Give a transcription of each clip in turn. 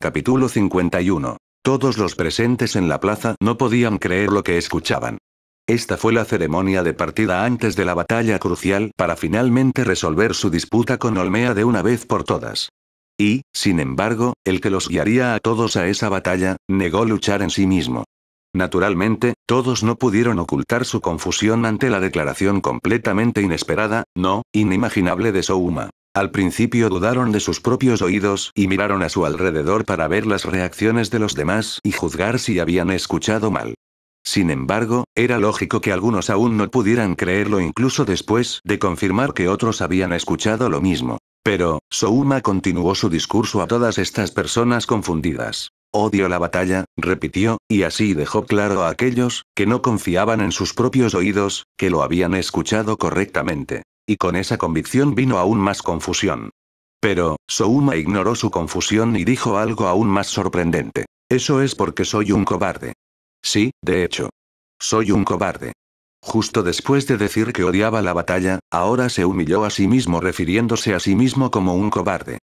Capítulo 51. Todos los presentes en la plaza no podían creer lo que escuchaban. Esta fue la ceremonia de partida antes de la batalla crucial para finalmente resolver su disputa con Olmea de una vez por todas. Y, sin embargo, el que los guiaría a todos a esa batalla, negó luchar en sí mismo. Naturalmente, todos no pudieron ocultar su confusión ante la declaración completamente inesperada, no, inimaginable de Souma. Al principio dudaron de sus propios oídos y miraron a su alrededor para ver las reacciones de los demás y juzgar si habían escuchado mal. Sin embargo, era lógico que algunos aún no pudieran creerlo incluso después de confirmar que otros habían escuchado lo mismo. Pero, Souma continuó su discurso a todas estas personas confundidas. Odio la batalla, repitió, y así dejó claro a aquellos, que no confiaban en sus propios oídos, que lo habían escuchado correctamente y con esa convicción vino aún más confusión. Pero, Souma ignoró su confusión y dijo algo aún más sorprendente. Eso es porque soy un cobarde. Sí, de hecho. Soy un cobarde. Justo después de decir que odiaba la batalla, ahora se humilló a sí mismo refiriéndose a sí mismo como un cobarde.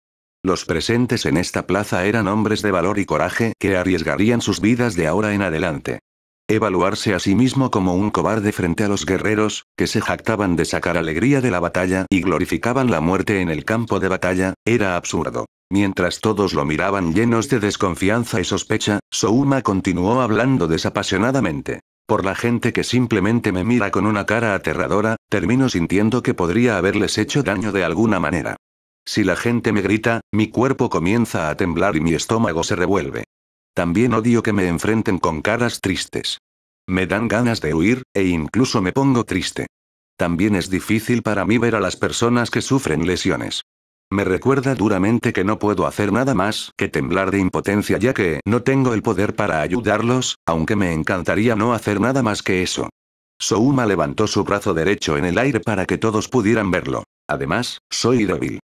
Los presentes en esta plaza eran hombres de valor y coraje que arriesgarían sus vidas de ahora en adelante. Evaluarse a sí mismo como un cobarde frente a los guerreros, que se jactaban de sacar alegría de la batalla y glorificaban la muerte en el campo de batalla, era absurdo. Mientras todos lo miraban llenos de desconfianza y sospecha, Souma continuó hablando desapasionadamente. Por la gente que simplemente me mira con una cara aterradora, termino sintiendo que podría haberles hecho daño de alguna manera. Si la gente me grita, mi cuerpo comienza a temblar y mi estómago se revuelve. También odio que me enfrenten con caras tristes. Me dan ganas de huir, e incluso me pongo triste. También es difícil para mí ver a las personas que sufren lesiones. Me recuerda duramente que no puedo hacer nada más que temblar de impotencia ya que no tengo el poder para ayudarlos, aunque me encantaría no hacer nada más que eso. Souma levantó su brazo derecho en el aire para que todos pudieran verlo. Además, soy débil.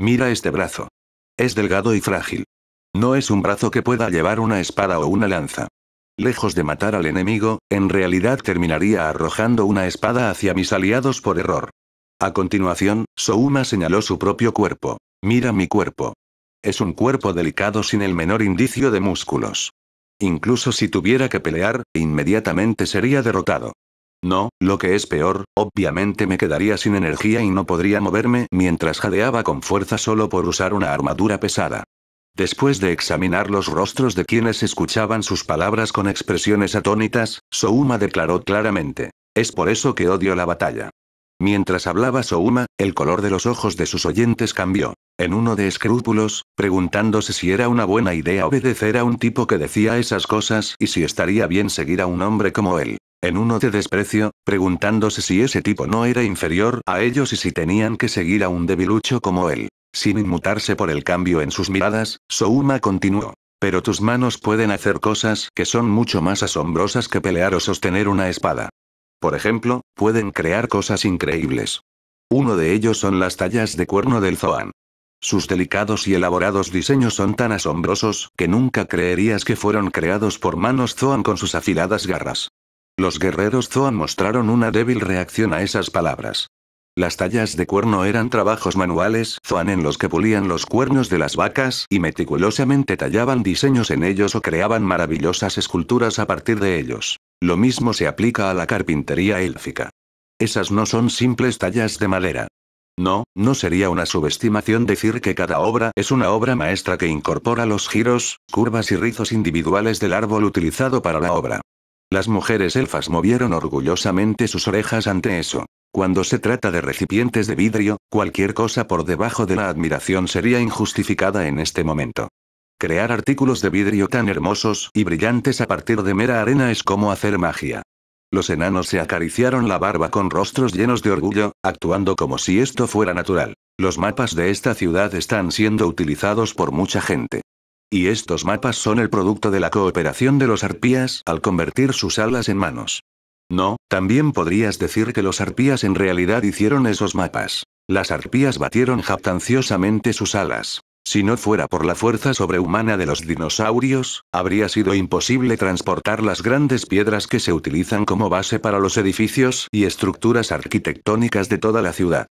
Mira este brazo. Es delgado y frágil. No es un brazo que pueda llevar una espada o una lanza. Lejos de matar al enemigo, en realidad terminaría arrojando una espada hacia mis aliados por error. A continuación, Souma señaló su propio cuerpo. Mira mi cuerpo. Es un cuerpo delicado sin el menor indicio de músculos. Incluso si tuviera que pelear, inmediatamente sería derrotado. No, lo que es peor, obviamente me quedaría sin energía y no podría moverme mientras jadeaba con fuerza solo por usar una armadura pesada. Después de examinar los rostros de quienes escuchaban sus palabras con expresiones atónitas, Souma declaró claramente. Es por eso que odio la batalla. Mientras hablaba Souma, el color de los ojos de sus oyentes cambió. En uno de escrúpulos, preguntándose si era una buena idea obedecer a un tipo que decía esas cosas y si estaría bien seguir a un hombre como él. En uno de desprecio, preguntándose si ese tipo no era inferior a ellos y si tenían que seguir a un debilucho como él. Sin inmutarse por el cambio en sus miradas, Souma continuó. Pero tus manos pueden hacer cosas que son mucho más asombrosas que pelear o sostener una espada. Por ejemplo, pueden crear cosas increíbles. Uno de ellos son las tallas de cuerno del Zoan. Sus delicados y elaborados diseños son tan asombrosos que nunca creerías que fueron creados por manos Zoan con sus afiladas garras. Los guerreros Zoan mostraron una débil reacción a esas palabras. Las tallas de cuerno eran trabajos manuales Zoan en los que pulían los cuernos de las vacas y meticulosamente tallaban diseños en ellos o creaban maravillosas esculturas a partir de ellos. Lo mismo se aplica a la carpintería élfica. Esas no son simples tallas de madera. No, no sería una subestimación decir que cada obra es una obra maestra que incorpora los giros, curvas y rizos individuales del árbol utilizado para la obra. Las mujeres elfas movieron orgullosamente sus orejas ante eso. Cuando se trata de recipientes de vidrio, cualquier cosa por debajo de la admiración sería injustificada en este momento. Crear artículos de vidrio tan hermosos y brillantes a partir de mera arena es como hacer magia. Los enanos se acariciaron la barba con rostros llenos de orgullo, actuando como si esto fuera natural. Los mapas de esta ciudad están siendo utilizados por mucha gente. Y estos mapas son el producto de la cooperación de los arpías al convertir sus alas en manos. No, también podrías decir que los arpías en realidad hicieron esos mapas. Las arpías batieron jactanciosamente sus alas. Si no fuera por la fuerza sobrehumana de los dinosaurios, habría sido imposible transportar las grandes piedras que se utilizan como base para los edificios y estructuras arquitectónicas de toda la ciudad.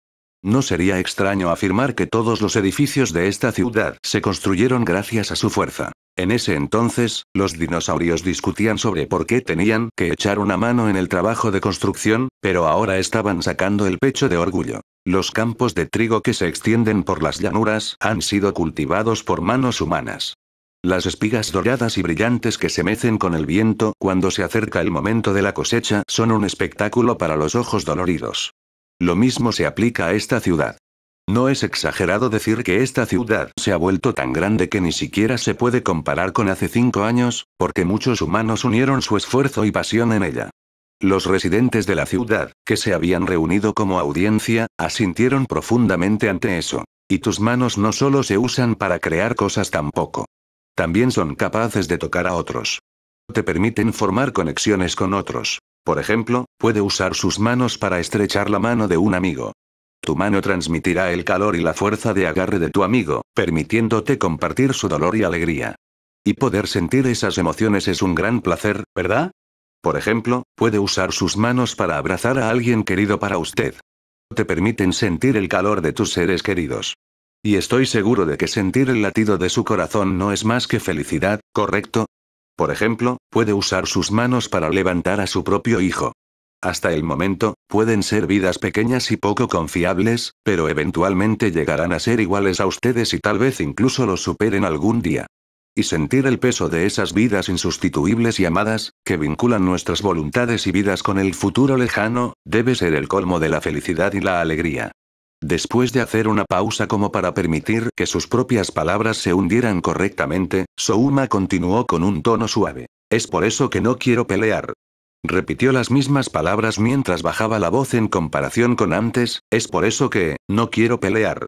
No sería extraño afirmar que todos los edificios de esta ciudad se construyeron gracias a su fuerza. En ese entonces, los dinosaurios discutían sobre por qué tenían que echar una mano en el trabajo de construcción, pero ahora estaban sacando el pecho de orgullo. Los campos de trigo que se extienden por las llanuras han sido cultivados por manos humanas. Las espigas doradas y brillantes que se mecen con el viento cuando se acerca el momento de la cosecha son un espectáculo para los ojos doloridos. Lo mismo se aplica a esta ciudad. No es exagerado decir que esta ciudad se ha vuelto tan grande que ni siquiera se puede comparar con hace cinco años, porque muchos humanos unieron su esfuerzo y pasión en ella. Los residentes de la ciudad, que se habían reunido como audiencia, asintieron profundamente ante eso. Y tus manos no solo se usan para crear cosas tampoco. También son capaces de tocar a otros. Te permiten formar conexiones con otros. Por ejemplo, puede usar sus manos para estrechar la mano de un amigo, tu mano transmitirá el calor y la fuerza de agarre de tu amigo, permitiéndote compartir su dolor y alegría. Y poder sentir esas emociones es un gran placer, ¿verdad? Por ejemplo, puede usar sus manos para abrazar a alguien querido para usted. Te permiten sentir el calor de tus seres queridos. Y estoy seguro de que sentir el latido de su corazón no es más que felicidad, ¿correcto? Por ejemplo, puede usar sus manos para levantar a su propio hijo. Hasta el momento, pueden ser vidas pequeñas y poco confiables, pero eventualmente llegarán a ser iguales a ustedes y tal vez incluso los superen algún día. Y sentir el peso de esas vidas insustituibles y amadas, que vinculan nuestras voluntades y vidas con el futuro lejano, debe ser el colmo de la felicidad y la alegría. Después de hacer una pausa como para permitir que sus propias palabras se hundieran correctamente, Souma continuó con un tono suave. Es por eso que no quiero pelear, Repitió las mismas palabras mientras bajaba la voz en comparación con antes, es por eso que, no quiero pelear.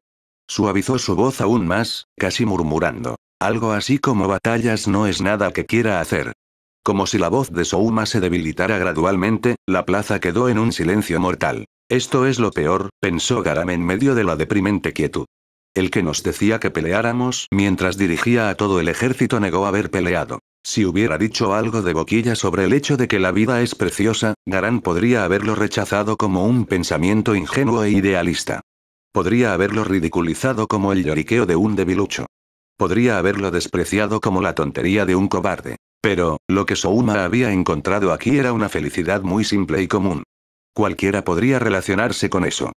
Suavizó su voz aún más, casi murmurando. Algo así como batallas no es nada que quiera hacer. Como si la voz de Souma se debilitara gradualmente, la plaza quedó en un silencio mortal. Esto es lo peor, pensó Garam en medio de la deprimente quietud. El que nos decía que peleáramos mientras dirigía a todo el ejército negó haber peleado. Si hubiera dicho algo de boquilla sobre el hecho de que la vida es preciosa, Garán podría haberlo rechazado como un pensamiento ingenuo e idealista. Podría haberlo ridiculizado como el lloriqueo de un debilucho. Podría haberlo despreciado como la tontería de un cobarde. Pero, lo que Souma había encontrado aquí era una felicidad muy simple y común. Cualquiera podría relacionarse con eso.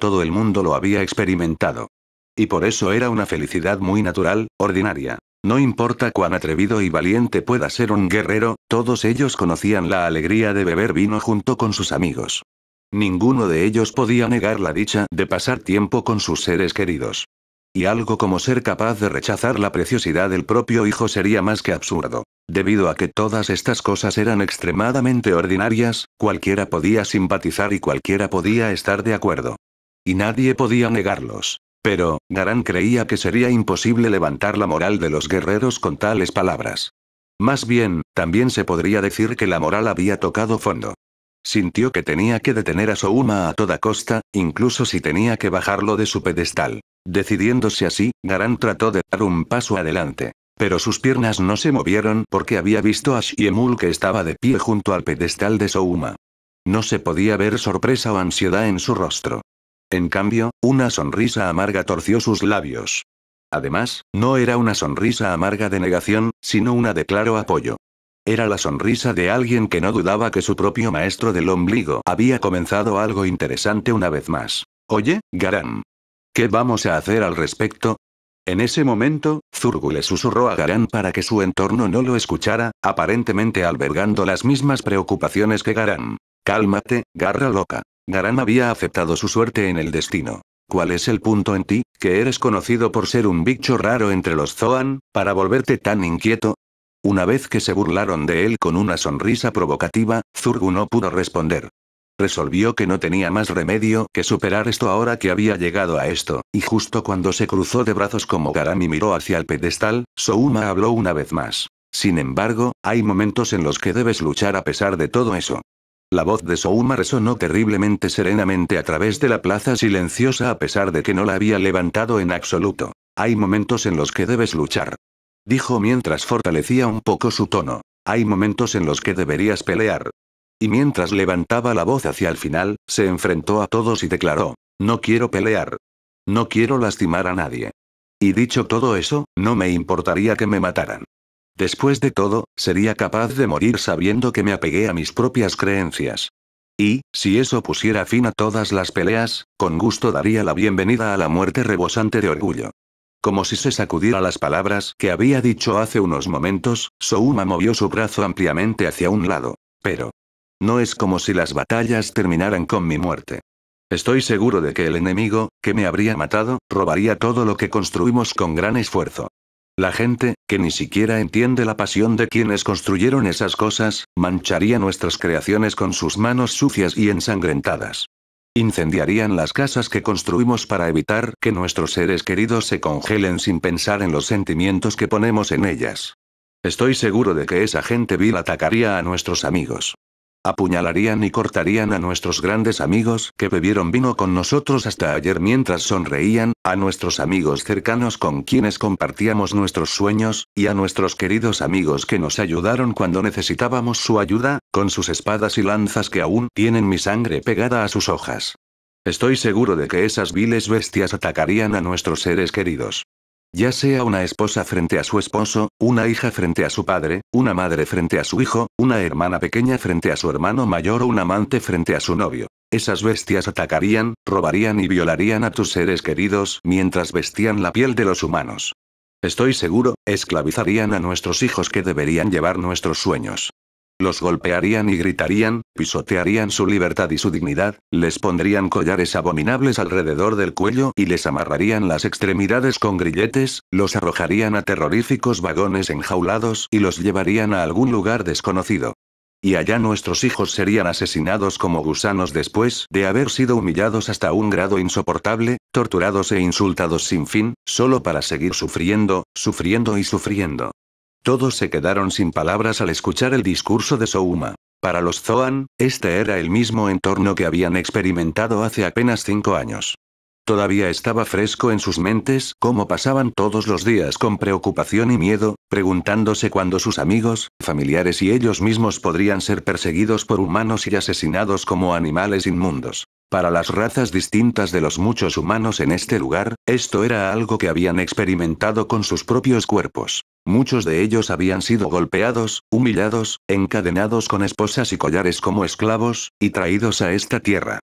Todo el mundo lo había experimentado. Y por eso era una felicidad muy natural, ordinaria, no importa cuán atrevido y valiente pueda ser un guerrero, todos ellos conocían la alegría de beber vino junto con sus amigos. Ninguno de ellos podía negar la dicha de pasar tiempo con sus seres queridos. Y algo como ser capaz de rechazar la preciosidad del propio hijo sería más que absurdo. Debido a que todas estas cosas eran extremadamente ordinarias, cualquiera podía simpatizar y cualquiera podía estar de acuerdo. Y nadie podía negarlos. Pero, Garán creía que sería imposible levantar la moral de los guerreros con tales palabras. Más bien, también se podría decir que la moral había tocado fondo. Sintió que tenía que detener a Souma a toda costa, incluso si tenía que bajarlo de su pedestal. Decidiéndose así, Garán trató de dar un paso adelante. Pero sus piernas no se movieron porque había visto a Shiemul que estaba de pie junto al pedestal de Souma. No se podía ver sorpresa o ansiedad en su rostro. En cambio, una sonrisa amarga torció sus labios. Además, no era una sonrisa amarga de negación, sino una de claro apoyo. Era la sonrisa de alguien que no dudaba que su propio maestro del ombligo había comenzado algo interesante una vez más. Oye, Garán. ¿Qué vamos a hacer al respecto? En ese momento, Zurgu le susurró a garán para que su entorno no lo escuchara, aparentemente albergando las mismas preocupaciones que garán Cálmate, garra loca. Garan había aceptado su suerte en el destino. ¿Cuál es el punto en ti, que eres conocido por ser un bicho raro entre los Zoan, para volverte tan inquieto? Una vez que se burlaron de él con una sonrisa provocativa, Zurgu no pudo responder. Resolvió que no tenía más remedio que superar esto ahora que había llegado a esto, y justo cuando se cruzó de brazos como y miró hacia el pedestal, Souma habló una vez más. Sin embargo, hay momentos en los que debes luchar a pesar de todo eso. La voz de Souma resonó terriblemente serenamente a través de la plaza silenciosa a pesar de que no la había levantado en absoluto. Hay momentos en los que debes luchar. Dijo mientras fortalecía un poco su tono. Hay momentos en los que deberías pelear. Y mientras levantaba la voz hacia el final, se enfrentó a todos y declaró, no quiero pelear. No quiero lastimar a nadie. Y dicho todo eso, no me importaría que me mataran. Después de todo, sería capaz de morir sabiendo que me apegué a mis propias creencias. Y, si eso pusiera fin a todas las peleas, con gusto daría la bienvenida a la muerte rebosante de orgullo. Como si se sacudiera las palabras que había dicho hace unos momentos, Souma movió su brazo ampliamente hacia un lado. Pero. No es como si las batallas terminaran con mi muerte. Estoy seguro de que el enemigo, que me habría matado, robaría todo lo que construimos con gran esfuerzo. La gente, que ni siquiera entiende la pasión de quienes construyeron esas cosas, mancharía nuestras creaciones con sus manos sucias y ensangrentadas. Incendiarían las casas que construimos para evitar que nuestros seres queridos se congelen sin pensar en los sentimientos que ponemos en ellas. Estoy seguro de que esa gente vil atacaría a nuestros amigos. Apuñalarían y cortarían a nuestros grandes amigos que bebieron vino con nosotros hasta ayer mientras sonreían, a nuestros amigos cercanos con quienes compartíamos nuestros sueños, y a nuestros queridos amigos que nos ayudaron cuando necesitábamos su ayuda, con sus espadas y lanzas que aún tienen mi sangre pegada a sus hojas. Estoy seguro de que esas viles bestias atacarían a nuestros seres queridos. Ya sea una esposa frente a su esposo, una hija frente a su padre, una madre frente a su hijo, una hermana pequeña frente a su hermano mayor o un amante frente a su novio. Esas bestias atacarían, robarían y violarían a tus seres queridos mientras vestían la piel de los humanos. Estoy seguro, esclavizarían a nuestros hijos que deberían llevar nuestros sueños. Los golpearían y gritarían, pisotearían su libertad y su dignidad, les pondrían collares abominables alrededor del cuello y les amarrarían las extremidades con grilletes, los arrojarían a terroríficos vagones enjaulados y los llevarían a algún lugar desconocido. Y allá nuestros hijos serían asesinados como gusanos después de haber sido humillados hasta un grado insoportable, torturados e insultados sin fin, solo para seguir sufriendo, sufriendo y sufriendo. Todos se quedaron sin palabras al escuchar el discurso de Souma. Para los Zoan, este era el mismo entorno que habían experimentado hace apenas cinco años. Todavía estaba fresco en sus mentes cómo pasaban todos los días con preocupación y miedo, preguntándose cuándo sus amigos, familiares y ellos mismos podrían ser perseguidos por humanos y asesinados como animales inmundos. Para las razas distintas de los muchos humanos en este lugar, esto era algo que habían experimentado con sus propios cuerpos. Muchos de ellos habían sido golpeados, humillados, encadenados con esposas y collares como esclavos, y traídos a esta tierra.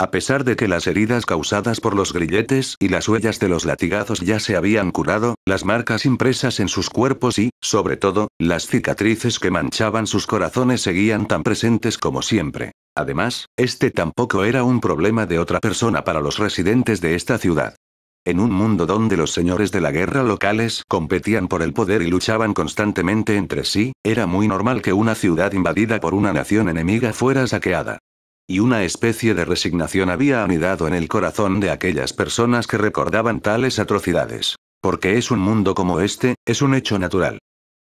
A pesar de que las heridas causadas por los grilletes y las huellas de los latigazos ya se habían curado, las marcas impresas en sus cuerpos y, sobre todo, las cicatrices que manchaban sus corazones seguían tan presentes como siempre. Además, este tampoco era un problema de otra persona para los residentes de esta ciudad. En un mundo donde los señores de la guerra locales competían por el poder y luchaban constantemente entre sí, era muy normal que una ciudad invadida por una nación enemiga fuera saqueada. Y una especie de resignación había anidado en el corazón de aquellas personas que recordaban tales atrocidades. Porque es un mundo como este, es un hecho natural.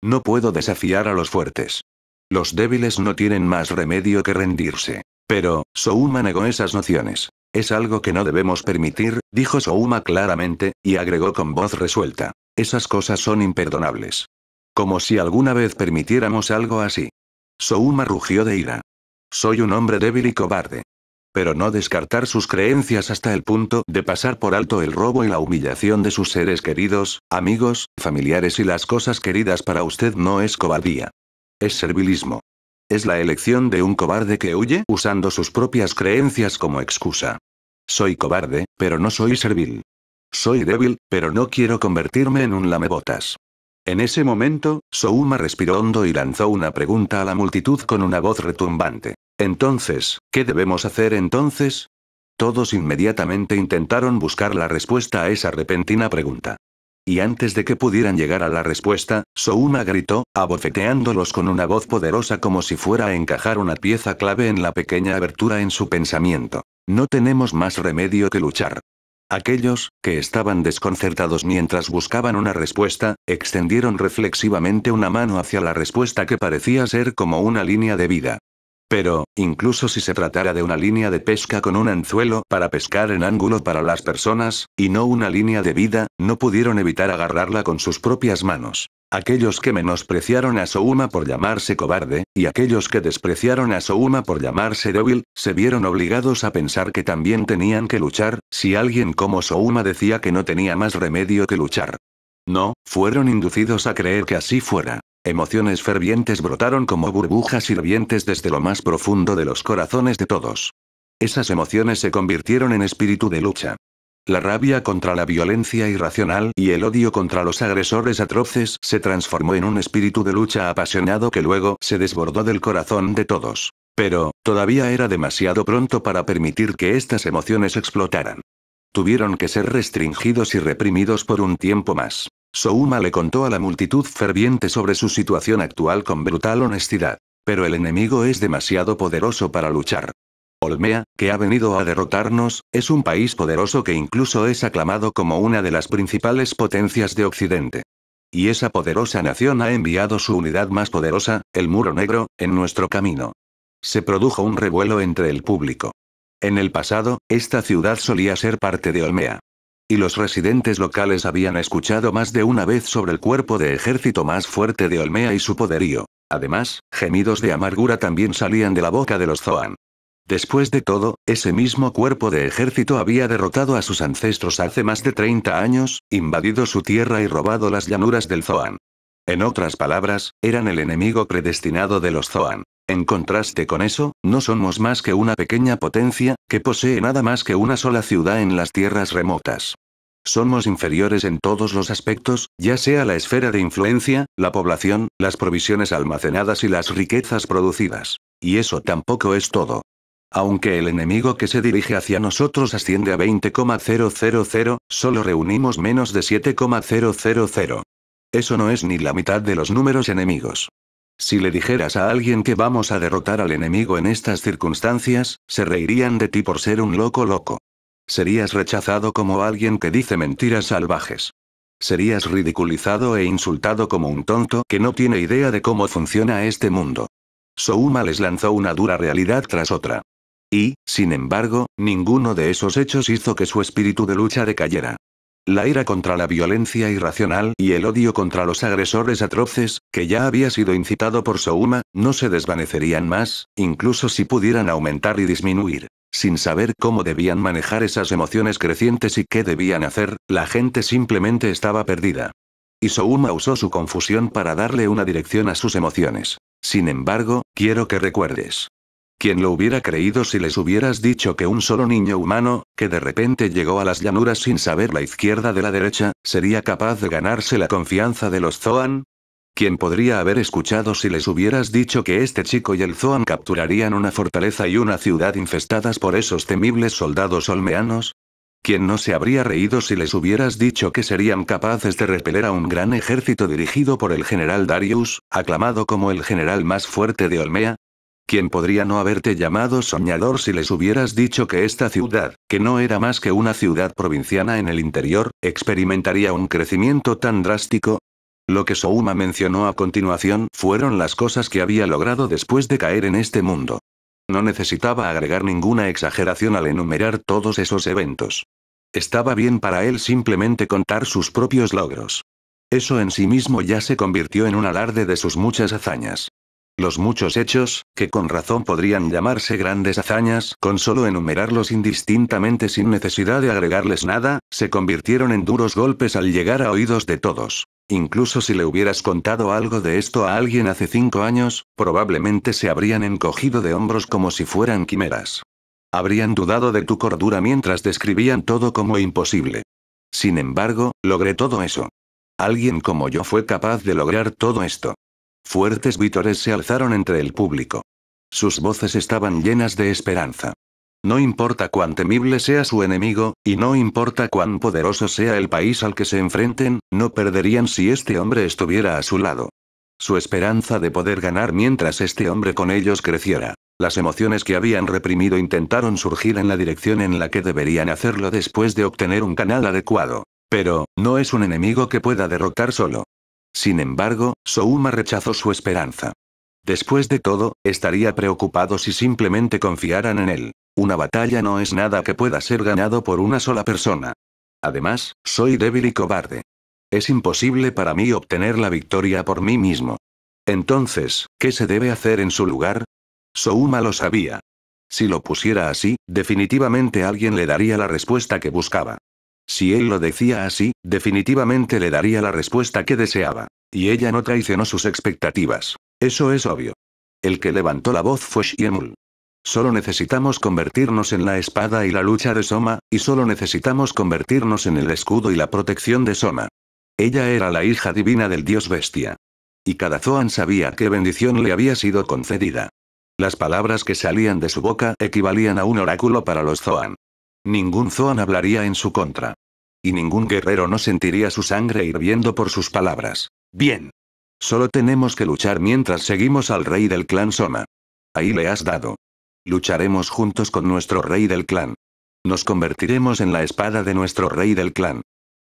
No puedo desafiar a los fuertes. Los débiles no tienen más remedio que rendirse. Pero, Souma negó esas nociones. Es algo que no debemos permitir, dijo Souma claramente, y agregó con voz resuelta. Esas cosas son imperdonables. Como si alguna vez permitiéramos algo así. Souma rugió de ira. Soy un hombre débil y cobarde. Pero no descartar sus creencias hasta el punto de pasar por alto el robo y la humillación de sus seres queridos, amigos, familiares y las cosas queridas para usted no es cobardía. Es servilismo. Es la elección de un cobarde que huye usando sus propias creencias como excusa. Soy cobarde, pero no soy servil. Soy débil, pero no quiero convertirme en un lamebotas. En ese momento, Souma respiró hondo y lanzó una pregunta a la multitud con una voz retumbante. Entonces, ¿qué debemos hacer entonces? Todos inmediatamente intentaron buscar la respuesta a esa repentina pregunta. Y antes de que pudieran llegar a la respuesta, Souma gritó, abofeteándolos con una voz poderosa como si fuera a encajar una pieza clave en la pequeña abertura en su pensamiento. No tenemos más remedio que luchar. Aquellos, que estaban desconcertados mientras buscaban una respuesta, extendieron reflexivamente una mano hacia la respuesta que parecía ser como una línea de vida. Pero, incluso si se tratara de una línea de pesca con un anzuelo para pescar en ángulo para las personas, y no una línea de vida, no pudieron evitar agarrarla con sus propias manos. Aquellos que menospreciaron a Souma por llamarse cobarde, y aquellos que despreciaron a Souma por llamarse débil, se vieron obligados a pensar que también tenían que luchar, si alguien como Souma decía que no tenía más remedio que luchar. No, fueron inducidos a creer que así fuera. Emociones fervientes brotaron como burbujas hirvientes desde lo más profundo de los corazones de todos. Esas emociones se convirtieron en espíritu de lucha. La rabia contra la violencia irracional y el odio contra los agresores atroces se transformó en un espíritu de lucha apasionado que luego se desbordó del corazón de todos. Pero, todavía era demasiado pronto para permitir que estas emociones explotaran. Tuvieron que ser restringidos y reprimidos por un tiempo más. Souma le contó a la multitud ferviente sobre su situación actual con brutal honestidad. Pero el enemigo es demasiado poderoso para luchar. Olmea, que ha venido a derrotarnos, es un país poderoso que incluso es aclamado como una de las principales potencias de Occidente. Y esa poderosa nación ha enviado su unidad más poderosa, el Muro Negro, en nuestro camino. Se produjo un revuelo entre el público. En el pasado, esta ciudad solía ser parte de Olmea. Y los residentes locales habían escuchado más de una vez sobre el cuerpo de ejército más fuerte de Olmea y su poderío. Además, gemidos de amargura también salían de la boca de los Zoan. Después de todo, ese mismo cuerpo de ejército había derrotado a sus ancestros hace más de 30 años, invadido su tierra y robado las llanuras del Zoan. En otras palabras, eran el enemigo predestinado de los Zoan. En contraste con eso, no somos más que una pequeña potencia, que posee nada más que una sola ciudad en las tierras remotas. Somos inferiores en todos los aspectos, ya sea la esfera de influencia, la población, las provisiones almacenadas y las riquezas producidas. Y eso tampoco es todo. Aunque el enemigo que se dirige hacia nosotros asciende a 20,000, solo reunimos menos de 7,000. Eso no es ni la mitad de los números enemigos. Si le dijeras a alguien que vamos a derrotar al enemigo en estas circunstancias, se reirían de ti por ser un loco loco. Serías rechazado como alguien que dice mentiras salvajes. Serías ridiculizado e insultado como un tonto que no tiene idea de cómo funciona este mundo. Souma les lanzó una dura realidad tras otra. Y, sin embargo, ninguno de esos hechos hizo que su espíritu de lucha decayera. La ira contra la violencia irracional y el odio contra los agresores atroces, que ya había sido incitado por Souma, no se desvanecerían más, incluso si pudieran aumentar y disminuir. Sin saber cómo debían manejar esas emociones crecientes y qué debían hacer, la gente simplemente estaba perdida. Y Souma usó su confusión para darle una dirección a sus emociones. Sin embargo, quiero que recuerdes. ¿Quién lo hubiera creído si les hubieras dicho que un solo niño humano, que de repente llegó a las llanuras sin saber la izquierda de la derecha, sería capaz de ganarse la confianza de los Zoan? ¿Quién podría haber escuchado si les hubieras dicho que este chico y el Zoan capturarían una fortaleza y una ciudad infestadas por esos temibles soldados olmeanos? ¿Quién no se habría reído si les hubieras dicho que serían capaces de repeler a un gran ejército dirigido por el general Darius, aclamado como el general más fuerte de Olmea? ¿Quién podría no haberte llamado soñador si les hubieras dicho que esta ciudad, que no era más que una ciudad provinciana en el interior, experimentaría un crecimiento tan drástico? Lo que Souma mencionó a continuación fueron las cosas que había logrado después de caer en este mundo. No necesitaba agregar ninguna exageración al enumerar todos esos eventos. Estaba bien para él simplemente contar sus propios logros. Eso en sí mismo ya se convirtió en un alarde de sus muchas hazañas. Los muchos hechos, que con razón podrían llamarse grandes hazañas, con solo enumerarlos indistintamente sin necesidad de agregarles nada, se convirtieron en duros golpes al llegar a oídos de todos. Incluso si le hubieras contado algo de esto a alguien hace cinco años, probablemente se habrían encogido de hombros como si fueran quimeras. Habrían dudado de tu cordura mientras describían todo como imposible. Sin embargo, logré todo eso. Alguien como yo fue capaz de lograr todo esto. Fuertes vítores se alzaron entre el público. Sus voces estaban llenas de esperanza. No importa cuán temible sea su enemigo, y no importa cuán poderoso sea el país al que se enfrenten, no perderían si este hombre estuviera a su lado. Su esperanza de poder ganar mientras este hombre con ellos creciera. Las emociones que habían reprimido intentaron surgir en la dirección en la que deberían hacerlo después de obtener un canal adecuado. Pero, no es un enemigo que pueda derrotar solo. Sin embargo, Souma rechazó su esperanza. Después de todo, estaría preocupado si simplemente confiaran en él. Una batalla no es nada que pueda ser ganado por una sola persona. Además, soy débil y cobarde. Es imposible para mí obtener la victoria por mí mismo. Entonces, ¿qué se debe hacer en su lugar? Souma lo sabía. Si lo pusiera así, definitivamente alguien le daría la respuesta que buscaba. Si él lo decía así, definitivamente le daría la respuesta que deseaba. Y ella no traicionó sus expectativas. Eso es obvio. El que levantó la voz fue Shiemul. Solo necesitamos convertirnos en la espada y la lucha de Soma, y solo necesitamos convertirnos en el escudo y la protección de Soma. Ella era la hija divina del dios bestia. Y cada Zoan sabía qué bendición le había sido concedida. Las palabras que salían de su boca equivalían a un oráculo para los Zoan. Ningún Zoan hablaría en su contra. Y ningún guerrero no sentiría su sangre hirviendo por sus palabras. Bien. Solo tenemos que luchar mientras seguimos al rey del clan Soma. Ahí le has dado. Lucharemos juntos con nuestro rey del clan. Nos convertiremos en la espada de nuestro rey del clan.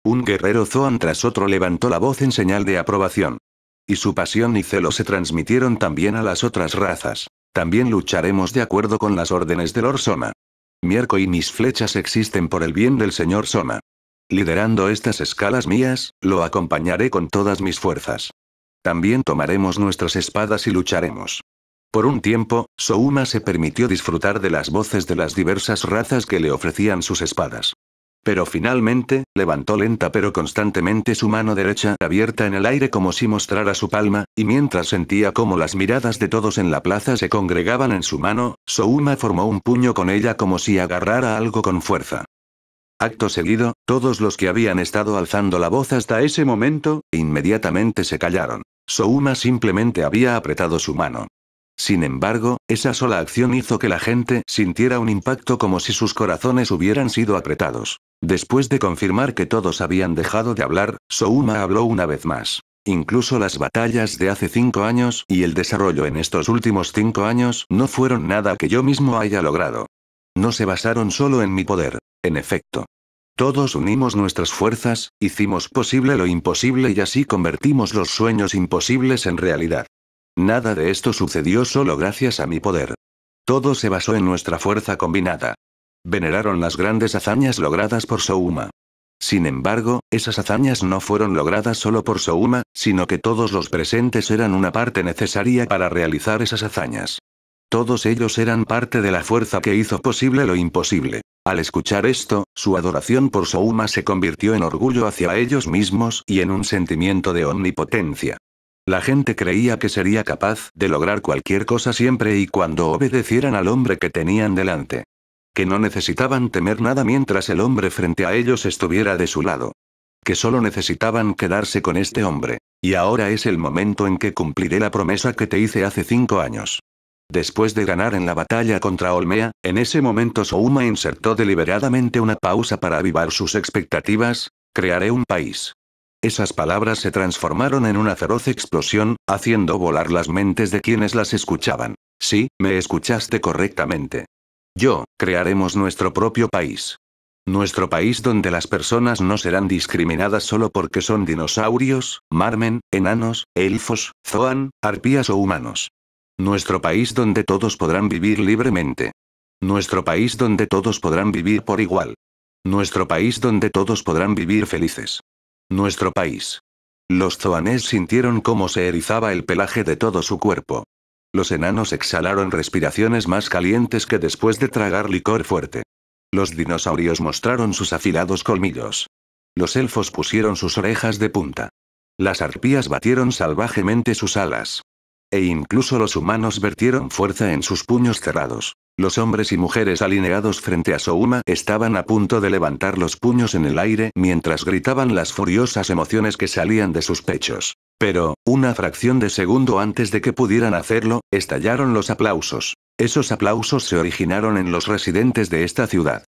Un guerrero Zoan tras otro levantó la voz en señal de aprobación. Y su pasión y celo se transmitieron también a las otras razas. También lucharemos de acuerdo con las órdenes del Soma. Mi arco y mis flechas existen por el bien del señor Soma. Liderando estas escalas mías, lo acompañaré con todas mis fuerzas. También tomaremos nuestras espadas y lucharemos. Por un tiempo, Souma se permitió disfrutar de las voces de las diversas razas que le ofrecían sus espadas. Pero finalmente, levantó lenta pero constantemente su mano derecha abierta en el aire como si mostrara su palma, y mientras sentía como las miradas de todos en la plaza se congregaban en su mano, Souma formó un puño con ella como si agarrara algo con fuerza. Acto seguido, todos los que habían estado alzando la voz hasta ese momento, inmediatamente se callaron. Souma simplemente había apretado su mano. Sin embargo, esa sola acción hizo que la gente sintiera un impacto como si sus corazones hubieran sido apretados. Después de confirmar que todos habían dejado de hablar, Souma habló una vez más. Incluso las batallas de hace cinco años y el desarrollo en estos últimos cinco años no fueron nada que yo mismo haya logrado. No se basaron solo en mi poder, en efecto. Todos unimos nuestras fuerzas, hicimos posible lo imposible y así convertimos los sueños imposibles en realidad. Nada de esto sucedió solo gracias a mi poder. Todo se basó en nuestra fuerza combinada. Veneraron las grandes hazañas logradas por Souma. Sin embargo, esas hazañas no fueron logradas solo por Souma, sino que todos los presentes eran una parte necesaria para realizar esas hazañas. Todos ellos eran parte de la fuerza que hizo posible lo imposible. Al escuchar esto, su adoración por Souma se convirtió en orgullo hacia ellos mismos y en un sentimiento de omnipotencia. La gente creía que sería capaz de lograr cualquier cosa siempre y cuando obedecieran al hombre que tenían delante. Que no necesitaban temer nada mientras el hombre frente a ellos estuviera de su lado. Que solo necesitaban quedarse con este hombre. Y ahora es el momento en que cumpliré la promesa que te hice hace cinco años. Después de ganar en la batalla contra Olmea, en ese momento Souma insertó deliberadamente una pausa para avivar sus expectativas, crearé un país. Esas palabras se transformaron en una feroz explosión, haciendo volar las mentes de quienes las escuchaban. Sí, me escuchaste correctamente. Yo, crearemos nuestro propio país. Nuestro país donde las personas no serán discriminadas solo porque son dinosaurios, marmen, enanos, elfos, zoan, arpías o humanos. Nuestro país donde todos podrán vivir libremente. Nuestro país donde todos podrán vivir por igual. Nuestro país donde todos podrán vivir felices. Nuestro país. Los zoanés sintieron cómo se erizaba el pelaje de todo su cuerpo. Los enanos exhalaron respiraciones más calientes que después de tragar licor fuerte. Los dinosaurios mostraron sus afilados colmillos. Los elfos pusieron sus orejas de punta. Las arpías batieron salvajemente sus alas. E incluso los humanos vertieron fuerza en sus puños cerrados. Los hombres y mujeres alineados frente a Souma estaban a punto de levantar los puños en el aire mientras gritaban las furiosas emociones que salían de sus pechos. Pero, una fracción de segundo antes de que pudieran hacerlo, estallaron los aplausos. Esos aplausos se originaron en los residentes de esta ciudad.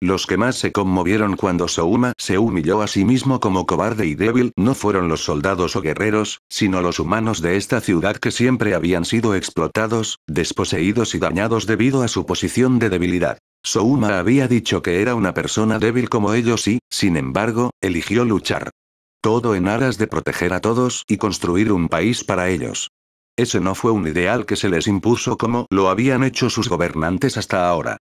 Los que más se conmovieron cuando Souma se humilló a sí mismo como cobarde y débil no fueron los soldados o guerreros, sino los humanos de esta ciudad que siempre habían sido explotados, desposeídos y dañados debido a su posición de debilidad. Souma había dicho que era una persona débil como ellos y, sin embargo, eligió luchar. Todo en aras de proteger a todos y construir un país para ellos. Ese no fue un ideal que se les impuso como lo habían hecho sus gobernantes hasta ahora.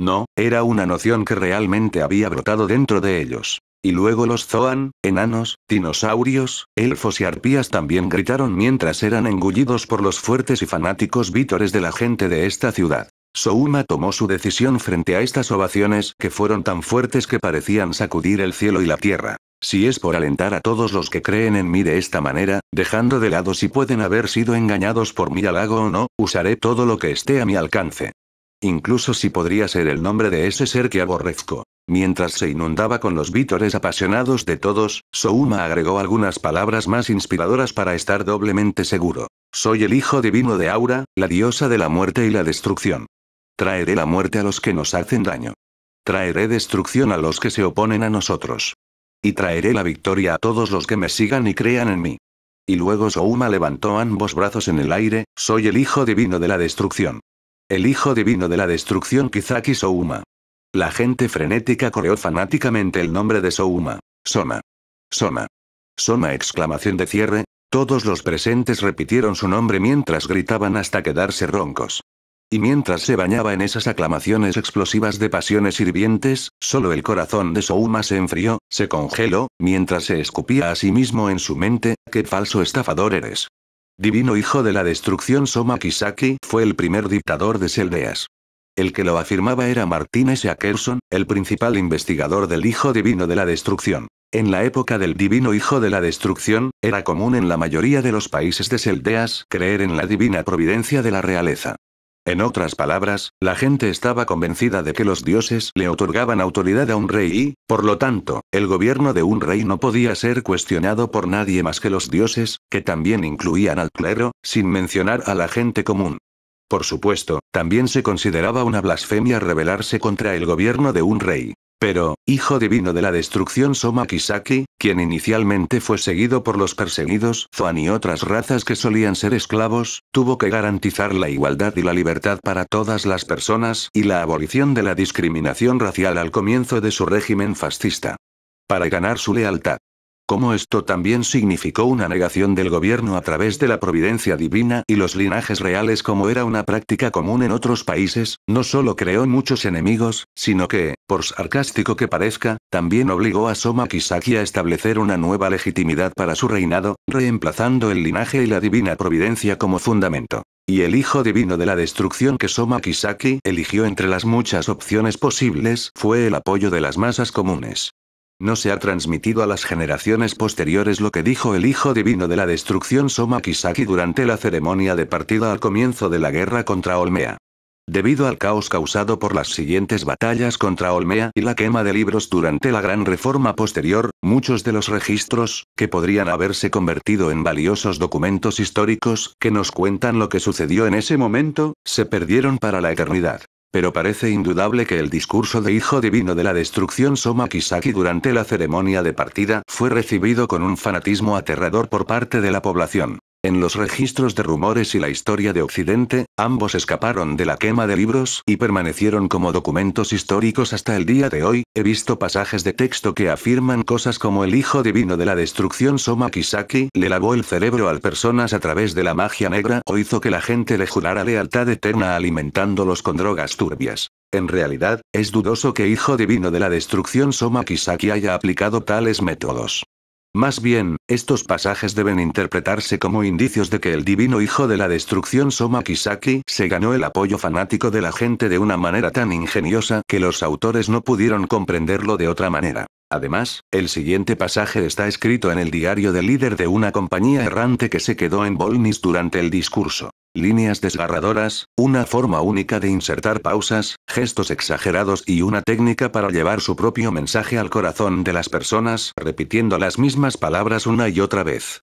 No, era una noción que realmente había brotado dentro de ellos. Y luego los Zoan, enanos, dinosaurios, elfos y arpías también gritaron mientras eran engullidos por los fuertes y fanáticos vítores de la gente de esta ciudad. Souma tomó su decisión frente a estas ovaciones que fueron tan fuertes que parecían sacudir el cielo y la tierra. Si es por alentar a todos los que creen en mí de esta manera, dejando de lado si pueden haber sido engañados por mi halago o no, usaré todo lo que esté a mi alcance. Incluso si podría ser el nombre de ese ser que aborrezco. Mientras se inundaba con los vítores apasionados de todos, Souma agregó algunas palabras más inspiradoras para estar doblemente seguro. Soy el hijo divino de Aura, la diosa de la muerte y la destrucción. Traeré la muerte a los que nos hacen daño. Traeré destrucción a los que se oponen a nosotros. Y traeré la victoria a todos los que me sigan y crean en mí. Y luego Souma levantó ambos brazos en el aire, soy el hijo divino de la destrucción. El hijo divino de la destrucción Kizaki Souma. La gente frenética coreó fanáticamente el nombre de Souma. Soma. Soma. Soma exclamación de cierre, todos los presentes repitieron su nombre mientras gritaban hasta quedarse roncos. Y mientras se bañaba en esas aclamaciones explosivas de pasiones hirvientes, solo el corazón de Souma se enfrió, se congeló, mientras se escupía a sí mismo en su mente, qué falso estafador eres divino hijo de la destrucción Soma Kisaki, fue el primer dictador de Seldeas. El que lo afirmaba era Martínez Ackerson, el principal investigador del Hijo Divino de la Destrucción. En la época del Divino Hijo de la Destrucción, era común en la mayoría de los países de Seldeas creer en la divina providencia de la realeza. En otras palabras, la gente estaba convencida de que los dioses le otorgaban autoridad a un rey y, por lo tanto, el gobierno de un rey no podía ser cuestionado por nadie más que los dioses, que también incluían al clero, sin mencionar a la gente común. Por supuesto, también se consideraba una blasfemia rebelarse contra el gobierno de un rey. Pero, hijo divino de la destrucción Soma Kisaki, quien inicialmente fue seguido por los perseguidos Zoan y otras razas que solían ser esclavos, tuvo que garantizar la igualdad y la libertad para todas las personas y la abolición de la discriminación racial al comienzo de su régimen fascista. Para ganar su lealtad, como esto también significó una negación del gobierno a través de la providencia divina y los linajes reales como era una práctica común en otros países, no solo creó muchos enemigos, sino que, por sarcástico que parezca, también obligó a Soma Kisaki a establecer una nueva legitimidad para su reinado, reemplazando el linaje y la divina providencia como fundamento. Y el hijo divino de la destrucción que Soma Kisaki eligió entre las muchas opciones posibles fue el apoyo de las masas comunes. No se ha transmitido a las generaciones posteriores lo que dijo el hijo divino de la destrucción Soma Kisaki durante la ceremonia de partida al comienzo de la guerra contra Olmea. Debido al caos causado por las siguientes batallas contra Olmea y la quema de libros durante la gran reforma posterior, muchos de los registros, que podrían haberse convertido en valiosos documentos históricos que nos cuentan lo que sucedió en ese momento, se perdieron para la eternidad. Pero parece indudable que el discurso de Hijo Divino de la Destrucción Soma Kisaki durante la ceremonia de partida fue recibido con un fanatismo aterrador por parte de la población. En los registros de rumores y la historia de Occidente, ambos escaparon de la quema de libros y permanecieron como documentos históricos hasta el día de hoy. He visto pasajes de texto que afirman cosas como el hijo divino de la destrucción Soma Kisaki le lavó el cerebro a personas a través de la magia negra o hizo que la gente le jurara lealtad eterna alimentándolos con drogas turbias. En realidad, es dudoso que hijo divino de la destrucción Soma Kisaki haya aplicado tales métodos. Más bien, estos pasajes deben interpretarse como indicios de que el divino hijo de la destrucción Soma Kisaki se ganó el apoyo fanático de la gente de una manera tan ingeniosa que los autores no pudieron comprenderlo de otra manera. Además, el siguiente pasaje está escrito en el diario del líder de una compañía errante que se quedó en Bolnis durante el discurso. Líneas desgarradoras, una forma única de insertar pausas, gestos exagerados y una técnica para llevar su propio mensaje al corazón de las personas, repitiendo las mismas palabras una y otra vez.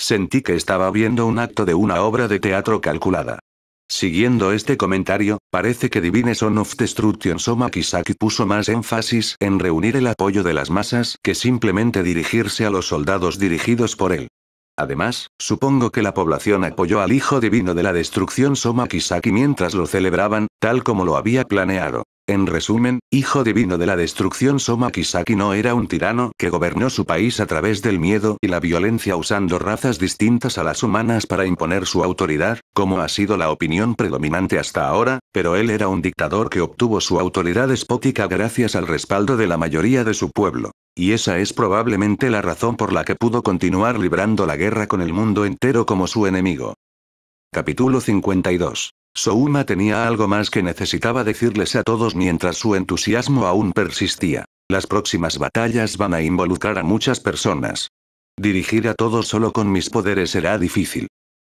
Sentí que estaba viendo un acto de una obra de teatro calculada. Siguiendo este comentario, parece que Divine Son of Destruction Soma Kisaki puso más énfasis en reunir el apoyo de las masas que simplemente dirigirse a los soldados dirigidos por él. Además, supongo que la población apoyó al hijo divino de la destrucción Soma Kisaki mientras lo celebraban, tal como lo había planeado. En resumen, hijo divino de la destrucción Soma Kisaki no era un tirano que gobernó su país a través del miedo y la violencia usando razas distintas a las humanas para imponer su autoridad, como ha sido la opinión predominante hasta ahora, pero él era un dictador que obtuvo su autoridad espótica gracias al respaldo de la mayoría de su pueblo. Y esa es probablemente la razón por la que pudo continuar librando la guerra con el mundo entero como su enemigo. Capítulo 52. Souma tenía algo más que necesitaba decirles a todos mientras su entusiasmo aún persistía. Las próximas batallas van a involucrar a muchas personas. Dirigir a todos solo con mis poderes será difícil.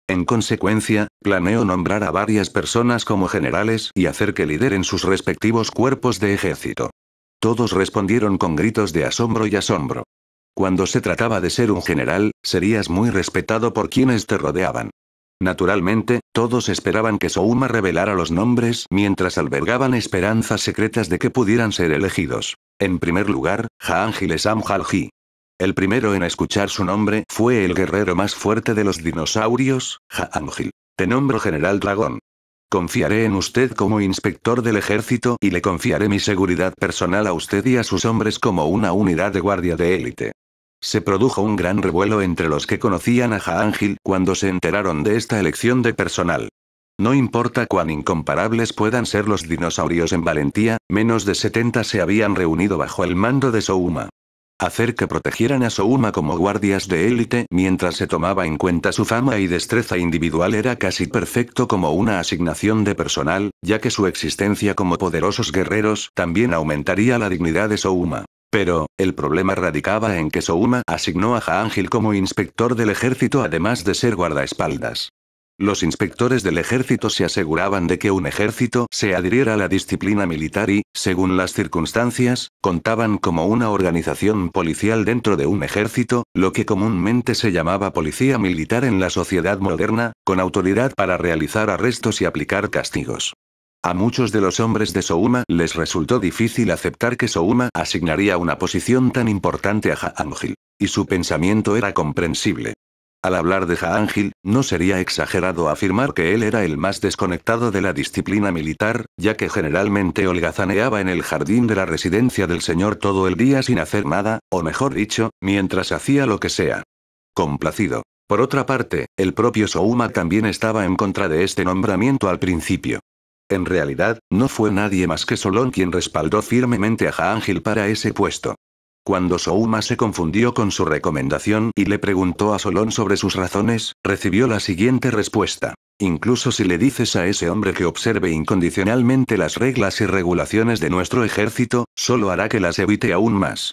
En consecuencia, planeo nombrar a varias personas como generales y hacer que lideren sus respectivos cuerpos de ejército. Todos respondieron con gritos de asombro y asombro. Cuando se trataba de ser un general, serías muy respetado por quienes te rodeaban. Naturalmente, todos esperaban que Souma revelara los nombres mientras albergaban esperanzas secretas de que pudieran ser elegidos. En primer lugar, Jaangil Sam El primero en escuchar su nombre fue el guerrero más fuerte de los dinosaurios, Jaangil. Te nombro General Dragón. Confiaré en usted como inspector del ejército y le confiaré mi seguridad personal a usted y a sus hombres como una unidad de guardia de élite. Se produjo un gran revuelo entre los que conocían a Jaangil cuando se enteraron de esta elección de personal. No importa cuán incomparables puedan ser los dinosaurios en valentía, menos de 70 se habían reunido bajo el mando de Souma. Hacer que protegieran a Souma como guardias de élite mientras se tomaba en cuenta su fama y destreza individual era casi perfecto como una asignación de personal, ya que su existencia como poderosos guerreros también aumentaría la dignidad de Souma. Pero, el problema radicaba en que Souma asignó a Jaangil como inspector del ejército además de ser guardaespaldas. Los inspectores del ejército se aseguraban de que un ejército se adhiriera a la disciplina militar y, según las circunstancias, contaban como una organización policial dentro de un ejército, lo que comúnmente se llamaba policía militar en la sociedad moderna, con autoridad para realizar arrestos y aplicar castigos. A muchos de los hombres de Souma les resultó difícil aceptar que Souma asignaría una posición tan importante a Jaángil. Y su pensamiento era comprensible. Al hablar de Jaángil, no sería exagerado afirmar que él era el más desconectado de la disciplina militar, ya que generalmente holgazaneaba en el jardín de la residencia del señor todo el día sin hacer nada, o mejor dicho, mientras hacía lo que sea. Complacido. Por otra parte, el propio Souma también estaba en contra de este nombramiento al principio. En realidad, no fue nadie más que Solón quien respaldó firmemente a Jaángel para ese puesto. Cuando Souma se confundió con su recomendación y le preguntó a Solón sobre sus razones, recibió la siguiente respuesta. Incluso si le dices a ese hombre que observe incondicionalmente las reglas y regulaciones de nuestro ejército, solo hará que las evite aún más.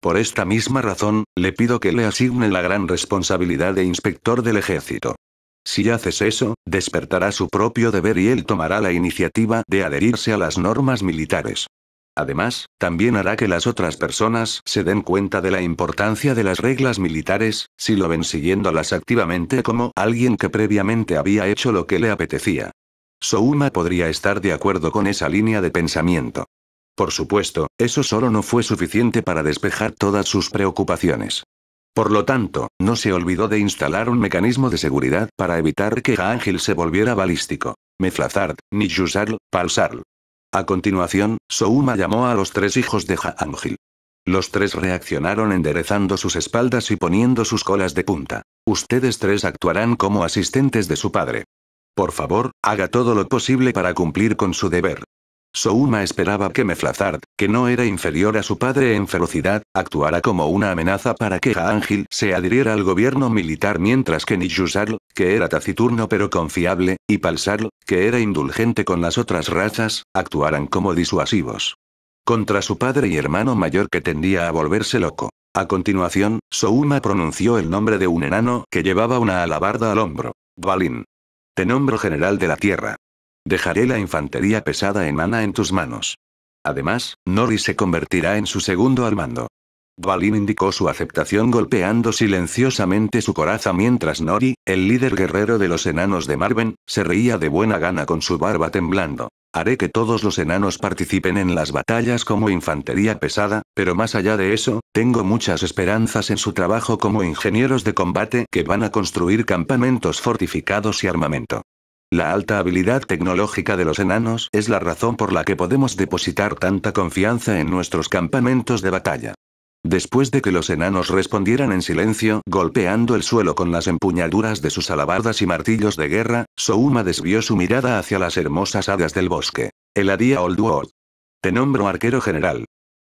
Por esta misma razón, le pido que le asigne la gran responsabilidad de inspector del ejército. Si haces eso, despertará su propio deber y él tomará la iniciativa de adherirse a las normas militares. Además, también hará que las otras personas se den cuenta de la importancia de las reglas militares, si lo ven siguiéndolas activamente como alguien que previamente había hecho lo que le apetecía. Souma podría estar de acuerdo con esa línea de pensamiento. Por supuesto, eso solo no fue suficiente para despejar todas sus preocupaciones. Por lo tanto, no se olvidó de instalar un mecanismo de seguridad para evitar que Ángel se volviera balístico. Meflazard, Nijusarl, Palsarl. A continuación, Souma llamó a los tres hijos de Jaángil. Los tres reaccionaron enderezando sus espaldas y poniendo sus colas de punta. Ustedes tres actuarán como asistentes de su padre. Por favor, haga todo lo posible para cumplir con su deber. Souma esperaba que Meflazard, que no era inferior a su padre en ferocidad, actuara como una amenaza para que Jaangil se adhiriera al gobierno militar mientras que Niyusarl, que era taciturno pero confiable, y Palsarl, que era indulgente con las otras razas, actuaran como disuasivos. Contra su padre y hermano mayor que tendía a volverse loco. A continuación, Souma pronunció el nombre de un enano que llevaba una alabarda al hombro. Balin. Te nombro general de la tierra. Dejaré la infantería pesada en Ana en tus manos. Además, Nori se convertirá en su segundo al mando. Balin indicó su aceptación golpeando silenciosamente su coraza mientras Nori, el líder guerrero de los enanos de Marven, se reía de buena gana con su barba temblando. Haré que todos los enanos participen en las batallas como infantería pesada, pero más allá de eso, tengo muchas esperanzas en su trabajo como ingenieros de combate que van a construir campamentos fortificados y armamento. La alta habilidad tecnológica de los enanos es la razón por la que podemos depositar tanta confianza en nuestros campamentos de batalla. Después de que los enanos respondieran en silencio, golpeando el suelo con las empuñaduras de sus alabardas y martillos de guerra, Souma desvió su mirada hacia las hermosas hadas del bosque. El Old World. Te nombro arquero general.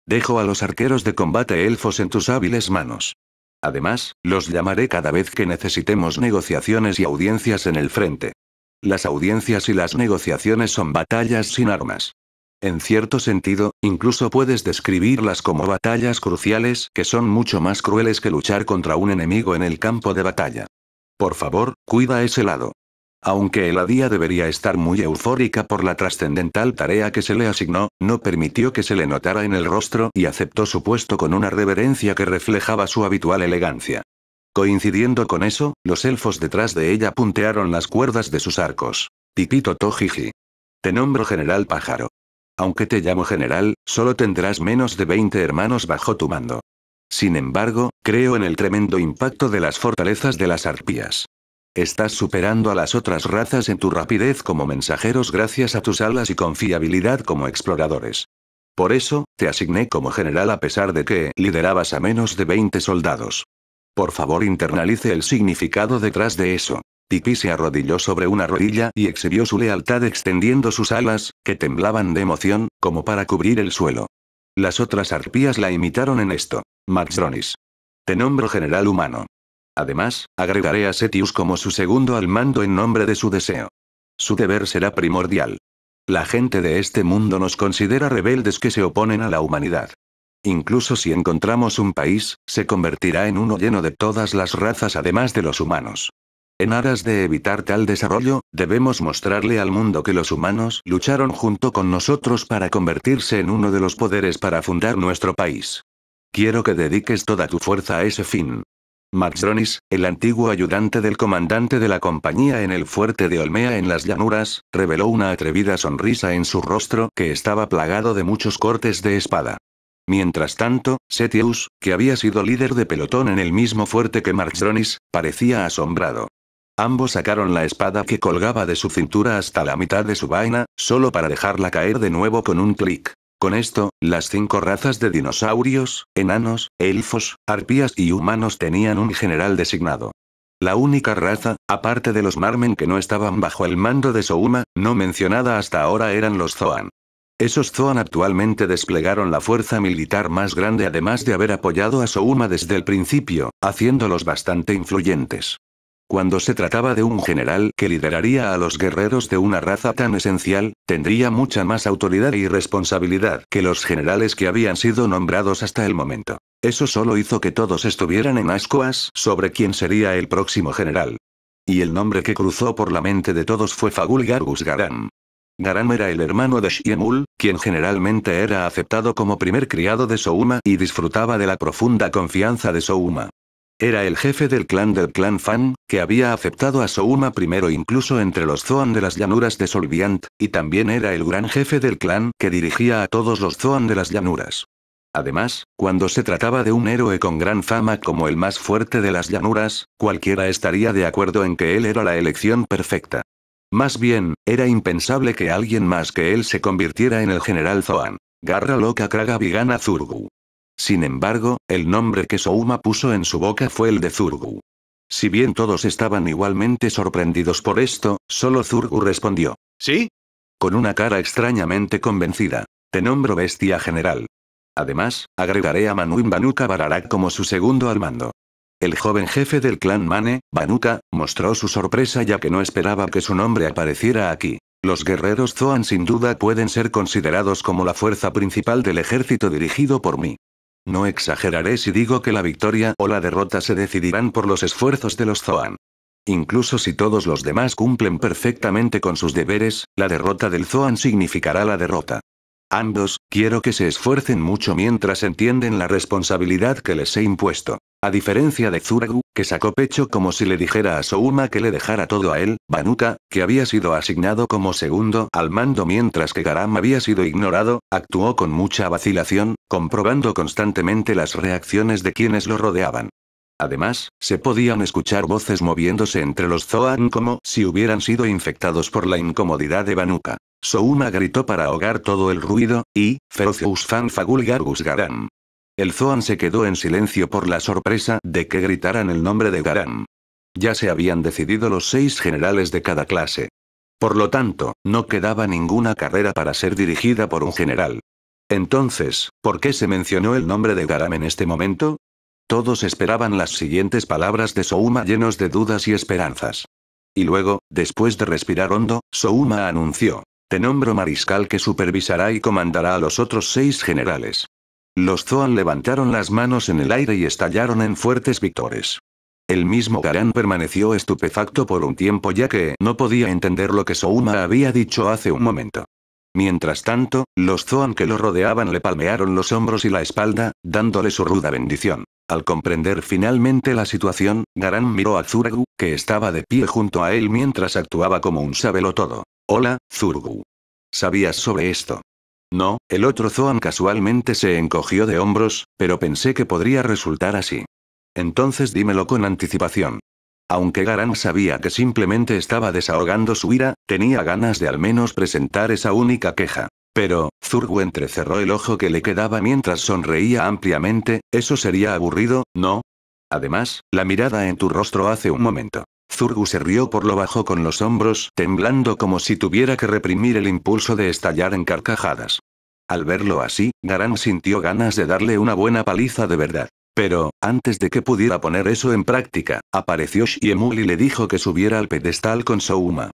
Dejo a los arqueros de combate elfos en tus hábiles manos. Además, los llamaré cada vez que necesitemos negociaciones y audiencias en el frente. Las audiencias y las negociaciones son batallas sin armas. En cierto sentido, incluso puedes describirlas como batallas cruciales que son mucho más crueles que luchar contra un enemigo en el campo de batalla. Por favor, cuida ese lado. Aunque Eladía debería estar muy eufórica por la trascendental tarea que se le asignó, no permitió que se le notara en el rostro y aceptó su puesto con una reverencia que reflejaba su habitual elegancia. Coincidiendo con eso, los elfos detrás de ella puntearon las cuerdas de sus arcos. Tipito Tojiji. Te nombro general pájaro. Aunque te llamo general, solo tendrás menos de 20 hermanos bajo tu mando. Sin embargo, creo en el tremendo impacto de las fortalezas de las arpías. Estás superando a las otras razas en tu rapidez como mensajeros gracias a tus alas y confiabilidad como exploradores. Por eso, te asigné como general a pesar de que liderabas a menos de 20 soldados. Por favor internalice el significado detrás de eso. Tipi se arrodilló sobre una rodilla y exhibió su lealtad extendiendo sus alas, que temblaban de emoción, como para cubrir el suelo. Las otras arpías la imitaron en esto. Maxdronis. Te nombro general humano. Además, agregaré a Setius como su segundo al mando en nombre de su deseo. Su deber será primordial. La gente de este mundo nos considera rebeldes que se oponen a la humanidad. Incluso si encontramos un país, se convertirá en uno lleno de todas las razas además de los humanos. En aras de evitar tal desarrollo, debemos mostrarle al mundo que los humanos lucharon junto con nosotros para convertirse en uno de los poderes para fundar nuestro país. Quiero que dediques toda tu fuerza a ese fin. Max el antiguo ayudante del comandante de la compañía en el fuerte de Olmea en las llanuras, reveló una atrevida sonrisa en su rostro que estaba plagado de muchos cortes de espada. Mientras tanto, Setius, que había sido líder de pelotón en el mismo fuerte que Marchronis, parecía asombrado. Ambos sacaron la espada que colgaba de su cintura hasta la mitad de su vaina, solo para dejarla caer de nuevo con un clic. Con esto, las cinco razas de dinosaurios, enanos, elfos, arpías y humanos tenían un general designado. La única raza, aparte de los Marmen que no estaban bajo el mando de Souma, no mencionada hasta ahora eran los Zoan. Esos Zoan actualmente desplegaron la fuerza militar más grande además de haber apoyado a Souma desde el principio, haciéndolos bastante influyentes. Cuando se trataba de un general que lideraría a los guerreros de una raza tan esencial, tendría mucha más autoridad y responsabilidad que los generales que habían sido nombrados hasta el momento. Eso solo hizo que todos estuvieran en ascuas sobre quién sería el próximo general. Y el nombre que cruzó por la mente de todos fue Fagul Gargus Garam era el hermano de Shiemul, quien generalmente era aceptado como primer criado de Souma y disfrutaba de la profunda confianza de Souma. Era el jefe del clan del clan Fan, que había aceptado a Souma primero incluso entre los Zoan de las llanuras de Solviant, y también era el gran jefe del clan que dirigía a todos los Zoan de las llanuras. Además, cuando se trataba de un héroe con gran fama como el más fuerte de las llanuras, cualquiera estaría de acuerdo en que él era la elección perfecta. Más bien, era impensable que alguien más que él se convirtiera en el general Zoan. Garra loca Kraga Vigana Zurgu. Sin embargo, el nombre que Souma puso en su boca fue el de Zurgu. Si bien todos estaban igualmente sorprendidos por esto, solo Zurgu respondió. ¿Sí? Con una cara extrañamente convencida. Te nombro bestia general. Además, agregaré a Manuim Banuka Bararak como su segundo al mando. El joven jefe del clan Mane, Banuka, mostró su sorpresa ya que no esperaba que su nombre apareciera aquí. Los guerreros Zoan sin duda pueden ser considerados como la fuerza principal del ejército dirigido por mí. No exageraré si digo que la victoria o la derrota se decidirán por los esfuerzos de los Zoan. Incluso si todos los demás cumplen perfectamente con sus deberes, la derrota del Zoan significará la derrota. Ambos, quiero que se esfuercen mucho mientras entienden la responsabilidad que les he impuesto. A diferencia de Zuragu, que sacó pecho como si le dijera a Souma que le dejara todo a él, Banuka, que había sido asignado como segundo al mando mientras que Garam había sido ignorado, actuó con mucha vacilación, comprobando constantemente las reacciones de quienes lo rodeaban. Además, se podían escuchar voces moviéndose entre los Zoan como si hubieran sido infectados por la incomodidad de Banuka. Souma gritó para ahogar todo el ruido, y, Ferocious Fan Fagul Garam, el Zoan se quedó en silencio por la sorpresa de que gritaran el nombre de Garam. Ya se habían decidido los seis generales de cada clase. Por lo tanto, no quedaba ninguna carrera para ser dirigida por un general. Entonces, ¿por qué se mencionó el nombre de Garam en este momento? Todos esperaban las siguientes palabras de Souma llenos de dudas y esperanzas. Y luego, después de respirar hondo, Souma anunció. Te nombro mariscal que supervisará y comandará a los otros seis generales. Los Zoan levantaron las manos en el aire y estallaron en fuertes victores. El mismo Garán permaneció estupefacto por un tiempo ya que no podía entender lo que Souma había dicho hace un momento. Mientras tanto, los Zoan que lo rodeaban le palmearon los hombros y la espalda, dándole su ruda bendición. Al comprender finalmente la situación, Garán miró a Zurgu, que estaba de pie junto a él mientras actuaba como un sabelotodo. todo. Hola, Zurgu. ¿Sabías sobre esto? No, el otro Zoan casualmente se encogió de hombros, pero pensé que podría resultar así. Entonces dímelo con anticipación. Aunque Garan sabía que simplemente estaba desahogando su ira, tenía ganas de al menos presentar esa única queja. Pero, Zurgu entrecerró el ojo que le quedaba mientras sonreía ampliamente, eso sería aburrido, ¿no? Además, la mirada en tu rostro hace un momento. Zurgu se rió por lo bajo con los hombros, temblando como si tuviera que reprimir el impulso de estallar en carcajadas. Al verlo así, Garan sintió ganas de darle una buena paliza de verdad. Pero, antes de que pudiera poner eso en práctica, apareció Shiemul y le dijo que subiera al pedestal con Souma.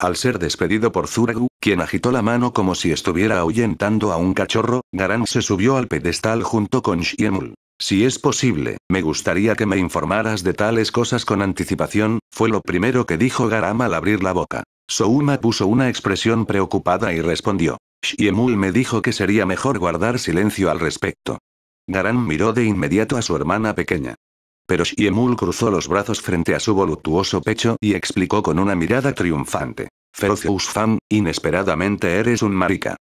Al ser despedido por Zurgu, quien agitó la mano como si estuviera ahuyentando a un cachorro, Garan se subió al pedestal junto con Shiemul. Si es posible, me gustaría que me informaras de tales cosas con anticipación, fue lo primero que dijo Garam al abrir la boca. Souma puso una expresión preocupada y respondió. Shiemul me dijo que sería mejor guardar silencio al respecto. Garam miró de inmediato a su hermana pequeña. Pero Shiemul cruzó los brazos frente a su voluptuoso pecho y explicó con una mirada triunfante. Feroz fan, inesperadamente eres un marica.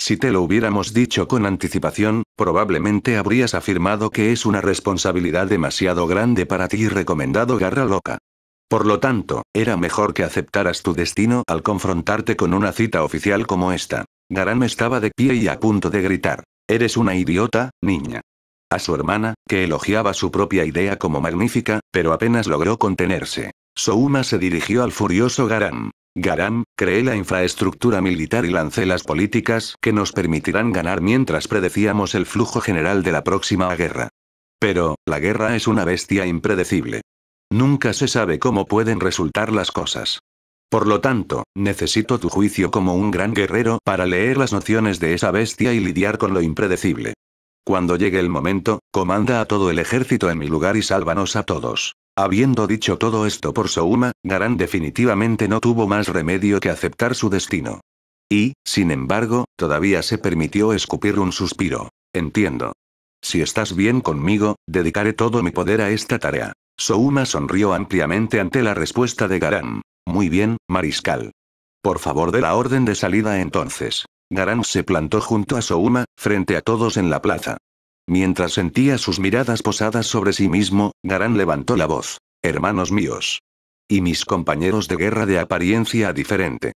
Si te lo hubiéramos dicho con anticipación, probablemente habrías afirmado que es una responsabilidad demasiado grande para ti y recomendado garra loca. Por lo tanto, era mejor que aceptaras tu destino al confrontarte con una cita oficial como esta. Garam estaba de pie y a punto de gritar. Eres una idiota, niña. A su hermana, que elogiaba su propia idea como magnífica, pero apenas logró contenerse. Souma se dirigió al furioso Garam. Garam, creé la infraestructura militar y lancé las políticas que nos permitirán ganar mientras predecíamos el flujo general de la próxima guerra. Pero, la guerra es una bestia impredecible. Nunca se sabe cómo pueden resultar las cosas. Por lo tanto, necesito tu juicio como un gran guerrero para leer las nociones de esa bestia y lidiar con lo impredecible. Cuando llegue el momento, comanda a todo el ejército en mi lugar y sálvanos a todos. Habiendo dicho todo esto por Souma, Garan definitivamente no tuvo más remedio que aceptar su destino. Y, sin embargo, todavía se permitió escupir un suspiro. Entiendo. Si estás bien conmigo, dedicaré todo mi poder a esta tarea. Souma sonrió ampliamente ante la respuesta de Garán. Muy bien, mariscal. Por favor, dé la orden de salida entonces. Garán se plantó junto a Souma, frente a todos en la plaza. Mientras sentía sus miradas posadas sobre sí mismo, Garán levantó la voz. Hermanos míos. Y mis compañeros de guerra de apariencia diferente.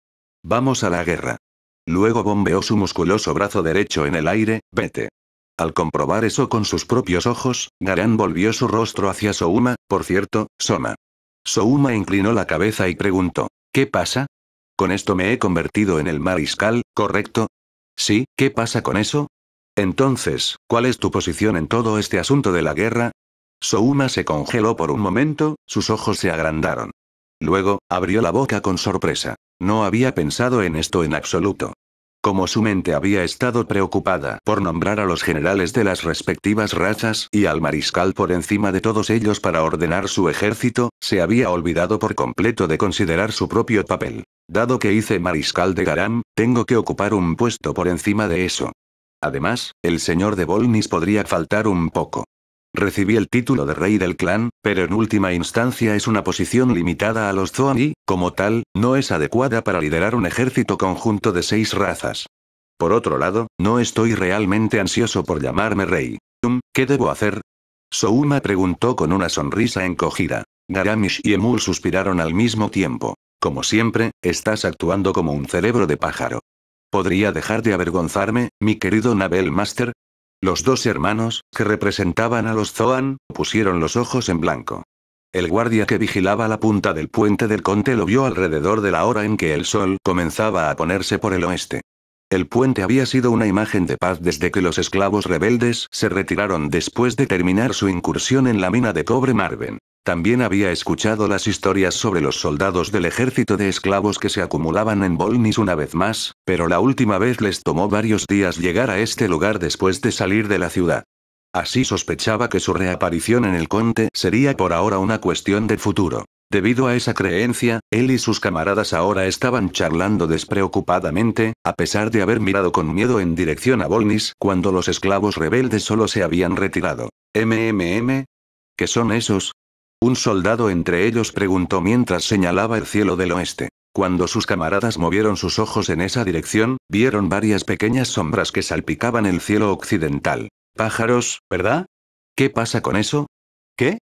Vamos a la guerra. Luego bombeó su musculoso brazo derecho en el aire, vete. Al comprobar eso con sus propios ojos, Garán volvió su rostro hacia Souma, por cierto, Soma. Souma inclinó la cabeza y preguntó, ¿qué pasa? Con esto me he convertido en el mariscal, ¿correcto? Sí, ¿qué pasa con eso? Entonces, ¿cuál es tu posición en todo este asunto de la guerra? Souma se congeló por un momento, sus ojos se agrandaron. Luego, abrió la boca con sorpresa. No había pensado en esto en absoluto. Como su mente había estado preocupada por nombrar a los generales de las respectivas razas y al mariscal por encima de todos ellos para ordenar su ejército, se había olvidado por completo de considerar su propio papel. Dado que hice mariscal de Garam, tengo que ocupar un puesto por encima de eso. Además, el señor de Bolnis podría faltar un poco. Recibí el título de rey del clan, pero en última instancia es una posición limitada a los Zoan y, como tal, no es adecuada para liderar un ejército conjunto de seis razas. Por otro lado, no estoy realmente ansioso por llamarme rey. ¿Qué debo hacer? Souma preguntó con una sonrisa encogida. Garamish y Emul suspiraron al mismo tiempo. Como siempre, estás actuando como un cerebro de pájaro. ¿Podría dejar de avergonzarme, mi querido Nabel Master? Los dos hermanos, que representaban a los Zoan, pusieron los ojos en blanco. El guardia que vigilaba la punta del puente del conte lo vio alrededor de la hora en que el sol comenzaba a ponerse por el oeste. El puente había sido una imagen de paz desde que los esclavos rebeldes se retiraron después de terminar su incursión en la mina de cobre Marven. También había escuchado las historias sobre los soldados del ejército de esclavos que se acumulaban en Volnis una vez más, pero la última vez les tomó varios días llegar a este lugar después de salir de la ciudad. Así sospechaba que su reaparición en el conte sería por ahora una cuestión de futuro. Debido a esa creencia, él y sus camaradas ahora estaban charlando despreocupadamente, a pesar de haber mirado con miedo en dirección a Volnis cuando los esclavos rebeldes solo se habían retirado. MMM, ¿Qué son esos? Un soldado entre ellos preguntó mientras señalaba el cielo del oeste. Cuando sus camaradas movieron sus ojos en esa dirección, vieron varias pequeñas sombras que salpicaban el cielo occidental. Pájaros, ¿verdad? ¿Qué pasa con eso? ¿Qué?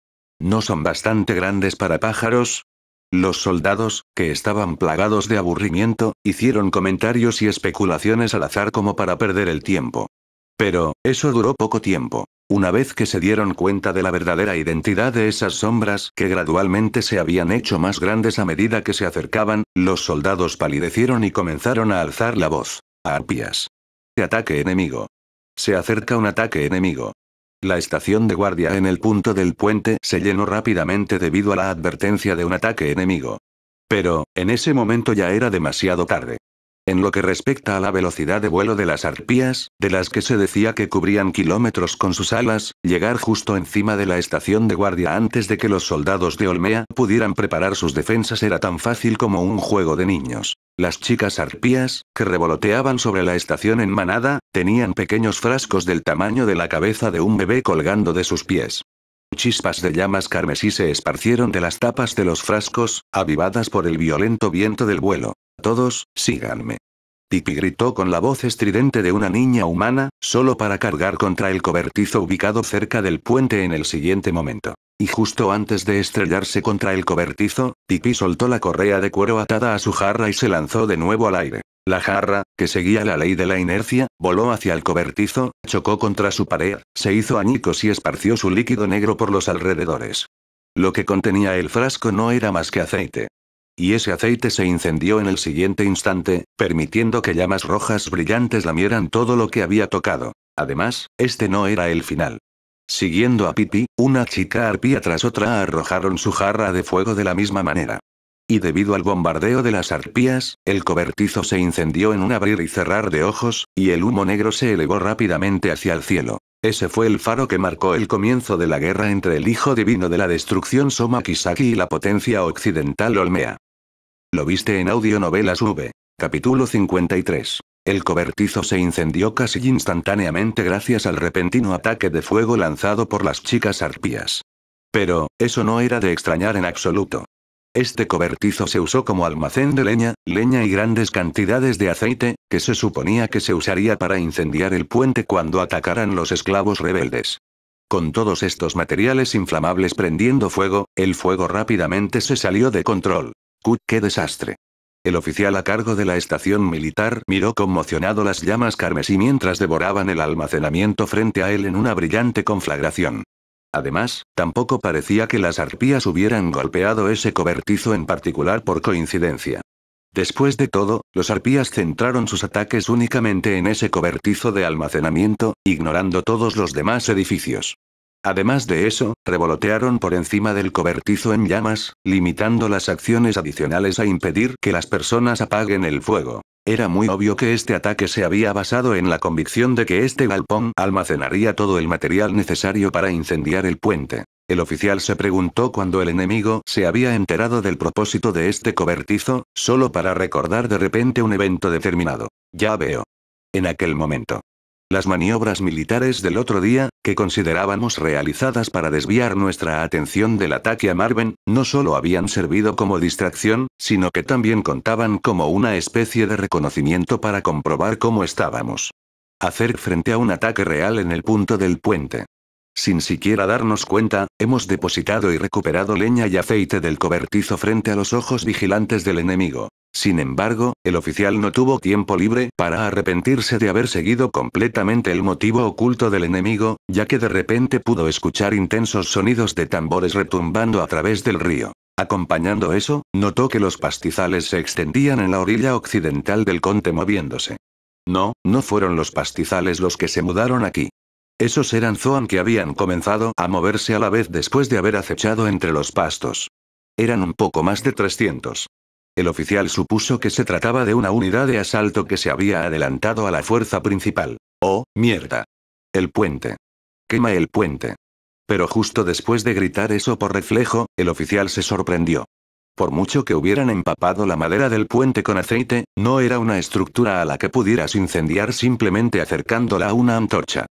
¿No son bastante grandes para pájaros? Los soldados, que estaban plagados de aburrimiento, hicieron comentarios y especulaciones al azar como para perder el tiempo. Pero, eso duró poco tiempo. Una vez que se dieron cuenta de la verdadera identidad de esas sombras, que gradualmente se habían hecho más grandes a medida que se acercaban, los soldados palidecieron y comenzaron a alzar la voz. Arpias. Ataque enemigo. Se acerca un ataque enemigo. La estación de guardia en el punto del puente se llenó rápidamente debido a la advertencia de un ataque enemigo. Pero, en ese momento ya era demasiado tarde. En lo que respecta a la velocidad de vuelo de las arpías, de las que se decía que cubrían kilómetros con sus alas, llegar justo encima de la estación de guardia antes de que los soldados de Olmea pudieran preparar sus defensas era tan fácil como un juego de niños. Las chicas arpías, que revoloteaban sobre la estación en manada, tenían pequeños frascos del tamaño de la cabeza de un bebé colgando de sus pies. Chispas de llamas carmesí se esparcieron de las tapas de los frascos, avivadas por el violento viento del vuelo. Todos, síganme. Tipi gritó con la voz estridente de una niña humana, solo para cargar contra el cobertizo ubicado cerca del puente en el siguiente momento. Y justo antes de estrellarse contra el cobertizo, Tipi soltó la correa de cuero atada a su jarra y se lanzó de nuevo al aire. La jarra, que seguía la ley de la inercia, voló hacia el cobertizo, chocó contra su pared, se hizo añicos y esparció su líquido negro por los alrededores. Lo que contenía el frasco no era más que aceite y ese aceite se incendió en el siguiente instante, permitiendo que llamas rojas brillantes lamieran todo lo que había tocado. Además, este no era el final. Siguiendo a Pipi, una chica arpía tras otra arrojaron su jarra de fuego de la misma manera. Y debido al bombardeo de las arpías, el cobertizo se incendió en un abrir y cerrar de ojos, y el humo negro se elevó rápidamente hacia el cielo. Ese fue el faro que marcó el comienzo de la guerra entre el hijo divino de la destrucción Soma y la potencia occidental Olmea. Lo viste en Audionovelas V. Capítulo 53. El cobertizo se incendió casi instantáneamente gracias al repentino ataque de fuego lanzado por las chicas arpías. Pero, eso no era de extrañar en absoluto. Este cobertizo se usó como almacén de leña, leña y grandes cantidades de aceite, que se suponía que se usaría para incendiar el puente cuando atacaran los esclavos rebeldes. Con todos estos materiales inflamables prendiendo fuego, el fuego rápidamente se salió de control qué desastre! El oficial a cargo de la estación militar miró conmocionado las llamas carmesí mientras devoraban el almacenamiento frente a él en una brillante conflagración. Además, tampoco parecía que las arpías hubieran golpeado ese cobertizo en particular por coincidencia. Después de todo, los arpías centraron sus ataques únicamente en ese cobertizo de almacenamiento, ignorando todos los demás edificios. Además de eso, revolotearon por encima del cobertizo en llamas, limitando las acciones adicionales a impedir que las personas apaguen el fuego. Era muy obvio que este ataque se había basado en la convicción de que este galpón almacenaría todo el material necesario para incendiar el puente. El oficial se preguntó cuando el enemigo se había enterado del propósito de este cobertizo, solo para recordar de repente un evento determinado. Ya veo. En aquel momento, las maniobras militares del otro día, que considerábamos realizadas para desviar nuestra atención del ataque a Marvin, no solo habían servido como distracción, sino que también contaban como una especie de reconocimiento para comprobar cómo estábamos. Hacer frente a un ataque real en el punto del puente. Sin siquiera darnos cuenta, hemos depositado y recuperado leña y aceite del cobertizo frente a los ojos vigilantes del enemigo. Sin embargo, el oficial no tuvo tiempo libre para arrepentirse de haber seguido completamente el motivo oculto del enemigo, ya que de repente pudo escuchar intensos sonidos de tambores retumbando a través del río. Acompañando eso, notó que los pastizales se extendían en la orilla occidental del conte moviéndose. No, no fueron los pastizales los que se mudaron aquí. Esos eran Zoan que habían comenzado a moverse a la vez después de haber acechado entre los pastos. Eran un poco más de 300. El oficial supuso que se trataba de una unidad de asalto que se había adelantado a la fuerza principal. ¡Oh, mierda! El puente. Quema el puente. Pero justo después de gritar eso por reflejo, el oficial se sorprendió. Por mucho que hubieran empapado la madera del puente con aceite, no era una estructura a la que pudieras incendiar simplemente acercándola a una antorcha.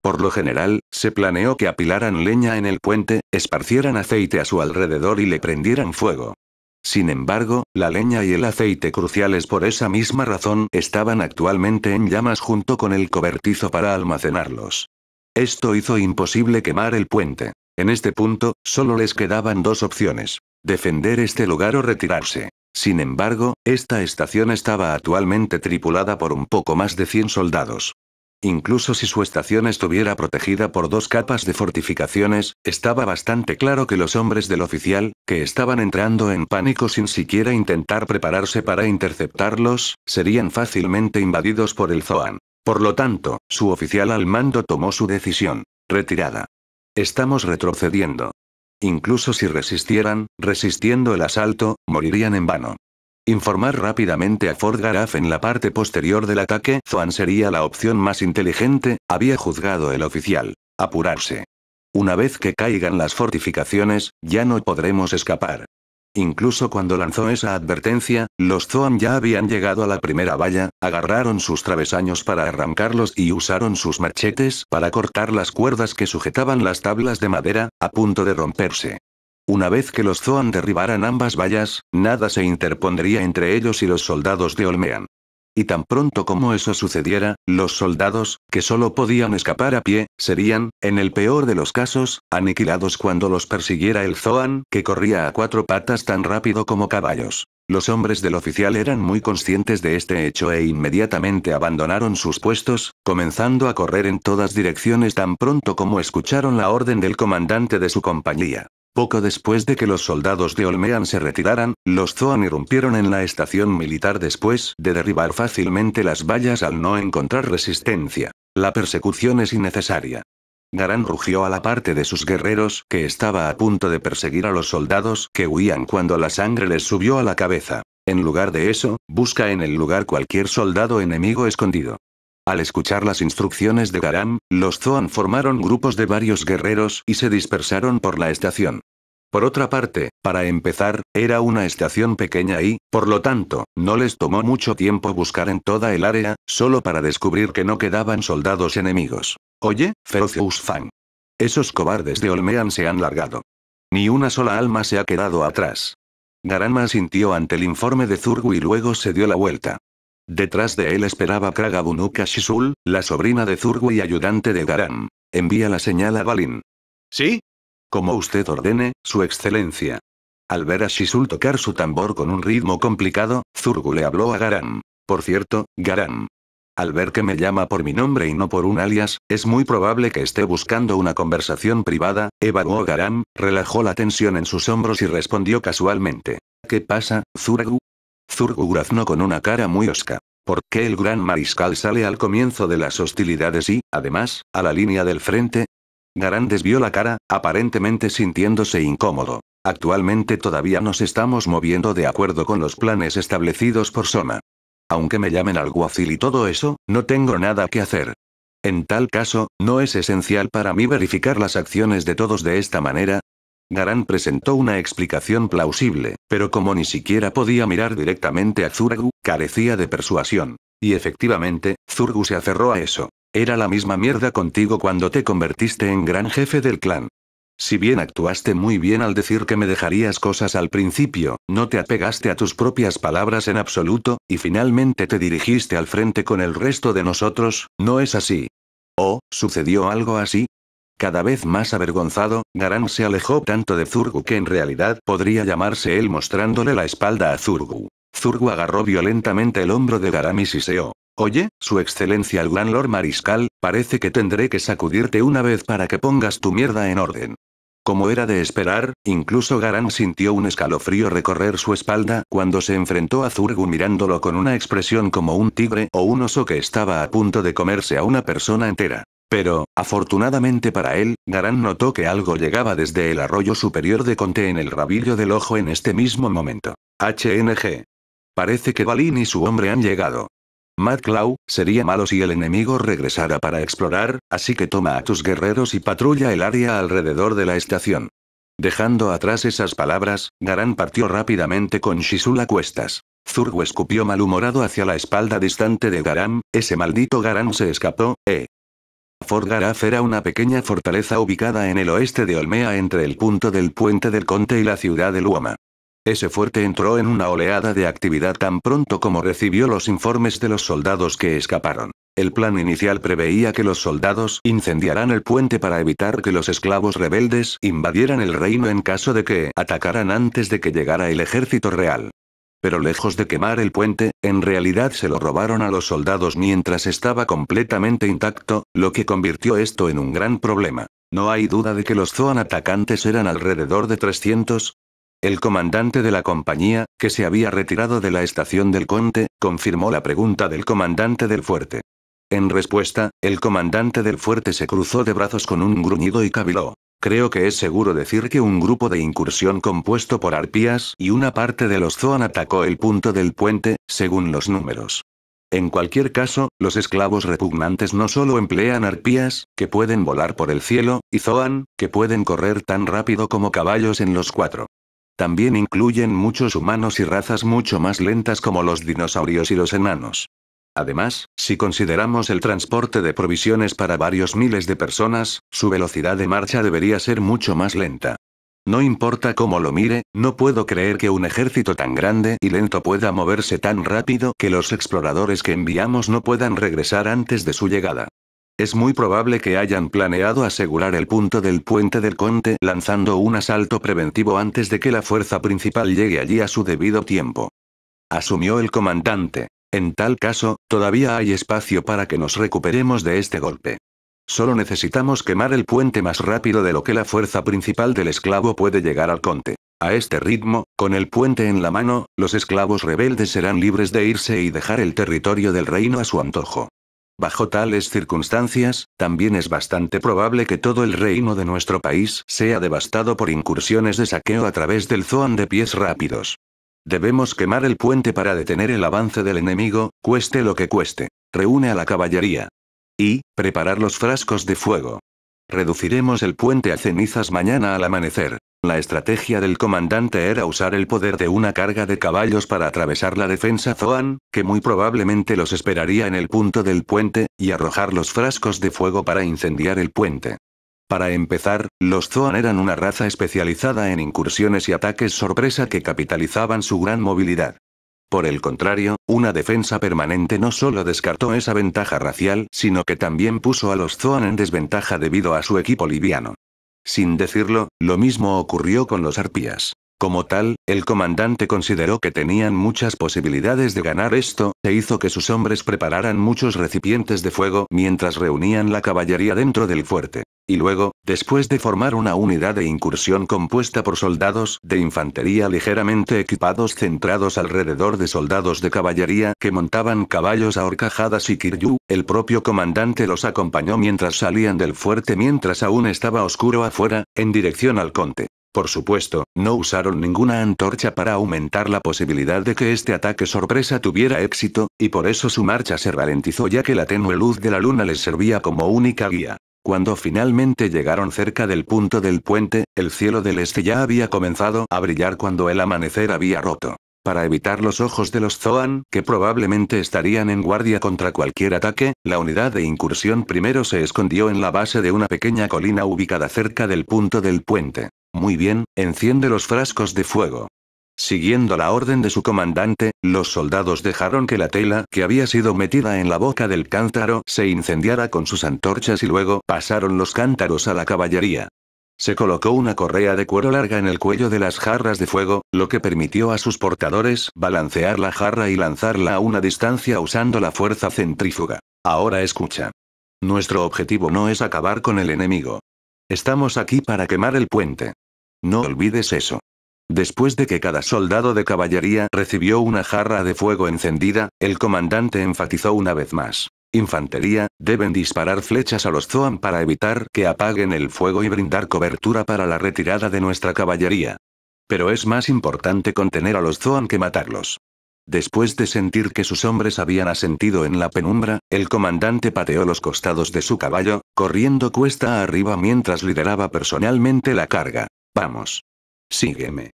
Por lo general, se planeó que apilaran leña en el puente, esparcieran aceite a su alrededor y le prendieran fuego. Sin embargo, la leña y el aceite cruciales por esa misma razón estaban actualmente en llamas junto con el cobertizo para almacenarlos. Esto hizo imposible quemar el puente. En este punto, solo les quedaban dos opciones. Defender este lugar o retirarse. Sin embargo, esta estación estaba actualmente tripulada por un poco más de 100 soldados. Incluso si su estación estuviera protegida por dos capas de fortificaciones, estaba bastante claro que los hombres del oficial, que estaban entrando en pánico sin siquiera intentar prepararse para interceptarlos, serían fácilmente invadidos por el Zoan. Por lo tanto, su oficial al mando tomó su decisión. Retirada. Estamos retrocediendo. Incluso si resistieran, resistiendo el asalto, morirían en vano. Informar rápidamente a Ford Garaf en la parte posterior del ataque Zoan sería la opción más inteligente, había juzgado el oficial. Apurarse. Una vez que caigan las fortificaciones, ya no podremos escapar. Incluso cuando lanzó esa advertencia, los Zoan ya habían llegado a la primera valla, agarraron sus travesaños para arrancarlos y usaron sus machetes para cortar las cuerdas que sujetaban las tablas de madera, a punto de romperse. Una vez que los Zoan derribaran ambas vallas, nada se interpondría entre ellos y los soldados de Olmean. Y tan pronto como eso sucediera, los soldados, que solo podían escapar a pie, serían, en el peor de los casos, aniquilados cuando los persiguiera el Zoan, que corría a cuatro patas tan rápido como caballos. Los hombres del oficial eran muy conscientes de este hecho e inmediatamente abandonaron sus puestos, comenzando a correr en todas direcciones tan pronto como escucharon la orden del comandante de su compañía. Poco después de que los soldados de Olmean se retiraran, los Zoan irrumpieron en la estación militar después de derribar fácilmente las vallas al no encontrar resistencia. La persecución es innecesaria. Garan rugió a la parte de sus guerreros que estaba a punto de perseguir a los soldados que huían cuando la sangre les subió a la cabeza. En lugar de eso, busca en el lugar cualquier soldado enemigo escondido. Al escuchar las instrucciones de Garam, los Zoan formaron grupos de varios guerreros y se dispersaron por la estación. Por otra parte, para empezar, era una estación pequeña y, por lo tanto, no les tomó mucho tiempo buscar en toda el área, solo para descubrir que no quedaban soldados enemigos. Oye, Ferocious Fang. Esos cobardes de Olmean se han largado. Ni una sola alma se ha quedado atrás. Garan asintió ante el informe de Zurgu y luego se dio la vuelta. Detrás de él esperaba Kragabunuka Shisul, la sobrina de Zurgu y ayudante de Garan. Envía la señal a Balin. ¿Sí? Como usted ordene, Su Excelencia. Al ver a Shisul tocar su tambor con un ritmo complicado, Zurgu le habló a Garan. Por cierto, Garan. Al ver que me llama por mi nombre y no por un alias, es muy probable que esté buscando una conversación privada, evaluó Garan, relajó la tensión en sus hombros y respondió casualmente. ¿Qué pasa, Zurgu? graznó con una cara muy osca. ¿Por qué el gran mariscal sale al comienzo de las hostilidades y, además, a la línea del frente? Garán desvió la cara, aparentemente sintiéndose incómodo. Actualmente todavía nos estamos moviendo de acuerdo con los planes establecidos por Soma. Aunque me llamen alguacil y todo eso, no tengo nada que hacer. En tal caso, ¿no es esencial para mí verificar las acciones de todos de esta manera? Garan presentó una explicación plausible, pero como ni siquiera podía mirar directamente a Zurgu, carecía de persuasión. Y efectivamente, Zurgu se aferró a eso. Era la misma mierda contigo cuando te convertiste en gran jefe del clan. Si bien actuaste muy bien al decir que me dejarías cosas al principio, no te apegaste a tus propias palabras en absoluto, y finalmente te dirigiste al frente con el resto de nosotros, ¿no es así? ¿O, sucedió algo así? Cada vez más avergonzado, Garan se alejó tanto de Zurgu que en realidad podría llamarse él mostrándole la espalda a Zurgu. Zurgu agarró violentamente el hombro de Garam y siseó. Oye, su excelencia el Gran Lord Mariscal, parece que tendré que sacudirte una vez para que pongas tu mierda en orden. Como era de esperar, incluso Garan sintió un escalofrío recorrer su espalda cuando se enfrentó a Zurgu mirándolo con una expresión como un tigre o un oso que estaba a punto de comerse a una persona entera. Pero, afortunadamente para él, Garán notó que algo llegaba desde el arroyo superior de Conte en el rabillo del ojo en este mismo momento. HNG. Parece que Balin y su hombre han llegado. Madclaw, sería malo si el enemigo regresara para explorar, así que toma a tus guerreros y patrulla el área alrededor de la estación. Dejando atrás esas palabras, Garán partió rápidamente con Shizula cuestas. Zurgo escupió malhumorado hacia la espalda distante de Garan, ese maldito Garan se escapó, eh. Fort Garaf era una pequeña fortaleza ubicada en el oeste de Olmea entre el punto del puente del Conte y la ciudad de Luoma. Ese fuerte entró en una oleada de actividad tan pronto como recibió los informes de los soldados que escaparon. El plan inicial preveía que los soldados incendiaran el puente para evitar que los esclavos rebeldes invadieran el reino en caso de que atacaran antes de que llegara el ejército real. Pero lejos de quemar el puente, en realidad se lo robaron a los soldados mientras estaba completamente intacto, lo que convirtió esto en un gran problema. No hay duda de que los Zoan atacantes eran alrededor de 300. El comandante de la compañía, que se había retirado de la estación del Conte, confirmó la pregunta del comandante del fuerte. En respuesta, el comandante del fuerte se cruzó de brazos con un gruñido y caviló. Creo que es seguro decir que un grupo de incursión compuesto por arpías y una parte de los Zoan atacó el punto del puente, según los números. En cualquier caso, los esclavos repugnantes no solo emplean arpías, que pueden volar por el cielo, y Zoan, que pueden correr tan rápido como caballos en los cuatro. También incluyen muchos humanos y razas mucho más lentas como los dinosaurios y los enanos. Además, si consideramos el transporte de provisiones para varios miles de personas, su velocidad de marcha debería ser mucho más lenta. No importa cómo lo mire, no puedo creer que un ejército tan grande y lento pueda moverse tan rápido que los exploradores que enviamos no puedan regresar antes de su llegada. Es muy probable que hayan planeado asegurar el punto del puente del conte lanzando un asalto preventivo antes de que la fuerza principal llegue allí a su debido tiempo. Asumió el comandante. En tal caso, todavía hay espacio para que nos recuperemos de este golpe. Solo necesitamos quemar el puente más rápido de lo que la fuerza principal del esclavo puede llegar al conte. A este ritmo, con el puente en la mano, los esclavos rebeldes serán libres de irse y dejar el territorio del reino a su antojo. Bajo tales circunstancias, también es bastante probable que todo el reino de nuestro país sea devastado por incursiones de saqueo a través del zoan de pies rápidos. Debemos quemar el puente para detener el avance del enemigo, cueste lo que cueste. Reúne a la caballería. Y, preparar los frascos de fuego. Reduciremos el puente a cenizas mañana al amanecer. La estrategia del comandante era usar el poder de una carga de caballos para atravesar la defensa Zoan, que muy probablemente los esperaría en el punto del puente, y arrojar los frascos de fuego para incendiar el puente. Para empezar, los Zoan eran una raza especializada en incursiones y ataques sorpresa que capitalizaban su gran movilidad. Por el contrario, una defensa permanente no solo descartó esa ventaja racial, sino que también puso a los Zoan en desventaja debido a su equipo liviano. Sin decirlo, lo mismo ocurrió con los arpías. Como tal, el comandante consideró que tenían muchas posibilidades de ganar esto, e hizo que sus hombres prepararan muchos recipientes de fuego mientras reunían la caballería dentro del fuerte. Y luego, después de formar una unidad de incursión compuesta por soldados de infantería ligeramente equipados centrados alrededor de soldados de caballería que montaban caballos a horcajadas y Kiryu, el propio comandante los acompañó mientras salían del fuerte mientras aún estaba oscuro afuera, en dirección al conte. Por supuesto, no usaron ninguna antorcha para aumentar la posibilidad de que este ataque sorpresa tuviera éxito, y por eso su marcha se ralentizó ya que la tenue luz de la luna les servía como única guía. Cuando finalmente llegaron cerca del punto del puente, el cielo del este ya había comenzado a brillar cuando el amanecer había roto. Para evitar los ojos de los Zoan, que probablemente estarían en guardia contra cualquier ataque, la unidad de incursión primero se escondió en la base de una pequeña colina ubicada cerca del punto del puente. Muy bien, enciende los frascos de fuego. Siguiendo la orden de su comandante, los soldados dejaron que la tela que había sido metida en la boca del cántaro se incendiara con sus antorchas y luego pasaron los cántaros a la caballería. Se colocó una correa de cuero larga en el cuello de las jarras de fuego, lo que permitió a sus portadores balancear la jarra y lanzarla a una distancia usando la fuerza centrífuga. Ahora escucha. Nuestro objetivo no es acabar con el enemigo. Estamos aquí para quemar el puente. No olvides eso. Después de que cada soldado de caballería recibió una jarra de fuego encendida, el comandante enfatizó una vez más. Infantería, deben disparar flechas a los Zoan para evitar que apaguen el fuego y brindar cobertura para la retirada de nuestra caballería. Pero es más importante contener a los Zoan que matarlos. Después de sentir que sus hombres habían asentido en la penumbra, el comandante pateó los costados de su caballo, corriendo cuesta arriba mientras lideraba personalmente la carga. Vamos. Sígueme.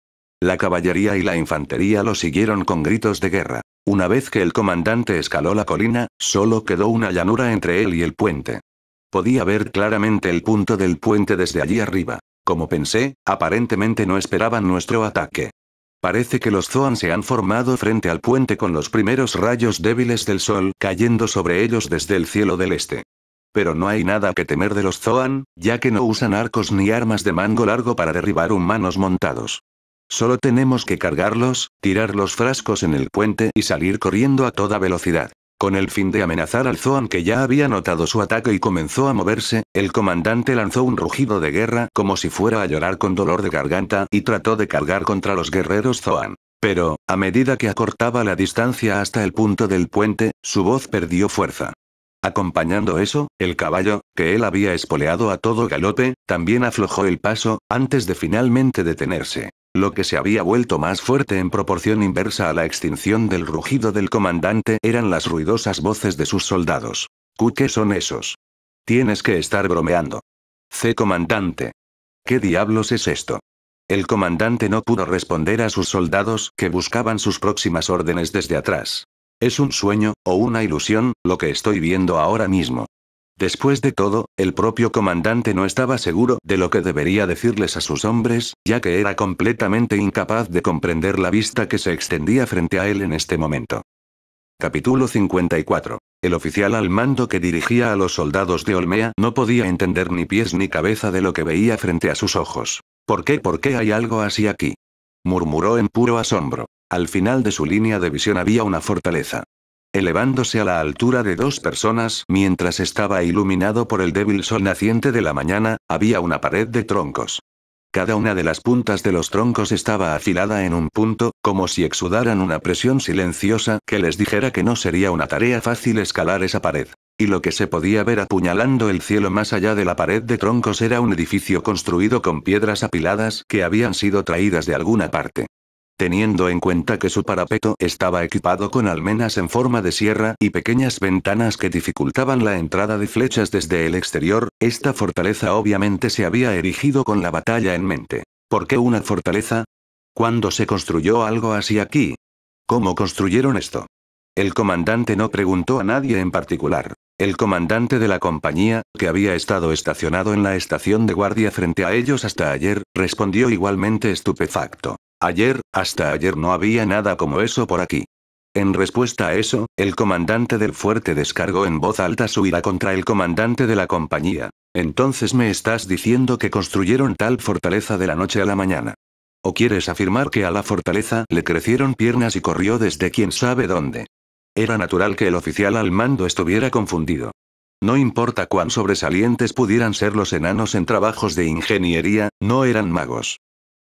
La caballería y la infantería lo siguieron con gritos de guerra. Una vez que el comandante escaló la colina, solo quedó una llanura entre él y el puente. Podía ver claramente el punto del puente desde allí arriba. Como pensé, aparentemente no esperaban nuestro ataque. Parece que los Zoan se han formado frente al puente con los primeros rayos débiles del sol cayendo sobre ellos desde el cielo del este. Pero no hay nada que temer de los Zoan, ya que no usan arcos ni armas de mango largo para derribar humanos montados. Solo tenemos que cargarlos, tirar los frascos en el puente y salir corriendo a toda velocidad. Con el fin de amenazar al Zoan que ya había notado su ataque y comenzó a moverse, el comandante lanzó un rugido de guerra como si fuera a llorar con dolor de garganta y trató de cargar contra los guerreros Zoan. Pero, a medida que acortaba la distancia hasta el punto del puente, su voz perdió fuerza. Acompañando eso, el caballo, que él había espoleado a todo galope, también aflojó el paso, antes de finalmente detenerse. Lo que se había vuelto más fuerte en proporción inversa a la extinción del rugido del comandante eran las ruidosas voces de sus soldados. qué son esos? Tienes que estar bromeando. C comandante. ¿Qué diablos es esto? El comandante no pudo responder a sus soldados que buscaban sus próximas órdenes desde atrás. Es un sueño, o una ilusión, lo que estoy viendo ahora mismo. Después de todo, el propio comandante no estaba seguro de lo que debería decirles a sus hombres, ya que era completamente incapaz de comprender la vista que se extendía frente a él en este momento. Capítulo 54. El oficial al mando que dirigía a los soldados de Olmea no podía entender ni pies ni cabeza de lo que veía frente a sus ojos. ¿Por qué? ¿Por qué hay algo así aquí? murmuró en puro asombro. Al final de su línea de visión había una fortaleza elevándose a la altura de dos personas mientras estaba iluminado por el débil sol naciente de la mañana, había una pared de troncos. Cada una de las puntas de los troncos estaba afilada en un punto, como si exudaran una presión silenciosa que les dijera que no sería una tarea fácil escalar esa pared. Y lo que se podía ver apuñalando el cielo más allá de la pared de troncos era un edificio construido con piedras apiladas que habían sido traídas de alguna parte teniendo en cuenta que su parapeto estaba equipado con almenas en forma de sierra y pequeñas ventanas que dificultaban la entrada de flechas desde el exterior, esta fortaleza obviamente se había erigido con la batalla en mente. ¿Por qué una fortaleza? ¿Cuándo se construyó algo así aquí? ¿Cómo construyeron esto? El comandante no preguntó a nadie en particular. El comandante de la compañía, que había estado estacionado en la estación de guardia frente a ellos hasta ayer, respondió igualmente estupefacto. Ayer, hasta ayer no había nada como eso por aquí. En respuesta a eso, el comandante del fuerte descargó en voz alta su ira contra el comandante de la compañía. Entonces me estás diciendo que construyeron tal fortaleza de la noche a la mañana. ¿O quieres afirmar que a la fortaleza le crecieron piernas y corrió desde quién sabe dónde? Era natural que el oficial al mando estuviera confundido. No importa cuán sobresalientes pudieran ser los enanos en trabajos de ingeniería, no eran magos.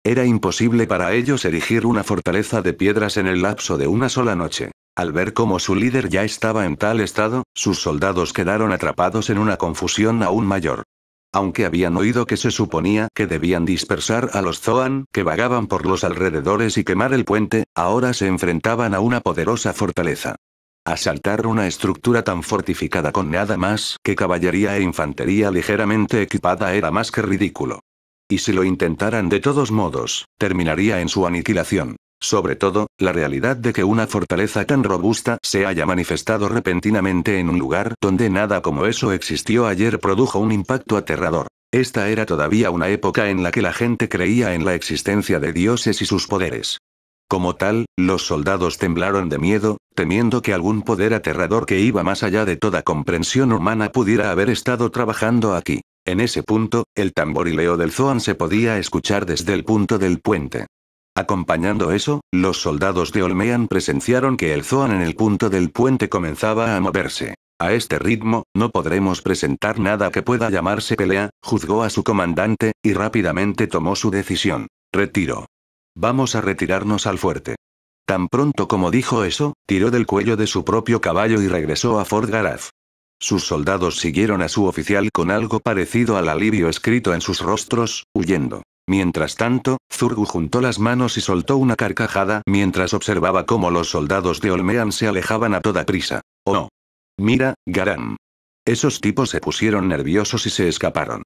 Era imposible para ellos erigir una fortaleza de piedras en el lapso de una sola noche. Al ver cómo su líder ya estaba en tal estado, sus soldados quedaron atrapados en una confusión aún mayor. Aunque habían oído que se suponía que debían dispersar a los Zoan, que vagaban por los alrededores y quemar el puente, ahora se enfrentaban a una poderosa fortaleza. Asaltar una estructura tan fortificada con nada más que caballería e infantería ligeramente equipada era más que ridículo. Y si lo intentaran de todos modos, terminaría en su aniquilación. Sobre todo, la realidad de que una fortaleza tan robusta se haya manifestado repentinamente en un lugar donde nada como eso existió ayer produjo un impacto aterrador. Esta era todavía una época en la que la gente creía en la existencia de dioses y sus poderes. Como tal, los soldados temblaron de miedo, temiendo que algún poder aterrador que iba más allá de toda comprensión humana pudiera haber estado trabajando aquí. En ese punto, el tamborileo del Zoan se podía escuchar desde el punto del puente. Acompañando eso, los soldados de Olmean presenciaron que el Zoan en el punto del puente comenzaba a moverse. A este ritmo, no podremos presentar nada que pueda llamarse pelea, juzgó a su comandante, y rápidamente tomó su decisión. Retiro. Vamos a retirarnos al fuerte. Tan pronto como dijo eso, tiró del cuello de su propio caballo y regresó a Fort Garaz. Sus soldados siguieron a su oficial con algo parecido al alivio escrito en sus rostros, huyendo. Mientras tanto, Zurgu juntó las manos y soltó una carcajada mientras observaba cómo los soldados de Olmean se alejaban a toda prisa. oh, Mira, Garán. Esos tipos se pusieron nerviosos y se escaparon.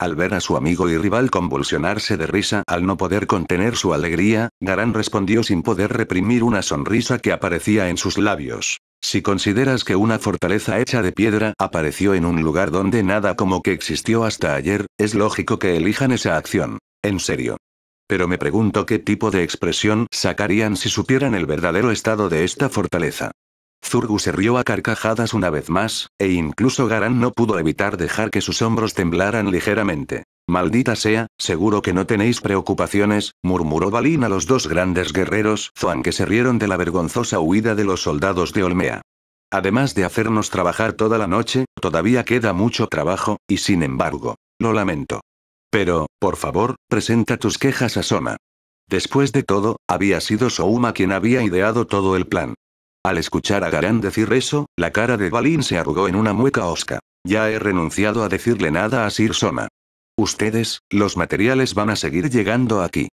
Al ver a su amigo y rival convulsionarse de risa al no poder contener su alegría, Garan respondió sin poder reprimir una sonrisa que aparecía en sus labios. Si consideras que una fortaleza hecha de piedra apareció en un lugar donde nada como que existió hasta ayer, es lógico que elijan esa acción. En serio. Pero me pregunto qué tipo de expresión sacarían si supieran el verdadero estado de esta fortaleza. Zurgu se rió a carcajadas una vez más, e incluso Garan no pudo evitar dejar que sus hombros temblaran ligeramente. Maldita sea, seguro que no tenéis preocupaciones, murmuró Balín a los dos grandes guerreros Zoan que se rieron de la vergonzosa huida de los soldados de Olmea. Además de hacernos trabajar toda la noche, todavía queda mucho trabajo, y sin embargo, lo lamento. Pero, por favor, presenta tus quejas a Soma. Después de todo, había sido Souma quien había ideado todo el plan. Al escuchar a Garán decir eso, la cara de Balín se arrugó en una mueca osca. Ya he renunciado a decirle nada a Sir Soma. Ustedes, los materiales van a seguir llegando aquí.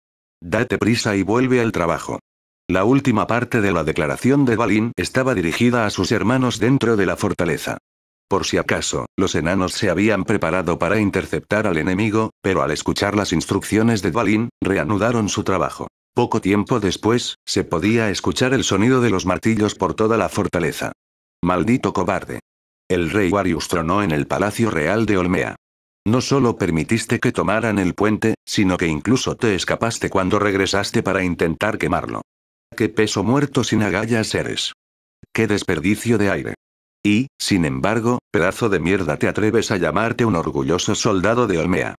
Date prisa y vuelve al trabajo. La última parte de la declaración de Balin estaba dirigida a sus hermanos dentro de la fortaleza. Por si acaso, los enanos se habían preparado para interceptar al enemigo, pero al escuchar las instrucciones de Balin, reanudaron su trabajo. Poco tiempo después, se podía escuchar el sonido de los martillos por toda la fortaleza. Maldito cobarde. El rey Warius tronó en el palacio real de Olmea. No solo permitiste que tomaran el puente, sino que incluso te escapaste cuando regresaste para intentar quemarlo. Qué peso muerto sin agallas eres. Qué desperdicio de aire. Y, sin embargo, pedazo de mierda te atreves a llamarte un orgulloso soldado de Olmea.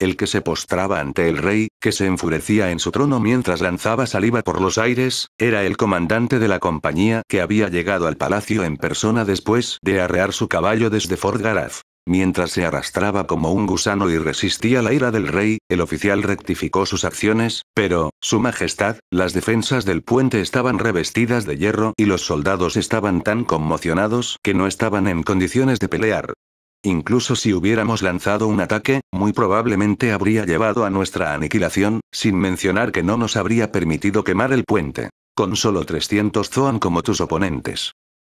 El que se postraba ante el rey, que se enfurecía en su trono mientras lanzaba saliva por los aires, era el comandante de la compañía que había llegado al palacio en persona después de arrear su caballo desde Fort Garaz. Mientras se arrastraba como un gusano y resistía la ira del rey, el oficial rectificó sus acciones, pero, Su Majestad, las defensas del puente estaban revestidas de hierro y los soldados estaban tan conmocionados que no estaban en condiciones de pelear. Incluso si hubiéramos lanzado un ataque, muy probablemente habría llevado a nuestra aniquilación, sin mencionar que no nos habría permitido quemar el puente. Con solo 300 Zoan como tus oponentes.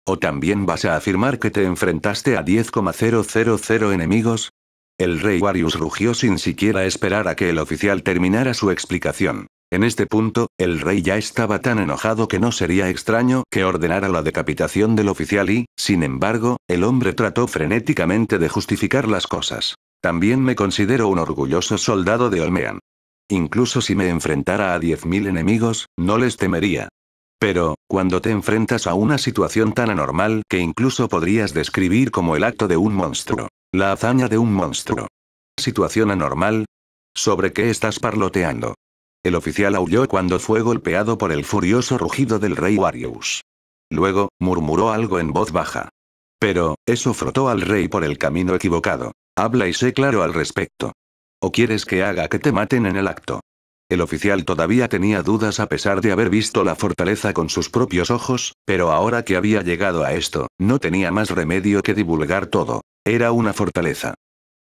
¿O también vas a afirmar que te enfrentaste a 10,000 enemigos? El rey Warius rugió sin siquiera esperar a que el oficial terminara su explicación. En este punto, el rey ya estaba tan enojado que no sería extraño que ordenara la decapitación del oficial y, sin embargo, el hombre trató frenéticamente de justificar las cosas. También me considero un orgulloso soldado de Olmean. Incluso si me enfrentara a 10.000 enemigos, no les temería. Pero, cuando te enfrentas a una situación tan anormal que incluso podrías describir como el acto de un monstruo, la hazaña de un monstruo. ¿Situación anormal? ¿Sobre qué estás parloteando? El oficial aulló cuando fue golpeado por el furioso rugido del rey Warius. Luego, murmuró algo en voz baja. Pero, eso frotó al rey por el camino equivocado. Habla y sé claro al respecto. ¿O quieres que haga que te maten en el acto? El oficial todavía tenía dudas a pesar de haber visto la fortaleza con sus propios ojos, pero ahora que había llegado a esto, no tenía más remedio que divulgar todo. Era una fortaleza.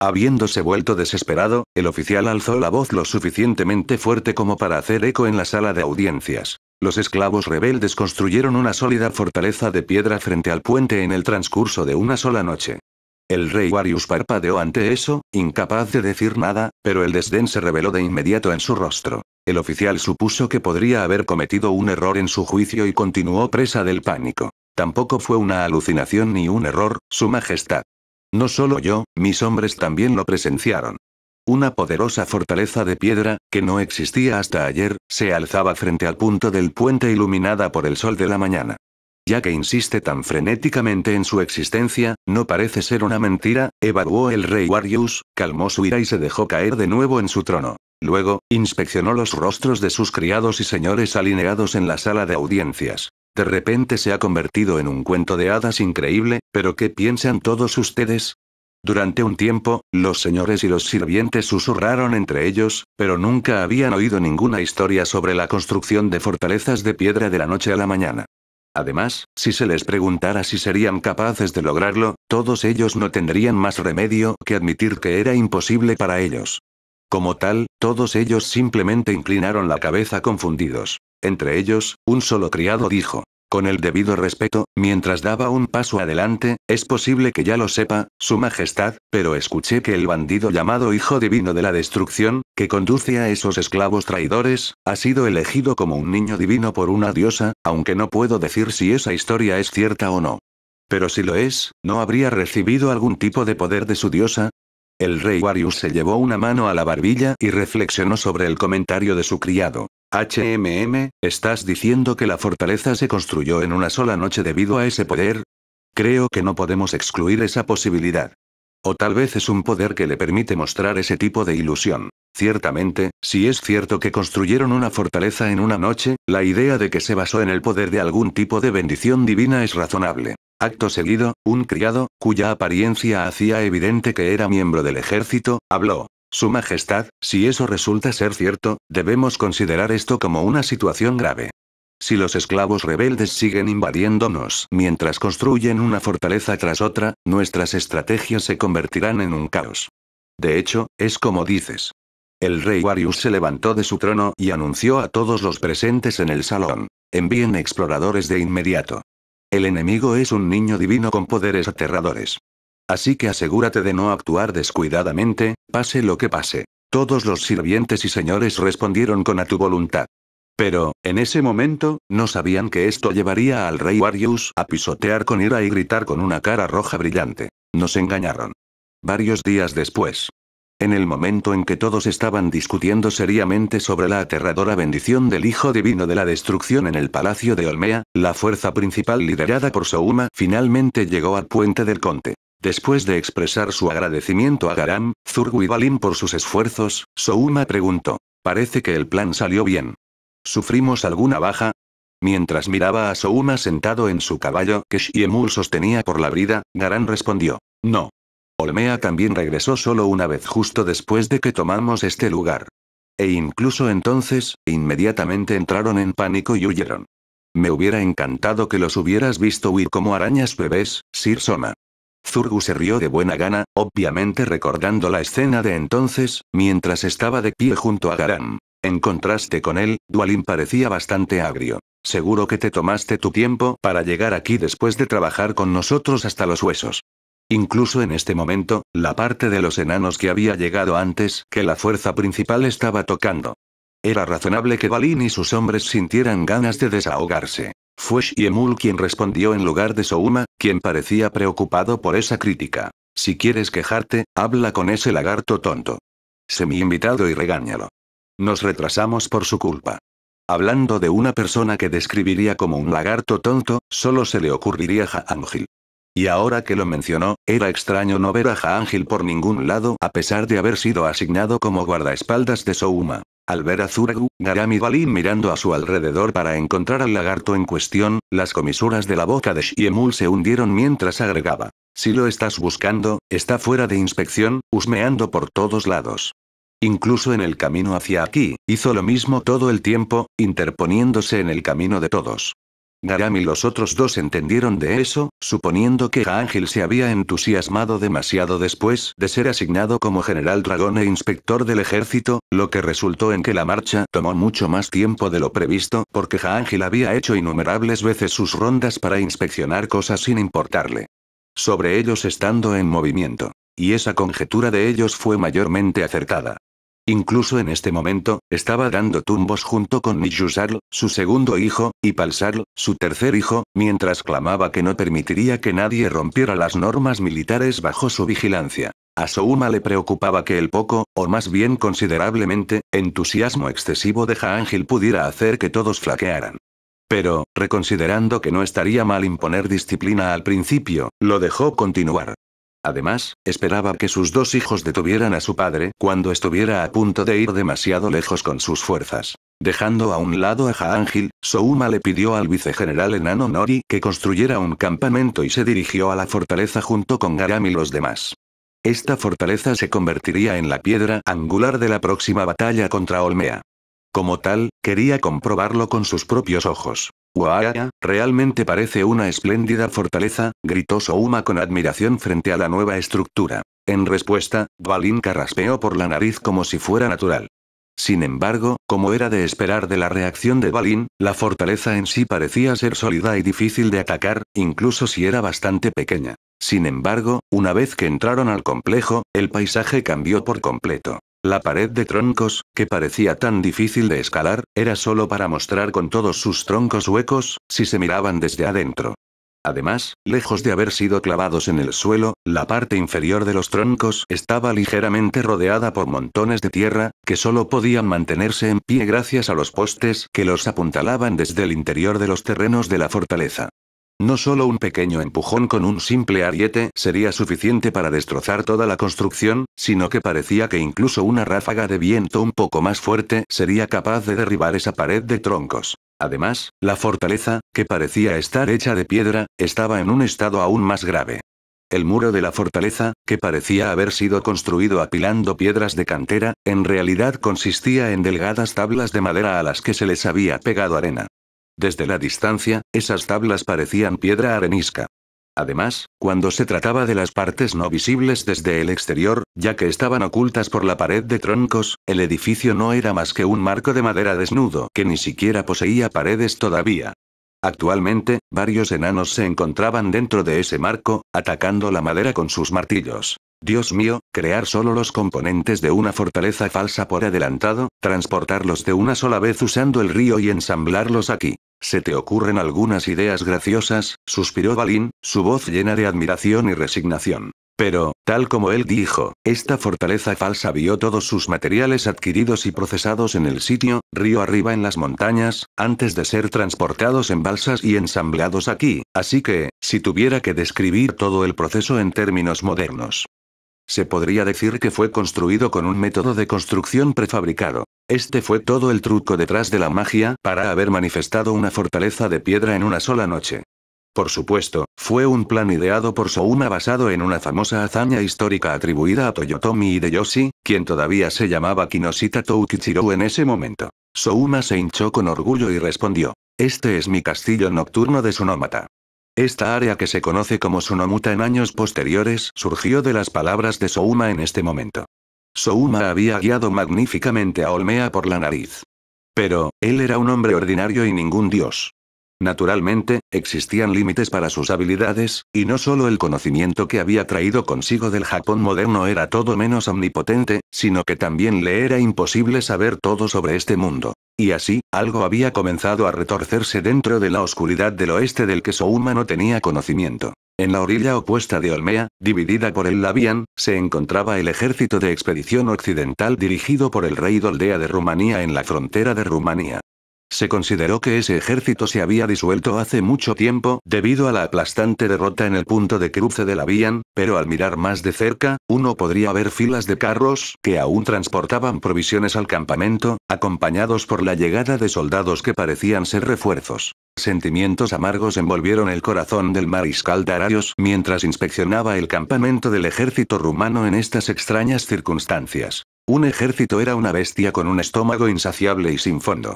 Habiéndose vuelto desesperado, el oficial alzó la voz lo suficientemente fuerte como para hacer eco en la sala de audiencias. Los esclavos rebeldes construyeron una sólida fortaleza de piedra frente al puente en el transcurso de una sola noche. El rey Warius parpadeó ante eso, incapaz de decir nada, pero el desdén se reveló de inmediato en su rostro. El oficial supuso que podría haber cometido un error en su juicio y continuó presa del pánico. Tampoco fue una alucinación ni un error, Su Majestad. No solo yo, mis hombres también lo presenciaron. Una poderosa fortaleza de piedra, que no existía hasta ayer, se alzaba frente al punto del puente iluminada por el sol de la mañana. Ya que insiste tan frenéticamente en su existencia, no parece ser una mentira, evaluó el rey Warius, calmó su ira y se dejó caer de nuevo en su trono. Luego, inspeccionó los rostros de sus criados y señores alineados en la sala de audiencias. De repente se ha convertido en un cuento de hadas increíble, pero ¿qué piensan todos ustedes? Durante un tiempo, los señores y los sirvientes susurraron entre ellos, pero nunca habían oído ninguna historia sobre la construcción de fortalezas de piedra de la noche a la mañana. Además, si se les preguntara si serían capaces de lograrlo, todos ellos no tendrían más remedio que admitir que era imposible para ellos. Como tal, todos ellos simplemente inclinaron la cabeza confundidos. Entre ellos, un solo criado dijo, con el debido respeto, mientras daba un paso adelante, es posible que ya lo sepa, Su Majestad, pero escuché que el bandido llamado Hijo Divino de la Destrucción, que conduce a esos esclavos traidores, ha sido elegido como un niño divino por una diosa, aunque no puedo decir si esa historia es cierta o no. Pero si lo es, ¿no habría recibido algún tipo de poder de su diosa? El rey Warius se llevó una mano a la barbilla y reflexionó sobre el comentario de su criado. HMM, ¿estás diciendo que la fortaleza se construyó en una sola noche debido a ese poder? Creo que no podemos excluir esa posibilidad. O tal vez es un poder que le permite mostrar ese tipo de ilusión. Ciertamente, si es cierto que construyeron una fortaleza en una noche, la idea de que se basó en el poder de algún tipo de bendición divina es razonable. Acto seguido, un criado, cuya apariencia hacía evidente que era miembro del ejército, habló. Su Majestad, si eso resulta ser cierto, debemos considerar esto como una situación grave. Si los esclavos rebeldes siguen invadiéndonos mientras construyen una fortaleza tras otra, nuestras estrategias se convertirán en un caos. De hecho, es como dices. El rey Warius se levantó de su trono y anunció a todos los presentes en el salón. Envíen exploradores de inmediato. El enemigo es un niño divino con poderes aterradores. Así que asegúrate de no actuar descuidadamente, pase lo que pase. Todos los sirvientes y señores respondieron con a tu voluntad. Pero, en ese momento, no sabían que esto llevaría al rey Warius a pisotear con ira y gritar con una cara roja brillante. Nos engañaron. Varios días después. En el momento en que todos estaban discutiendo seriamente sobre la aterradora bendición del Hijo Divino de la Destrucción en el Palacio de Olmea, la fuerza principal liderada por Souma finalmente llegó al puente del Conte. Después de expresar su agradecimiento a Garam, Zurgu y Balin por sus esfuerzos, Souma preguntó. Parece que el plan salió bien. ¿Sufrimos alguna baja? Mientras miraba a Souma sentado en su caballo que Shiemul sostenía por la brida, Garam respondió. No. Olmea también regresó solo una vez justo después de que tomamos este lugar. E incluso entonces, inmediatamente entraron en pánico y huyeron. Me hubiera encantado que los hubieras visto huir como arañas bebés, Sir Soma. Zurgu se rió de buena gana, obviamente recordando la escena de entonces, mientras estaba de pie junto a Garam. En contraste con él, Dualin parecía bastante agrio. Seguro que te tomaste tu tiempo para llegar aquí después de trabajar con nosotros hasta los huesos. Incluso en este momento, la parte de los enanos que había llegado antes que la fuerza principal estaba tocando. Era razonable que Balin y sus hombres sintieran ganas de desahogarse. Fue Shiemul quien respondió en lugar de Souma, quien parecía preocupado por esa crítica. Si quieres quejarte, habla con ese lagarto tonto. Semi invitado y regáñalo. Nos retrasamos por su culpa. Hablando de una persona que describiría como un lagarto tonto, solo se le ocurriría Jaangil. Y ahora que lo mencionó, era extraño no ver a Jaangil por ningún lado a pesar de haber sido asignado como guardaespaldas de Souma. Al ver a Zuragu, y Balin mirando a su alrededor para encontrar al lagarto en cuestión, las comisuras de la boca de Shiemul se hundieron mientras agregaba. Si lo estás buscando, está fuera de inspección, husmeando por todos lados. Incluso en el camino hacia aquí, hizo lo mismo todo el tiempo, interponiéndose en el camino de todos. Garam y los otros dos entendieron de eso, suponiendo que Jaángel se había entusiasmado demasiado después de ser asignado como general dragón e inspector del ejército, lo que resultó en que la marcha tomó mucho más tiempo de lo previsto porque Jaangil había hecho innumerables veces sus rondas para inspeccionar cosas sin importarle. Sobre ellos estando en movimiento. Y esa conjetura de ellos fue mayormente acertada. Incluso en este momento, estaba dando tumbos junto con Nishusar, su segundo hijo, y Palsal, su tercer hijo, mientras clamaba que no permitiría que nadie rompiera las normas militares bajo su vigilancia. A Souma le preocupaba que el poco, o más bien considerablemente, entusiasmo excesivo de Jaángil pudiera hacer que todos flaquearan. Pero, reconsiderando que no estaría mal imponer disciplina al principio, lo dejó continuar. Además, esperaba que sus dos hijos detuvieran a su padre cuando estuviera a punto de ir demasiado lejos con sus fuerzas. Dejando a un lado a Jaángil, Souma le pidió al vicegeneral enano Nori que construyera un campamento y se dirigió a la fortaleza junto con Garam y los demás. Esta fortaleza se convertiría en la piedra angular de la próxima batalla contra Olmea. Como tal, quería comprobarlo con sus propios ojos. ¡Guaya! Realmente parece una espléndida fortaleza, gritó Souma con admiración frente a la nueva estructura. En respuesta, Balin carraspeó por la nariz como si fuera natural. Sin embargo, como era de esperar de la reacción de Balin, la fortaleza en sí parecía ser sólida y difícil de atacar, incluso si era bastante pequeña. Sin embargo, una vez que entraron al complejo, el paisaje cambió por completo. La pared de troncos, que parecía tan difícil de escalar, era solo para mostrar con todos sus troncos huecos, si se miraban desde adentro. Además, lejos de haber sido clavados en el suelo, la parte inferior de los troncos estaba ligeramente rodeada por montones de tierra, que solo podían mantenerse en pie gracias a los postes que los apuntalaban desde el interior de los terrenos de la fortaleza. No solo un pequeño empujón con un simple ariete sería suficiente para destrozar toda la construcción, sino que parecía que incluso una ráfaga de viento un poco más fuerte sería capaz de derribar esa pared de troncos. Además, la fortaleza, que parecía estar hecha de piedra, estaba en un estado aún más grave. El muro de la fortaleza, que parecía haber sido construido apilando piedras de cantera, en realidad consistía en delgadas tablas de madera a las que se les había pegado arena. Desde la distancia, esas tablas parecían piedra arenisca. Además, cuando se trataba de las partes no visibles desde el exterior, ya que estaban ocultas por la pared de troncos, el edificio no era más que un marco de madera desnudo que ni siquiera poseía paredes todavía. Actualmente, varios enanos se encontraban dentro de ese marco, atacando la madera con sus martillos. Dios mío, crear solo los componentes de una fortaleza falsa por adelantado, transportarlos de una sola vez usando el río y ensamblarlos aquí. ¿Se te ocurren algunas ideas graciosas? suspiró Balín, su voz llena de admiración y resignación. Pero, tal como él dijo, esta fortaleza falsa vio todos sus materiales adquiridos y procesados en el sitio, río arriba en las montañas, antes de ser transportados en balsas y ensamblados aquí, así que, si tuviera que describir todo el proceso en términos modernos, se podría decir que fue construido con un método de construcción prefabricado. Este fue todo el truco detrás de la magia, para haber manifestado una fortaleza de piedra en una sola noche. Por supuesto, fue un plan ideado por Souma basado en una famosa hazaña histórica atribuida a Toyotomi Hideyoshi, quien todavía se llamaba Kinoshita Toukichiro en ese momento. Souma se hinchó con orgullo y respondió, este es mi castillo nocturno de Sunomata. Esta área que se conoce como Sunomuta en años posteriores surgió de las palabras de Souma en este momento. Souma había guiado magníficamente a Olmea por la nariz. Pero, él era un hombre ordinario y ningún dios. Naturalmente, existían límites para sus habilidades, y no solo el conocimiento que había traído consigo del Japón moderno era todo menos omnipotente, sino que también le era imposible saber todo sobre este mundo. Y así, algo había comenzado a retorcerse dentro de la oscuridad del oeste del que Souma no tenía conocimiento. En la orilla opuesta de Olmea, dividida por el Labian, se encontraba el ejército de expedición occidental dirigido por el rey Doldea de Rumanía en la frontera de Rumanía. Se consideró que ese ejército se había disuelto hace mucho tiempo, debido a la aplastante derrota en el punto de cruce de la Vían, pero al mirar más de cerca, uno podría ver filas de carros que aún transportaban provisiones al campamento, acompañados por la llegada de soldados que parecían ser refuerzos. Sentimientos amargos envolvieron el corazón del mariscal Dararios mientras inspeccionaba el campamento del ejército rumano en estas extrañas circunstancias. Un ejército era una bestia con un estómago insaciable y sin fondo.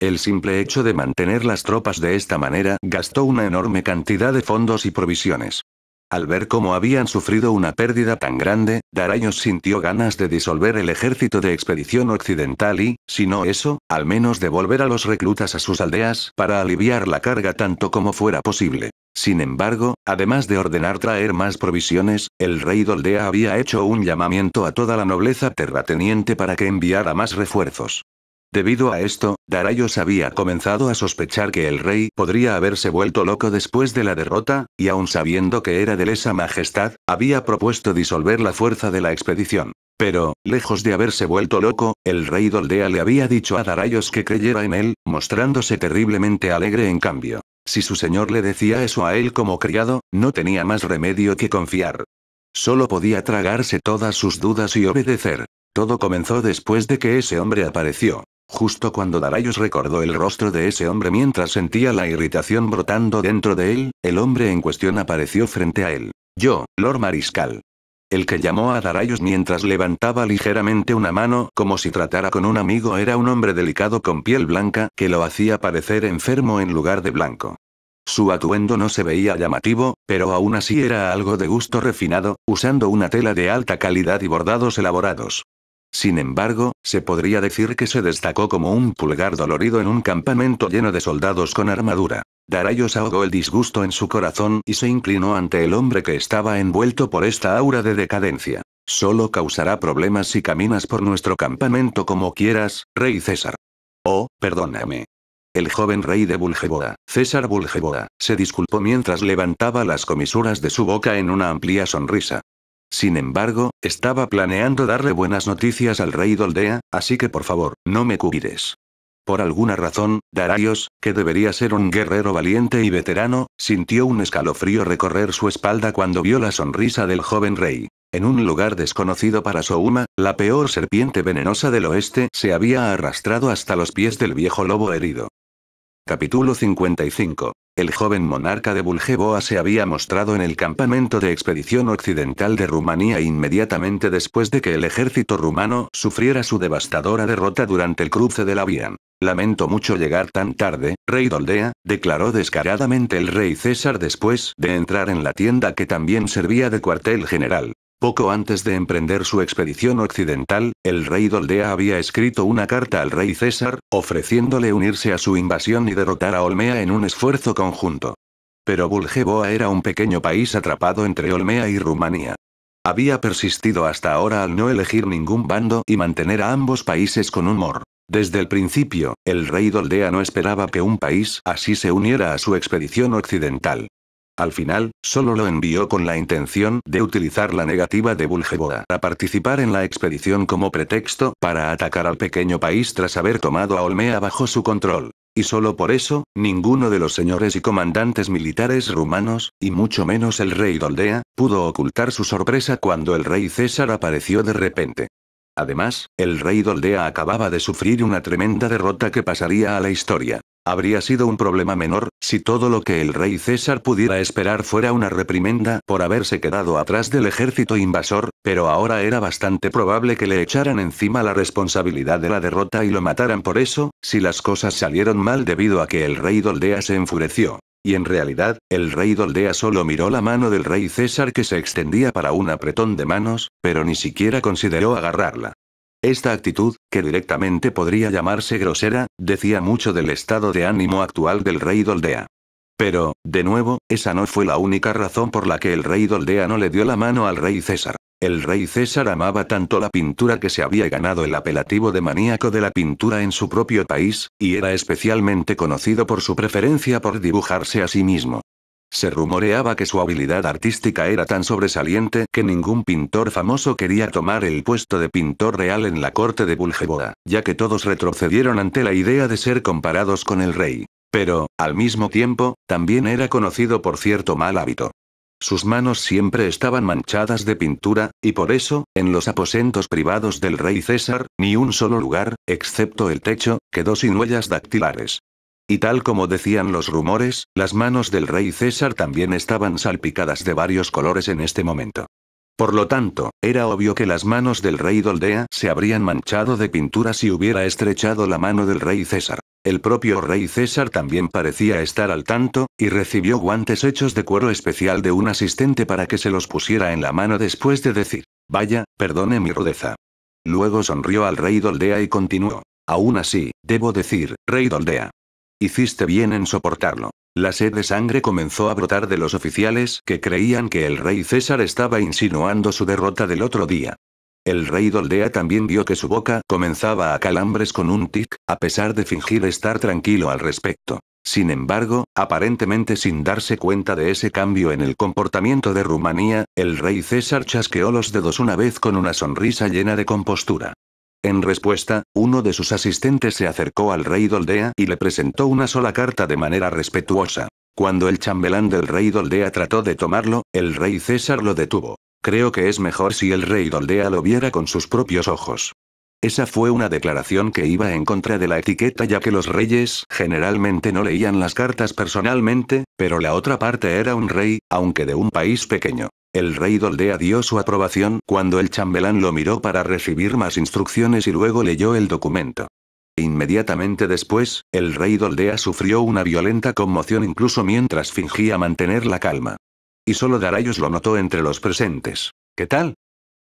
El simple hecho de mantener las tropas de esta manera gastó una enorme cantidad de fondos y provisiones. Al ver cómo habían sufrido una pérdida tan grande, Daraños sintió ganas de disolver el ejército de expedición occidental y, si no eso, al menos devolver a los reclutas a sus aldeas para aliviar la carga tanto como fuera posible. Sin embargo, además de ordenar traer más provisiones, el rey Doldea había hecho un llamamiento a toda la nobleza terrateniente para que enviara más refuerzos. Debido a esto, Darayos había comenzado a sospechar que el rey podría haberse vuelto loco después de la derrota, y aun sabiendo que era de lesa majestad, había propuesto disolver la fuerza de la expedición. Pero, lejos de haberse vuelto loco, el rey Doldea le había dicho a Darayos que creyera en él, mostrándose terriblemente alegre en cambio. Si su señor le decía eso a él como criado, no tenía más remedio que confiar. Solo podía tragarse todas sus dudas y obedecer. Todo comenzó después de que ese hombre apareció. Justo cuando Darayos recordó el rostro de ese hombre mientras sentía la irritación brotando dentro de él, el hombre en cuestión apareció frente a él. Yo, Lord Mariscal. El que llamó a Darayos mientras levantaba ligeramente una mano como si tratara con un amigo era un hombre delicado con piel blanca que lo hacía parecer enfermo en lugar de blanco. Su atuendo no se veía llamativo, pero aún así era algo de gusto refinado, usando una tela de alta calidad y bordados elaborados. Sin embargo, se podría decir que se destacó como un pulgar dolorido en un campamento lleno de soldados con armadura. Darayos ahogó el disgusto en su corazón y se inclinó ante el hombre que estaba envuelto por esta aura de decadencia. Solo causará problemas si caminas por nuestro campamento como quieras, rey César. Oh, perdóname. El joven rey de Bulgeboda, César Bulgeboda, se disculpó mientras levantaba las comisuras de su boca en una amplia sonrisa. Sin embargo, estaba planeando darle buenas noticias al rey Doldea, así que por favor, no me cubires. Por alguna razón, Daraios, que debería ser un guerrero valiente y veterano, sintió un escalofrío recorrer su espalda cuando vio la sonrisa del joven rey. En un lugar desconocido para Souma, la peor serpiente venenosa del oeste se había arrastrado hasta los pies del viejo lobo herido. Capítulo 55. El joven monarca de Bulgeboa se había mostrado en el campamento de expedición occidental de Rumanía inmediatamente después de que el ejército rumano sufriera su devastadora derrota durante el cruce de la Vía. Lamento mucho llegar tan tarde, rey Doldea, declaró descaradamente el rey César después de entrar en la tienda que también servía de cuartel general. Poco antes de emprender su expedición occidental, el rey Doldea había escrito una carta al rey César, ofreciéndole unirse a su invasión y derrotar a Olmea en un esfuerzo conjunto. Pero Bulgeboa era un pequeño país atrapado entre Olmea y Rumanía. Había persistido hasta ahora al no elegir ningún bando y mantener a ambos países con humor. Desde el principio, el rey Doldea no esperaba que un país así se uniera a su expedición occidental. Al final, solo lo envió con la intención de utilizar la negativa de Bulgeboa a participar en la expedición como pretexto para atacar al pequeño país tras haber tomado a Olmea bajo su control. Y solo por eso, ninguno de los señores y comandantes militares rumanos, y mucho menos el rey Doldea, pudo ocultar su sorpresa cuando el rey César apareció de repente. Además, el rey Doldea acababa de sufrir una tremenda derrota que pasaría a la historia. Habría sido un problema menor, si todo lo que el rey César pudiera esperar fuera una reprimenda por haberse quedado atrás del ejército invasor, pero ahora era bastante probable que le echaran encima la responsabilidad de la derrota y lo mataran por eso, si las cosas salieron mal debido a que el rey Doldea se enfureció. Y en realidad, el rey Doldea solo miró la mano del rey César que se extendía para un apretón de manos, pero ni siquiera consideró agarrarla. Esta actitud, que directamente podría llamarse grosera, decía mucho del estado de ánimo actual del rey Doldea. Pero, de nuevo, esa no fue la única razón por la que el rey Doldea no le dio la mano al rey César. El rey César amaba tanto la pintura que se había ganado el apelativo de maníaco de la pintura en su propio país, y era especialmente conocido por su preferencia por dibujarse a sí mismo. Se rumoreaba que su habilidad artística era tan sobresaliente que ningún pintor famoso quería tomar el puesto de pintor real en la corte de Bulgeboa, ya que todos retrocedieron ante la idea de ser comparados con el rey. Pero, al mismo tiempo, también era conocido por cierto mal hábito. Sus manos siempre estaban manchadas de pintura, y por eso, en los aposentos privados del rey César, ni un solo lugar, excepto el techo, quedó sin huellas dactilares. Y tal como decían los rumores, las manos del rey César también estaban salpicadas de varios colores en este momento. Por lo tanto, era obvio que las manos del rey Doldea se habrían manchado de pintura si hubiera estrechado la mano del rey César. El propio rey César también parecía estar al tanto, y recibió guantes hechos de cuero especial de un asistente para que se los pusiera en la mano después de decir, vaya, perdone mi rudeza. Luego sonrió al rey Doldea y continuó. Aún así, debo decir, rey Doldea. Hiciste bien en soportarlo. La sed de sangre comenzó a brotar de los oficiales que creían que el rey César estaba insinuando su derrota del otro día. El rey Doldea también vio que su boca comenzaba a calambres con un tic, a pesar de fingir estar tranquilo al respecto. Sin embargo, aparentemente sin darse cuenta de ese cambio en el comportamiento de Rumanía, el rey César chasqueó los dedos una vez con una sonrisa llena de compostura. En respuesta, uno de sus asistentes se acercó al rey Doldea y le presentó una sola carta de manera respetuosa. Cuando el chambelán del rey Doldea trató de tomarlo, el rey César lo detuvo. Creo que es mejor si el rey Doldea lo viera con sus propios ojos. Esa fue una declaración que iba en contra de la etiqueta ya que los reyes generalmente no leían las cartas personalmente, pero la otra parte era un rey, aunque de un país pequeño. El rey Doldea dio su aprobación cuando el chambelán lo miró para recibir más instrucciones y luego leyó el documento. Inmediatamente después, el rey Doldea sufrió una violenta conmoción incluso mientras fingía mantener la calma y solo Darayus lo notó entre los presentes. ¿Qué tal?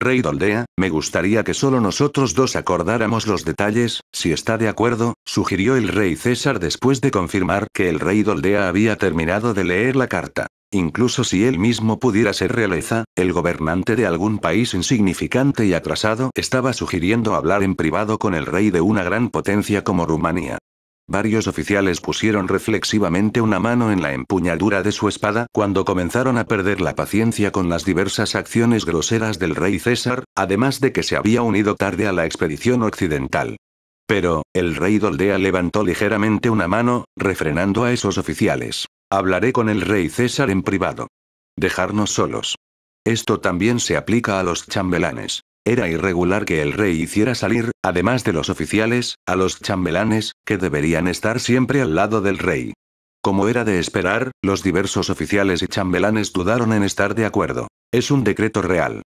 Rey Doldea, me gustaría que solo nosotros dos acordáramos los detalles, si está de acuerdo, sugirió el rey César después de confirmar que el rey Doldea había terminado de leer la carta. Incluso si él mismo pudiera ser realeza, el gobernante de algún país insignificante y atrasado estaba sugiriendo hablar en privado con el rey de una gran potencia como Rumanía. Varios oficiales pusieron reflexivamente una mano en la empuñadura de su espada cuando comenzaron a perder la paciencia con las diversas acciones groseras del rey César, además de que se había unido tarde a la expedición occidental. Pero, el rey Doldea levantó ligeramente una mano, refrenando a esos oficiales. Hablaré con el rey César en privado. Dejarnos solos. Esto también se aplica a los chambelanes. Era irregular que el rey hiciera salir, además de los oficiales, a los chambelanes, que deberían estar siempre al lado del rey. Como era de esperar, los diversos oficiales y chambelanes dudaron en estar de acuerdo. Es un decreto real.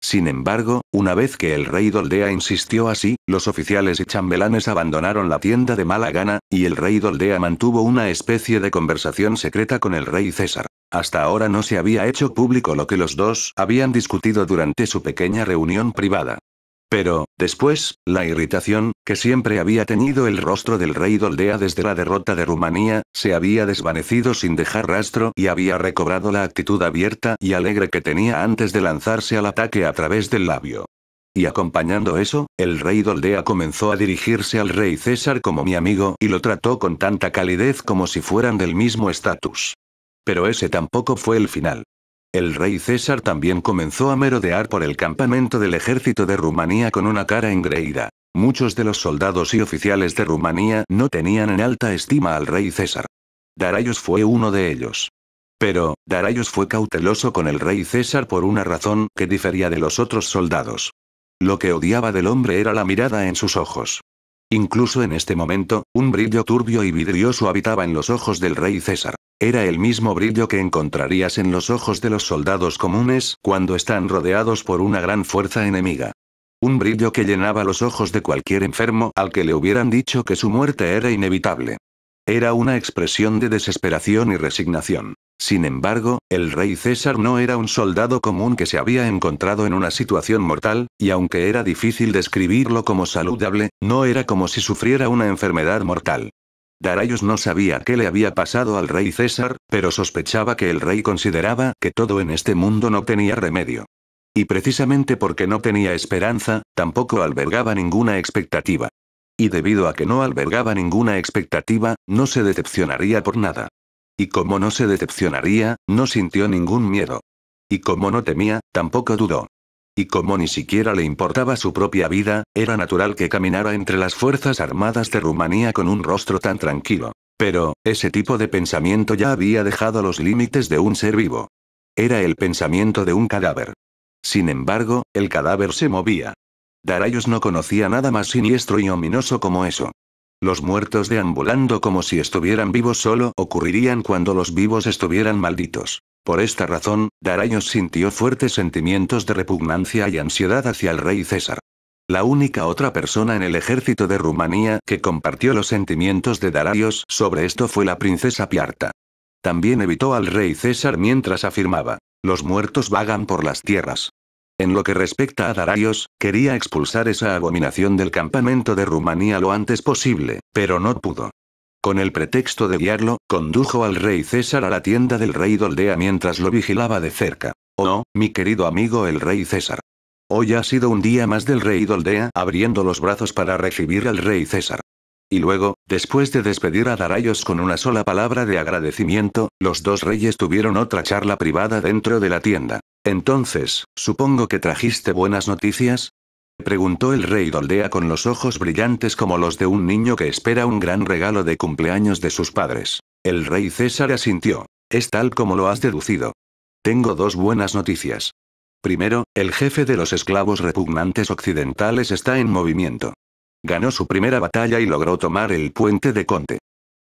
Sin embargo, una vez que el rey Doldea insistió así, los oficiales y chambelanes abandonaron la tienda de mala gana, y el rey Doldea mantuvo una especie de conversación secreta con el rey César. Hasta ahora no se había hecho público lo que los dos habían discutido durante su pequeña reunión privada. Pero, después, la irritación, que siempre había tenido el rostro del rey Doldea desde la derrota de Rumanía, se había desvanecido sin dejar rastro y había recobrado la actitud abierta y alegre que tenía antes de lanzarse al ataque a través del labio. Y acompañando eso, el rey Doldea comenzó a dirigirse al rey César como mi amigo y lo trató con tanta calidez como si fueran del mismo estatus. Pero ese tampoco fue el final. El rey César también comenzó a merodear por el campamento del ejército de Rumanía con una cara engreída. Muchos de los soldados y oficiales de Rumanía no tenían en alta estima al rey César. Darayos fue uno de ellos. Pero, Darayos fue cauteloso con el rey César por una razón que difería de los otros soldados. Lo que odiaba del hombre era la mirada en sus ojos. Incluso en este momento, un brillo turbio y vidrioso habitaba en los ojos del rey César. Era el mismo brillo que encontrarías en los ojos de los soldados comunes cuando están rodeados por una gran fuerza enemiga. Un brillo que llenaba los ojos de cualquier enfermo al que le hubieran dicho que su muerte era inevitable. Era una expresión de desesperación y resignación. Sin embargo, el rey César no era un soldado común que se había encontrado en una situación mortal, y aunque era difícil describirlo como saludable, no era como si sufriera una enfermedad mortal. Darayos no sabía qué le había pasado al rey César, pero sospechaba que el rey consideraba que todo en este mundo no tenía remedio. Y precisamente porque no tenía esperanza, tampoco albergaba ninguna expectativa. Y debido a que no albergaba ninguna expectativa, no se decepcionaría por nada. Y como no se decepcionaría, no sintió ningún miedo. Y como no temía, tampoco dudó. Y como ni siquiera le importaba su propia vida, era natural que caminara entre las Fuerzas Armadas de Rumanía con un rostro tan tranquilo. Pero, ese tipo de pensamiento ya había dejado los límites de un ser vivo. Era el pensamiento de un cadáver. Sin embargo, el cadáver se movía. Darayos no conocía nada más siniestro y ominoso como eso. Los muertos deambulando como si estuvieran vivos solo ocurrirían cuando los vivos estuvieran malditos. Por esta razón, Darayos sintió fuertes sentimientos de repugnancia y ansiedad hacia el rey César. La única otra persona en el ejército de Rumanía que compartió los sentimientos de Darayos sobre esto fue la princesa Piarta. También evitó al rey César mientras afirmaba, los muertos vagan por las tierras. En lo que respecta a Darayos, quería expulsar esa abominación del campamento de Rumanía lo antes posible, pero no pudo. Con el pretexto de guiarlo, condujo al rey César a la tienda del rey Doldea mientras lo vigilaba de cerca. Oh mi querido amigo el rey César. Hoy ha sido un día más del rey Doldea abriendo los brazos para recibir al rey César. Y luego, después de despedir a Darayos con una sola palabra de agradecimiento, los dos reyes tuvieron otra charla privada dentro de la tienda. Entonces, supongo que trajiste buenas noticias, preguntó el rey Doldea con los ojos brillantes como los de un niño que espera un gran regalo de cumpleaños de sus padres. El rey César asintió. Es tal como lo has deducido. Tengo dos buenas noticias. Primero, el jefe de los esclavos repugnantes occidentales está en movimiento. Ganó su primera batalla y logró tomar el puente de Conte.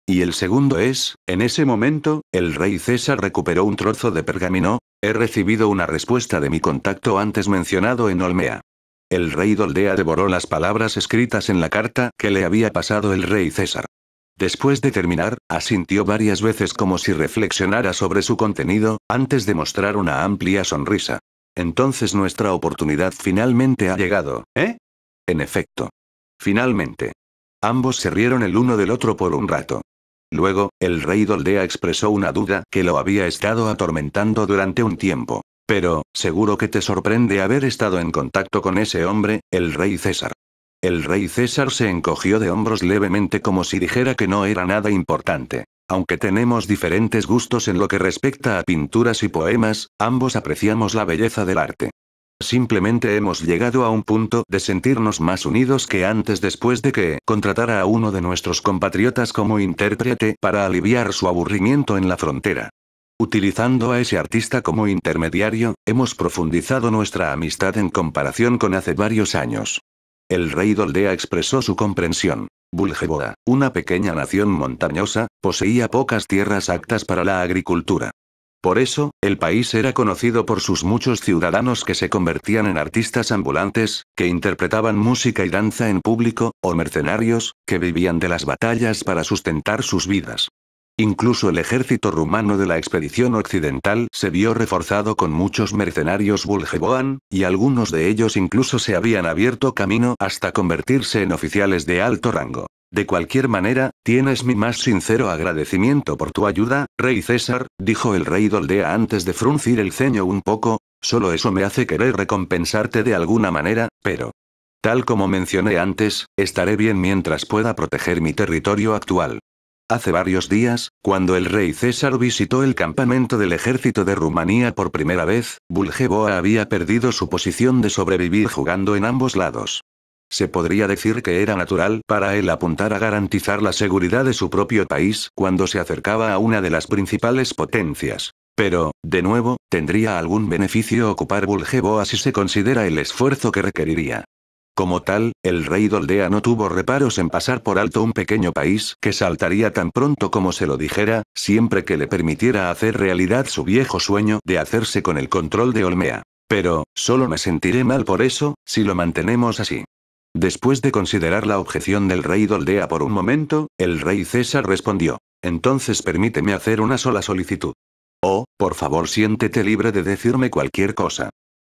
Y el segundo es, en ese momento, el rey César recuperó un trozo de pergamino, he recibido una respuesta de mi contacto antes mencionado en Olmea. El rey Doldea devoró las palabras escritas en la carta que le había pasado el rey César. Después de terminar, asintió varias veces como si reflexionara sobre su contenido, antes de mostrar una amplia sonrisa. Entonces nuestra oportunidad finalmente ha llegado, ¿eh? En efecto. Finalmente. Ambos se rieron el uno del otro por un rato. Luego, el rey Doldea expresó una duda que lo había estado atormentando durante un tiempo. Pero, seguro que te sorprende haber estado en contacto con ese hombre, el rey César. El rey César se encogió de hombros levemente como si dijera que no era nada importante. Aunque tenemos diferentes gustos en lo que respecta a pinturas y poemas, ambos apreciamos la belleza del arte. Simplemente hemos llegado a un punto de sentirnos más unidos que antes después de que contratara a uno de nuestros compatriotas como intérprete para aliviar su aburrimiento en la frontera. Utilizando a ese artista como intermediario, hemos profundizado nuestra amistad en comparación con hace varios años. El rey Doldea expresó su comprensión. Bulgeboa, una pequeña nación montañosa, poseía pocas tierras aptas para la agricultura. Por eso, el país era conocido por sus muchos ciudadanos que se convertían en artistas ambulantes, que interpretaban música y danza en público, o mercenarios, que vivían de las batallas para sustentar sus vidas. Incluso el ejército rumano de la expedición occidental se vio reforzado con muchos mercenarios bulgeboan, y algunos de ellos incluso se habían abierto camino hasta convertirse en oficiales de alto rango. De cualquier manera, tienes mi más sincero agradecimiento por tu ayuda, rey César, dijo el rey Doldea antes de fruncir el ceño un poco, solo eso me hace querer recompensarte de alguna manera, pero... Tal como mencioné antes, estaré bien mientras pueda proteger mi territorio actual. Hace varios días, cuando el rey César visitó el campamento del ejército de Rumanía por primera vez, Bulgeboa había perdido su posición de sobrevivir jugando en ambos lados. Se podría decir que era natural para él apuntar a garantizar la seguridad de su propio país cuando se acercaba a una de las principales potencias. Pero, de nuevo, tendría algún beneficio ocupar Bulgeboa si se considera el esfuerzo que requeriría. Como tal, el rey Doldea no tuvo reparos en pasar por alto un pequeño país que saltaría tan pronto como se lo dijera, siempre que le permitiera hacer realidad su viejo sueño de hacerse con el control de Olmea. Pero, solo me sentiré mal por eso, si lo mantenemos así. Después de considerar la objeción del rey Doldea por un momento, el rey César respondió. Entonces permíteme hacer una sola solicitud. Oh, por favor siéntete libre de decirme cualquier cosa.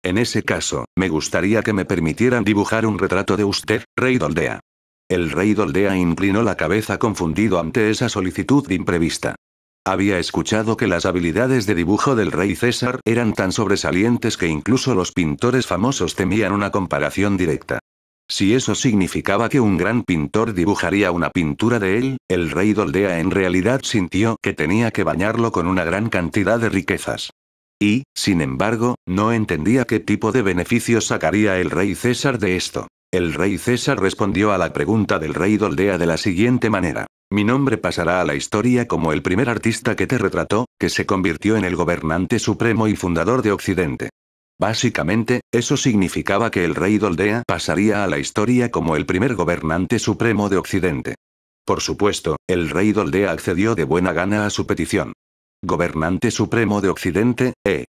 En ese caso, me gustaría que me permitieran dibujar un retrato de usted, rey Doldea. El rey Doldea inclinó la cabeza confundido ante esa solicitud imprevista. Había escuchado que las habilidades de dibujo del rey César eran tan sobresalientes que incluso los pintores famosos temían una comparación directa. Si eso significaba que un gran pintor dibujaría una pintura de él, el rey Doldea en realidad sintió que tenía que bañarlo con una gran cantidad de riquezas. Y, sin embargo, no entendía qué tipo de beneficio sacaría el rey César de esto. El rey César respondió a la pregunta del rey Doldea de la siguiente manera. Mi nombre pasará a la historia como el primer artista que te retrató, que se convirtió en el gobernante supremo y fundador de Occidente. Básicamente, eso significaba que el rey Doldea pasaría a la historia como el primer gobernante supremo de Occidente. Por supuesto, el rey Doldea accedió de buena gana a su petición gobernante supremo de Occidente, e.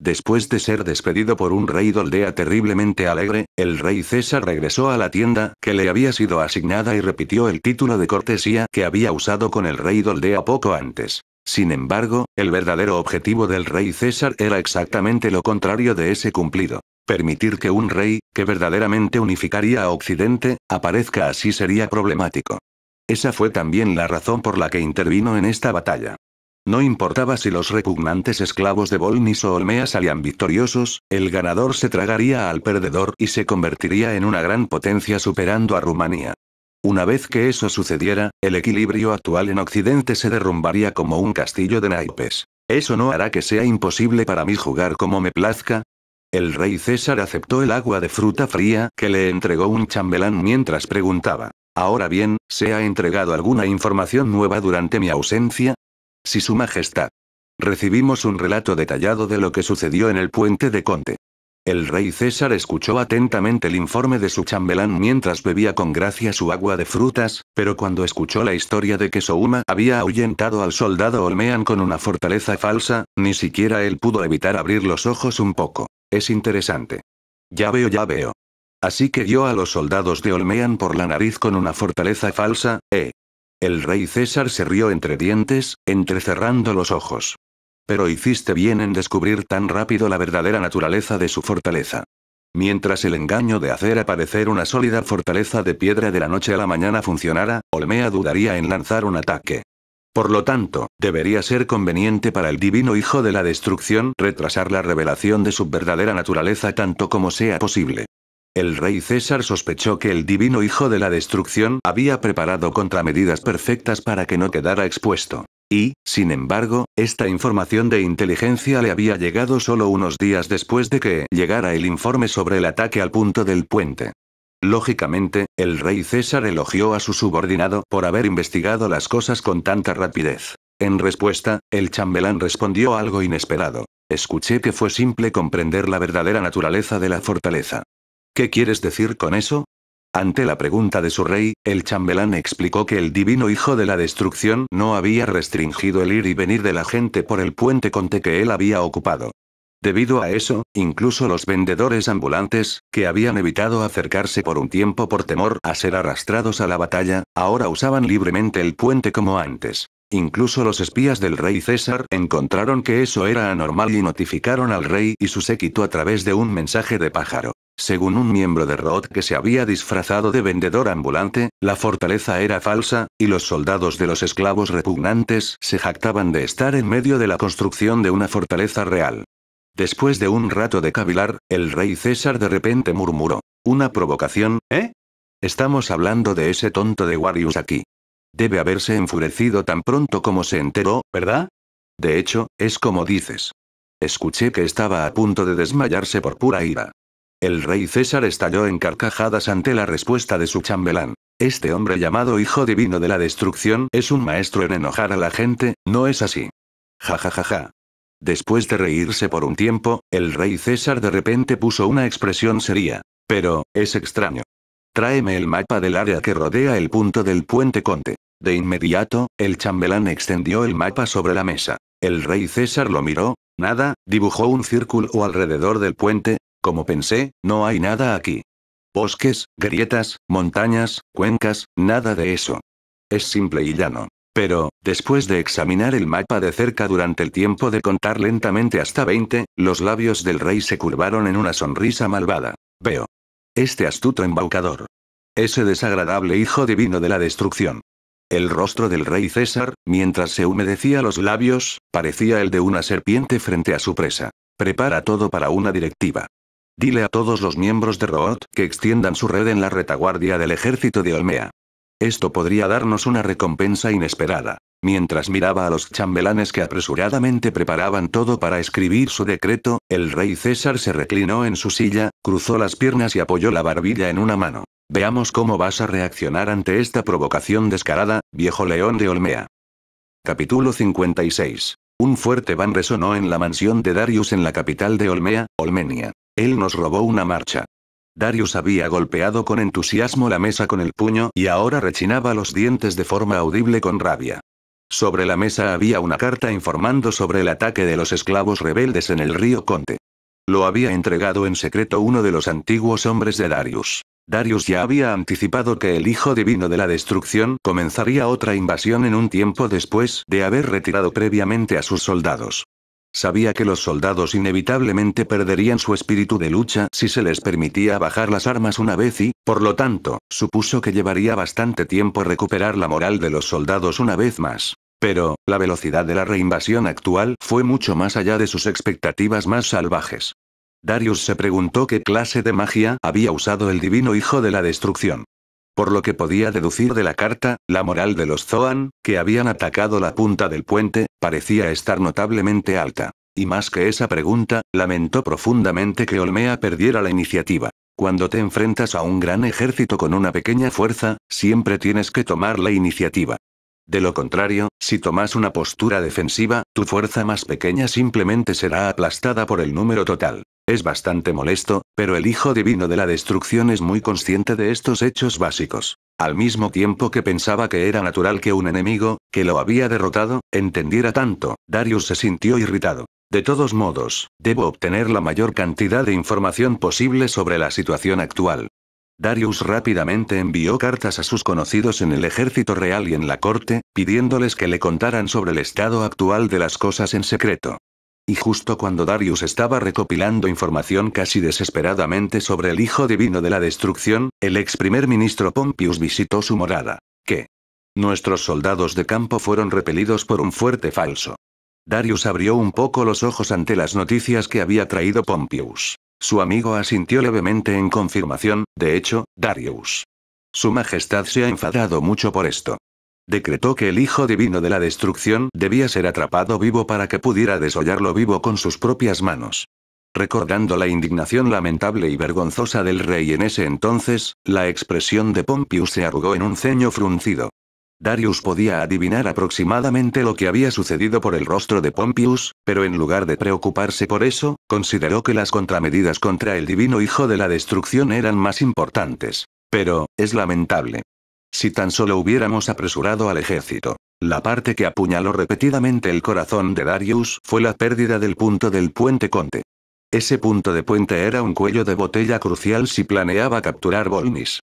Después de ser despedido por un rey doldea terriblemente alegre, el rey César regresó a la tienda que le había sido asignada y repitió el título de cortesía que había usado con el rey doldea poco antes. Sin embargo, el verdadero objetivo del rey César era exactamente lo contrario de ese cumplido. Permitir que un rey, que verdaderamente unificaría a Occidente, aparezca así sería problemático. Esa fue también la razón por la que intervino en esta batalla. No importaba si los repugnantes esclavos de Bolnis o Olmea salían victoriosos, el ganador se tragaría al perdedor y se convertiría en una gran potencia superando a Rumanía. Una vez que eso sucediera, el equilibrio actual en Occidente se derrumbaría como un castillo de naipes. ¿Eso no hará que sea imposible para mí jugar como me plazca? El rey César aceptó el agua de fruta fría que le entregó un chambelán mientras preguntaba. Ahora bien, ¿se ha entregado alguna información nueva durante mi ausencia? Si Su Majestad. Recibimos un relato detallado de lo que sucedió en el puente de Conte. El rey César escuchó atentamente el informe de su chambelán mientras bebía con gracia su agua de frutas, pero cuando escuchó la historia de que Souma había ahuyentado al soldado Olmean con una fortaleza falsa, ni siquiera él pudo evitar abrir los ojos un poco. Es interesante. Ya veo, ya veo. Así que dio a los soldados de Olmean por la nariz con una fortaleza falsa, ¿eh? El rey César se rió entre dientes, entrecerrando los ojos. Pero hiciste bien en descubrir tan rápido la verdadera naturaleza de su fortaleza. Mientras el engaño de hacer aparecer una sólida fortaleza de piedra de la noche a la mañana funcionara, Olmea dudaría en lanzar un ataque. Por lo tanto, debería ser conveniente para el divino hijo de la destrucción retrasar la revelación de su verdadera naturaleza tanto como sea posible. El rey César sospechó que el divino hijo de la destrucción había preparado contramedidas perfectas para que no quedara expuesto. Y, sin embargo, esta información de inteligencia le había llegado solo unos días después de que llegara el informe sobre el ataque al punto del puente. Lógicamente, el rey César elogió a su subordinado por haber investigado las cosas con tanta rapidez. En respuesta, el chambelán respondió algo inesperado. Escuché que fue simple comprender la verdadera naturaleza de la fortaleza. ¿Qué quieres decir con eso? Ante la pregunta de su rey, el chambelán explicó que el divino hijo de la destrucción no había restringido el ir y venir de la gente por el puente conte que él había ocupado. Debido a eso, incluso los vendedores ambulantes, que habían evitado acercarse por un tiempo por temor a ser arrastrados a la batalla, ahora usaban libremente el puente como antes. Incluso los espías del rey César encontraron que eso era anormal y notificaron al rey y su séquito a través de un mensaje de pájaro. Según un miembro de Roth que se había disfrazado de vendedor ambulante, la fortaleza era falsa, y los soldados de los esclavos repugnantes se jactaban de estar en medio de la construcción de una fortaleza real. Después de un rato de cavilar, el rey César de repente murmuró. Una provocación, ¿eh? Estamos hablando de ese tonto de Warius aquí. Debe haberse enfurecido tan pronto como se enteró, ¿verdad? De hecho, es como dices. Escuché que estaba a punto de desmayarse por pura ira. El rey César estalló en carcajadas ante la respuesta de su chambelán. Este hombre llamado hijo divino de la destrucción es un maestro en enojar a la gente, ¿no es así? Ja ja ja ja. Después de reírse por un tiempo, el rey César de repente puso una expresión seria. Pero, es extraño. Tráeme el mapa del área que rodea el punto del puente Conte. De inmediato, el chambelán extendió el mapa sobre la mesa. El rey César lo miró, nada, dibujó un círculo alrededor del puente, como pensé, no hay nada aquí. Bosques, grietas, montañas, cuencas, nada de eso. Es simple y llano. Pero, después de examinar el mapa de cerca durante el tiempo de contar lentamente hasta 20, los labios del rey se curvaron en una sonrisa malvada. Veo. Este astuto embaucador. Ese desagradable hijo divino de la destrucción. El rostro del rey César, mientras se humedecía los labios, parecía el de una serpiente frente a su presa. Prepara todo para una directiva. Dile a todos los miembros de Root que extiendan su red en la retaguardia del ejército de Olmea. Esto podría darnos una recompensa inesperada. Mientras miraba a los chambelanes que apresuradamente preparaban todo para escribir su decreto, el rey César se reclinó en su silla, cruzó las piernas y apoyó la barbilla en una mano. Veamos cómo vas a reaccionar ante esta provocación descarada, viejo león de Olmea. Capítulo 56. Un fuerte van resonó en la mansión de Darius en la capital de Olmea, Olmenia. Él nos robó una marcha. Darius había golpeado con entusiasmo la mesa con el puño y ahora rechinaba los dientes de forma audible con rabia. Sobre la mesa había una carta informando sobre el ataque de los esclavos rebeldes en el río Conte. Lo había entregado en secreto uno de los antiguos hombres de Darius. Darius ya había anticipado que el Hijo Divino de la Destrucción comenzaría otra invasión en un tiempo después de haber retirado previamente a sus soldados. Sabía que los soldados inevitablemente perderían su espíritu de lucha si se les permitía bajar las armas una vez y, por lo tanto, supuso que llevaría bastante tiempo recuperar la moral de los soldados una vez más. Pero, la velocidad de la reinvasión actual fue mucho más allá de sus expectativas más salvajes. Darius se preguntó qué clase de magia había usado el divino hijo de la destrucción. Por lo que podía deducir de la carta, la moral de los Zoan, que habían atacado la punta del puente, parecía estar notablemente alta. Y más que esa pregunta, lamentó profundamente que Olmea perdiera la iniciativa. Cuando te enfrentas a un gran ejército con una pequeña fuerza, siempre tienes que tomar la iniciativa. De lo contrario, si tomas una postura defensiva, tu fuerza más pequeña simplemente será aplastada por el número total. Es bastante molesto, pero el Hijo Divino de la Destrucción es muy consciente de estos hechos básicos. Al mismo tiempo que pensaba que era natural que un enemigo, que lo había derrotado, entendiera tanto, Darius se sintió irritado. De todos modos, debo obtener la mayor cantidad de información posible sobre la situación actual. Darius rápidamente envió cartas a sus conocidos en el ejército real y en la corte, pidiéndoles que le contaran sobre el estado actual de las cosas en secreto y justo cuando Darius estaba recopilando información casi desesperadamente sobre el hijo divino de la destrucción, el ex primer ministro Pompeius visitó su morada. ¿Qué? Nuestros soldados de campo fueron repelidos por un fuerte falso. Darius abrió un poco los ojos ante las noticias que había traído Pompeius. Su amigo asintió levemente en confirmación, de hecho, Darius. Su Majestad se ha enfadado mucho por esto. Decretó que el hijo divino de la destrucción debía ser atrapado vivo para que pudiera desollarlo vivo con sus propias manos. Recordando la indignación lamentable y vergonzosa del rey en ese entonces, la expresión de Pompius se arrugó en un ceño fruncido. Darius podía adivinar aproximadamente lo que había sucedido por el rostro de Pompius, pero en lugar de preocuparse por eso, consideró que las contramedidas contra el divino hijo de la destrucción eran más importantes. Pero, es lamentable. Si tan solo hubiéramos apresurado al ejército. La parte que apuñaló repetidamente el corazón de Darius fue la pérdida del punto del puente Conte. Ese punto de puente era un cuello de botella crucial si planeaba capturar Volnis.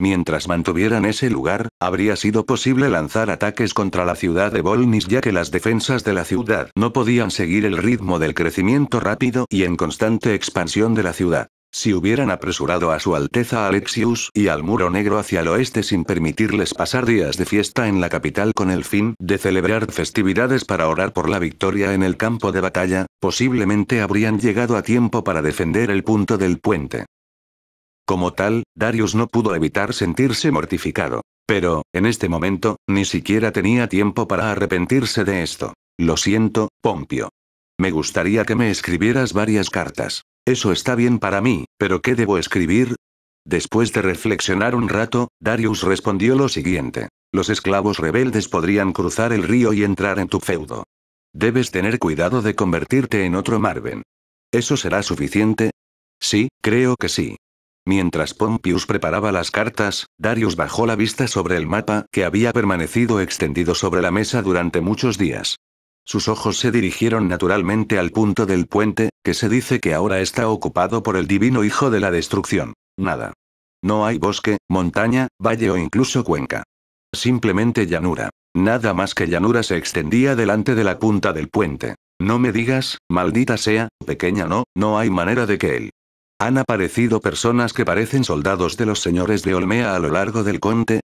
Mientras mantuvieran ese lugar, habría sido posible lanzar ataques contra la ciudad de Volnis ya que las defensas de la ciudad no podían seguir el ritmo del crecimiento rápido y en constante expansión de la ciudad. Si hubieran apresurado a su Alteza Alexius y al Muro Negro hacia el oeste sin permitirles pasar días de fiesta en la capital con el fin de celebrar festividades para orar por la victoria en el campo de batalla, posiblemente habrían llegado a tiempo para defender el punto del puente. Como tal, Darius no pudo evitar sentirse mortificado. Pero, en este momento, ni siquiera tenía tiempo para arrepentirse de esto. Lo siento, Pompio. Me gustaría que me escribieras varias cartas. Eso está bien para mí, pero ¿qué debo escribir? Después de reflexionar un rato, Darius respondió lo siguiente. Los esclavos rebeldes podrían cruzar el río y entrar en tu feudo. Debes tener cuidado de convertirte en otro Marven. ¿Eso será suficiente? Sí, creo que sí. Mientras Pompeius preparaba las cartas, Darius bajó la vista sobre el mapa que había permanecido extendido sobre la mesa durante muchos días. Sus ojos se dirigieron naturalmente al punto del puente, que se dice que ahora está ocupado por el divino hijo de la destrucción. Nada. No hay bosque, montaña, valle o incluso cuenca. Simplemente llanura. Nada más que llanura se extendía delante de la punta del puente. No me digas, maldita sea, pequeña no, no hay manera de que él. Han aparecido personas que parecen soldados de los señores de Olmea a lo largo del conte,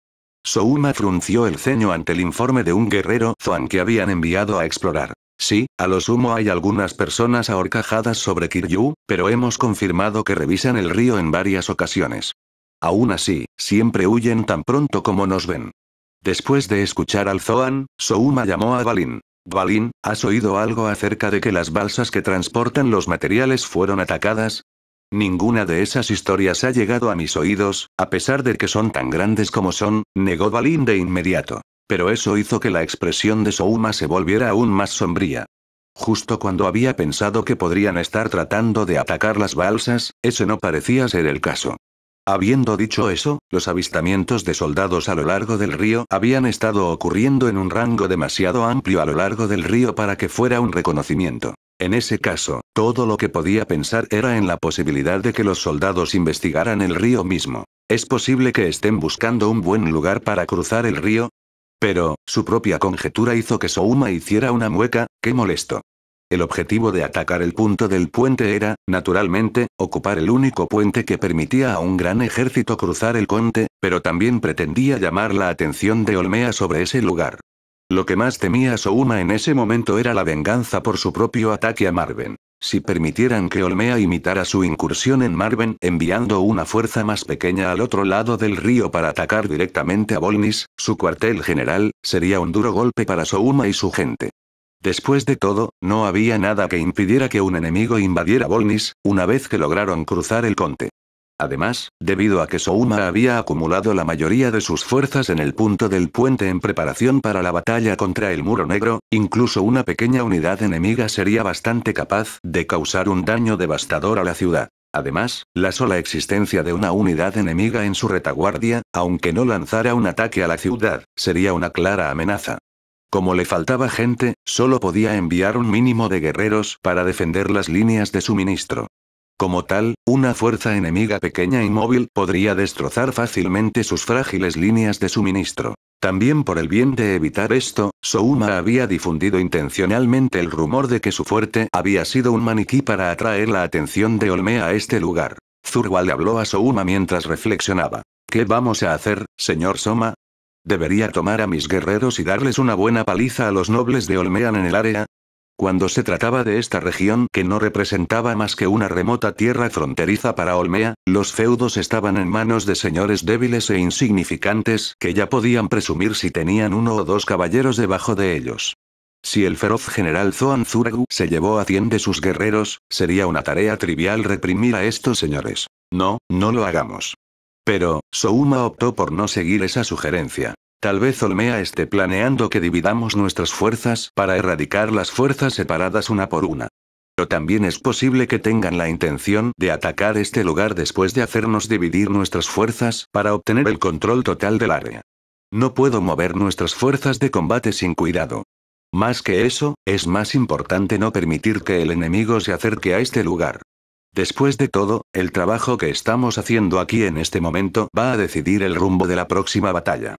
Souma frunció el ceño ante el informe de un guerrero Zoan que habían enviado a explorar. Sí, a lo sumo hay algunas personas ahorcajadas sobre Kiryu, pero hemos confirmado que revisan el río en varias ocasiones. Aún así, siempre huyen tan pronto como nos ven. Después de escuchar al Zoan, Souma llamó a Balin. Balin, ¿has oído algo acerca de que las balsas que transportan los materiales fueron atacadas? Ninguna de esas historias ha llegado a mis oídos, a pesar de que son tan grandes como son, negó Balín de inmediato. Pero eso hizo que la expresión de Souma se volviera aún más sombría. Justo cuando había pensado que podrían estar tratando de atacar las balsas, eso no parecía ser el caso. Habiendo dicho eso, los avistamientos de soldados a lo largo del río habían estado ocurriendo en un rango demasiado amplio a lo largo del río para que fuera un reconocimiento. En ese caso, todo lo que podía pensar era en la posibilidad de que los soldados investigaran el río mismo. ¿Es posible que estén buscando un buen lugar para cruzar el río? Pero, su propia conjetura hizo que Souma hiciera una mueca, qué molesto. El objetivo de atacar el punto del puente era, naturalmente, ocupar el único puente que permitía a un gran ejército cruzar el conte, pero también pretendía llamar la atención de Olmea sobre ese lugar. Lo que más temía Souma en ese momento era la venganza por su propio ataque a Marven. Si permitieran que Olmea imitara su incursión en Marven, enviando una fuerza más pequeña al otro lado del río para atacar directamente a Bolnis, su cuartel general, sería un duro golpe para Souma y su gente. Después de todo, no había nada que impidiera que un enemigo invadiera Bolnis, una vez que lograron cruzar el conte. Además, debido a que Souma había acumulado la mayoría de sus fuerzas en el punto del puente en preparación para la batalla contra el muro negro, incluso una pequeña unidad enemiga sería bastante capaz de causar un daño devastador a la ciudad. Además, la sola existencia de una unidad enemiga en su retaguardia, aunque no lanzara un ataque a la ciudad, sería una clara amenaza. Como le faltaba gente, solo podía enviar un mínimo de guerreros para defender las líneas de suministro. Como tal, una fuerza enemiga pequeña y móvil podría destrozar fácilmente sus frágiles líneas de suministro. También por el bien de evitar esto, Souma había difundido intencionalmente el rumor de que su fuerte había sido un maniquí para atraer la atención de Olmea a este lugar. Zurwal habló a Souma mientras reflexionaba. ¿Qué vamos a hacer, señor Soma? ¿Debería tomar a mis guerreros y darles una buena paliza a los nobles de Olmea en el área? Cuando se trataba de esta región que no representaba más que una remota tierra fronteriza para Olmea, los feudos estaban en manos de señores débiles e insignificantes que ya podían presumir si tenían uno o dos caballeros debajo de ellos. Si el feroz general Zoan Zuragu se llevó a cien de sus guerreros, sería una tarea trivial reprimir a estos señores. No, no lo hagamos. Pero, Souma optó por no seguir esa sugerencia. Tal vez Olmea esté planeando que dividamos nuestras fuerzas para erradicar las fuerzas separadas una por una. Pero también es posible que tengan la intención de atacar este lugar después de hacernos dividir nuestras fuerzas para obtener el control total del área. No puedo mover nuestras fuerzas de combate sin cuidado. Más que eso, es más importante no permitir que el enemigo se acerque a este lugar. Después de todo, el trabajo que estamos haciendo aquí en este momento va a decidir el rumbo de la próxima batalla.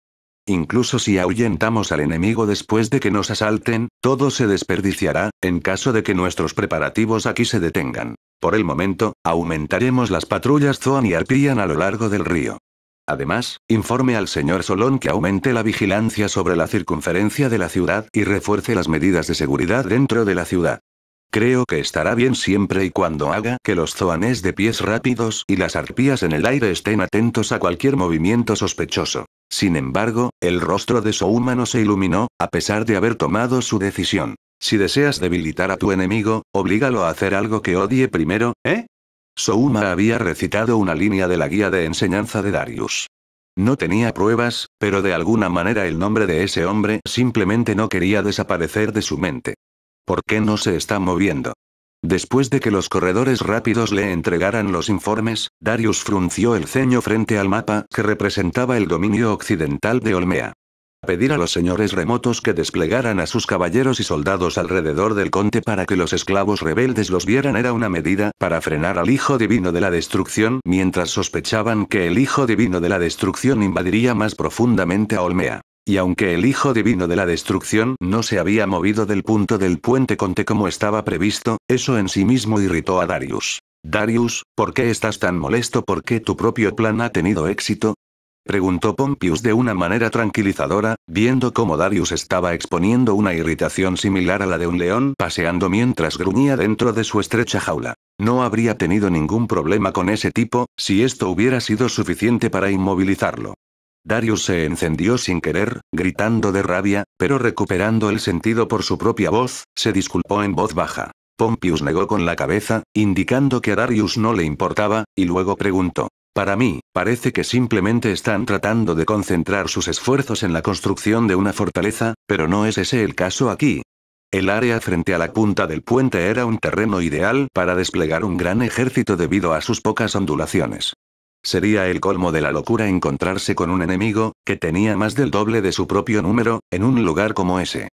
Incluso si ahuyentamos al enemigo después de que nos asalten, todo se desperdiciará, en caso de que nuestros preparativos aquí se detengan. Por el momento, aumentaremos las patrullas Zoan y Arpían a lo largo del río. Además, informe al señor Solón que aumente la vigilancia sobre la circunferencia de la ciudad y refuerce las medidas de seguridad dentro de la ciudad. Creo que estará bien siempre y cuando haga que los zoanes de pies rápidos y las arpías en el aire estén atentos a cualquier movimiento sospechoso. Sin embargo, el rostro de Souma no se iluminó, a pesar de haber tomado su decisión. Si deseas debilitar a tu enemigo, oblígalo a hacer algo que odie primero, ¿eh? Souma había recitado una línea de la guía de enseñanza de Darius. No tenía pruebas, pero de alguna manera el nombre de ese hombre simplemente no quería desaparecer de su mente. ¿Por qué no se está moviendo? Después de que los corredores rápidos le entregaran los informes, Darius frunció el ceño frente al mapa que representaba el dominio occidental de Olmea. Pedir a los señores remotos que desplegaran a sus caballeros y soldados alrededor del conte para que los esclavos rebeldes los vieran era una medida para frenar al Hijo Divino de la Destrucción mientras sospechaban que el Hijo Divino de la Destrucción invadiría más profundamente a Olmea. Y aunque el hijo divino de la destrucción no se había movido del punto del puente Conte como estaba previsto, eso en sí mismo irritó a Darius. Darius, ¿por qué estás tan molesto? ¿Por qué tu propio plan ha tenido éxito? preguntó Pompius de una manera tranquilizadora, viendo cómo Darius estaba exponiendo una irritación similar a la de un león paseando mientras gruñía dentro de su estrecha jaula. No habría tenido ningún problema con ese tipo, si esto hubiera sido suficiente para inmovilizarlo. Darius se encendió sin querer, gritando de rabia, pero recuperando el sentido por su propia voz, se disculpó en voz baja. Pompius negó con la cabeza, indicando que a Darius no le importaba, y luego preguntó. Para mí, parece que simplemente están tratando de concentrar sus esfuerzos en la construcción de una fortaleza, pero no es ese el caso aquí. El área frente a la punta del puente era un terreno ideal para desplegar un gran ejército debido a sus pocas ondulaciones. Sería el colmo de la locura encontrarse con un enemigo, que tenía más del doble de su propio número, en un lugar como ese.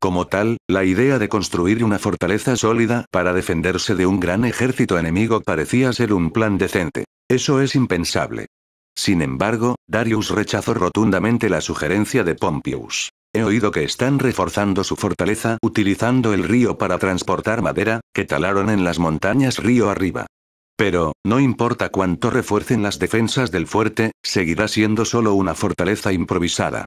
Como tal, la idea de construir una fortaleza sólida para defenderse de un gran ejército enemigo parecía ser un plan decente. Eso es impensable. Sin embargo, Darius rechazó rotundamente la sugerencia de Pompeius. He oído que están reforzando su fortaleza utilizando el río para transportar madera, que talaron en las montañas río arriba. Pero, no importa cuánto refuercen las defensas del fuerte, seguirá siendo solo una fortaleza improvisada.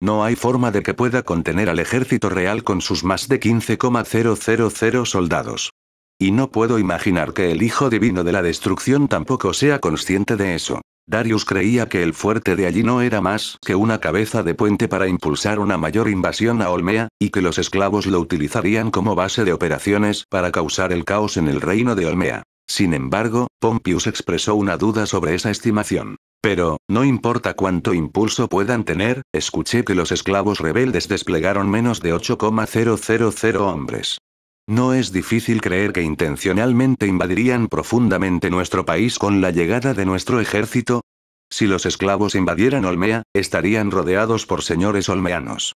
No hay forma de que pueda contener al ejército real con sus más de 15,000 soldados. Y no puedo imaginar que el hijo divino de la destrucción tampoco sea consciente de eso. Darius creía que el fuerte de allí no era más que una cabeza de puente para impulsar una mayor invasión a Olmea, y que los esclavos lo utilizarían como base de operaciones para causar el caos en el reino de Olmea. Sin embargo, Pompius expresó una duda sobre esa estimación. Pero, no importa cuánto impulso puedan tener, escuché que los esclavos rebeldes desplegaron menos de 8,000 hombres. No es difícil creer que intencionalmente invadirían profundamente nuestro país con la llegada de nuestro ejército. Si los esclavos invadieran Olmea, estarían rodeados por señores olmeanos.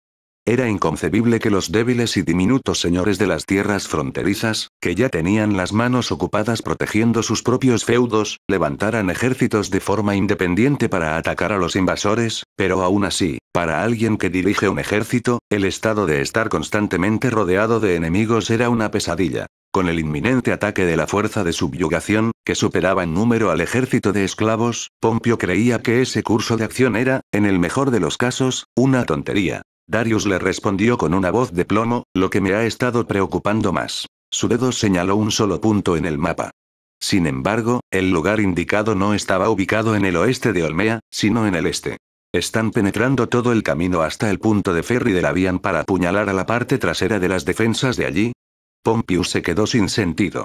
Era inconcebible que los débiles y diminutos señores de las tierras fronterizas, que ya tenían las manos ocupadas protegiendo sus propios feudos, levantaran ejércitos de forma independiente para atacar a los invasores, pero aún así, para alguien que dirige un ejército, el estado de estar constantemente rodeado de enemigos era una pesadilla. Con el inminente ataque de la fuerza de subyugación, que superaba en número al ejército de esclavos, Pompio creía que ese curso de acción era, en el mejor de los casos, una tontería. Darius le respondió con una voz de plomo, lo que me ha estado preocupando más. Su dedo señaló un solo punto en el mapa. Sin embargo, el lugar indicado no estaba ubicado en el oeste de Olmea, sino en el este. Están penetrando todo el camino hasta el punto de ferry de la para apuñalar a la parte trasera de las defensas de allí. Pompius se quedó sin sentido.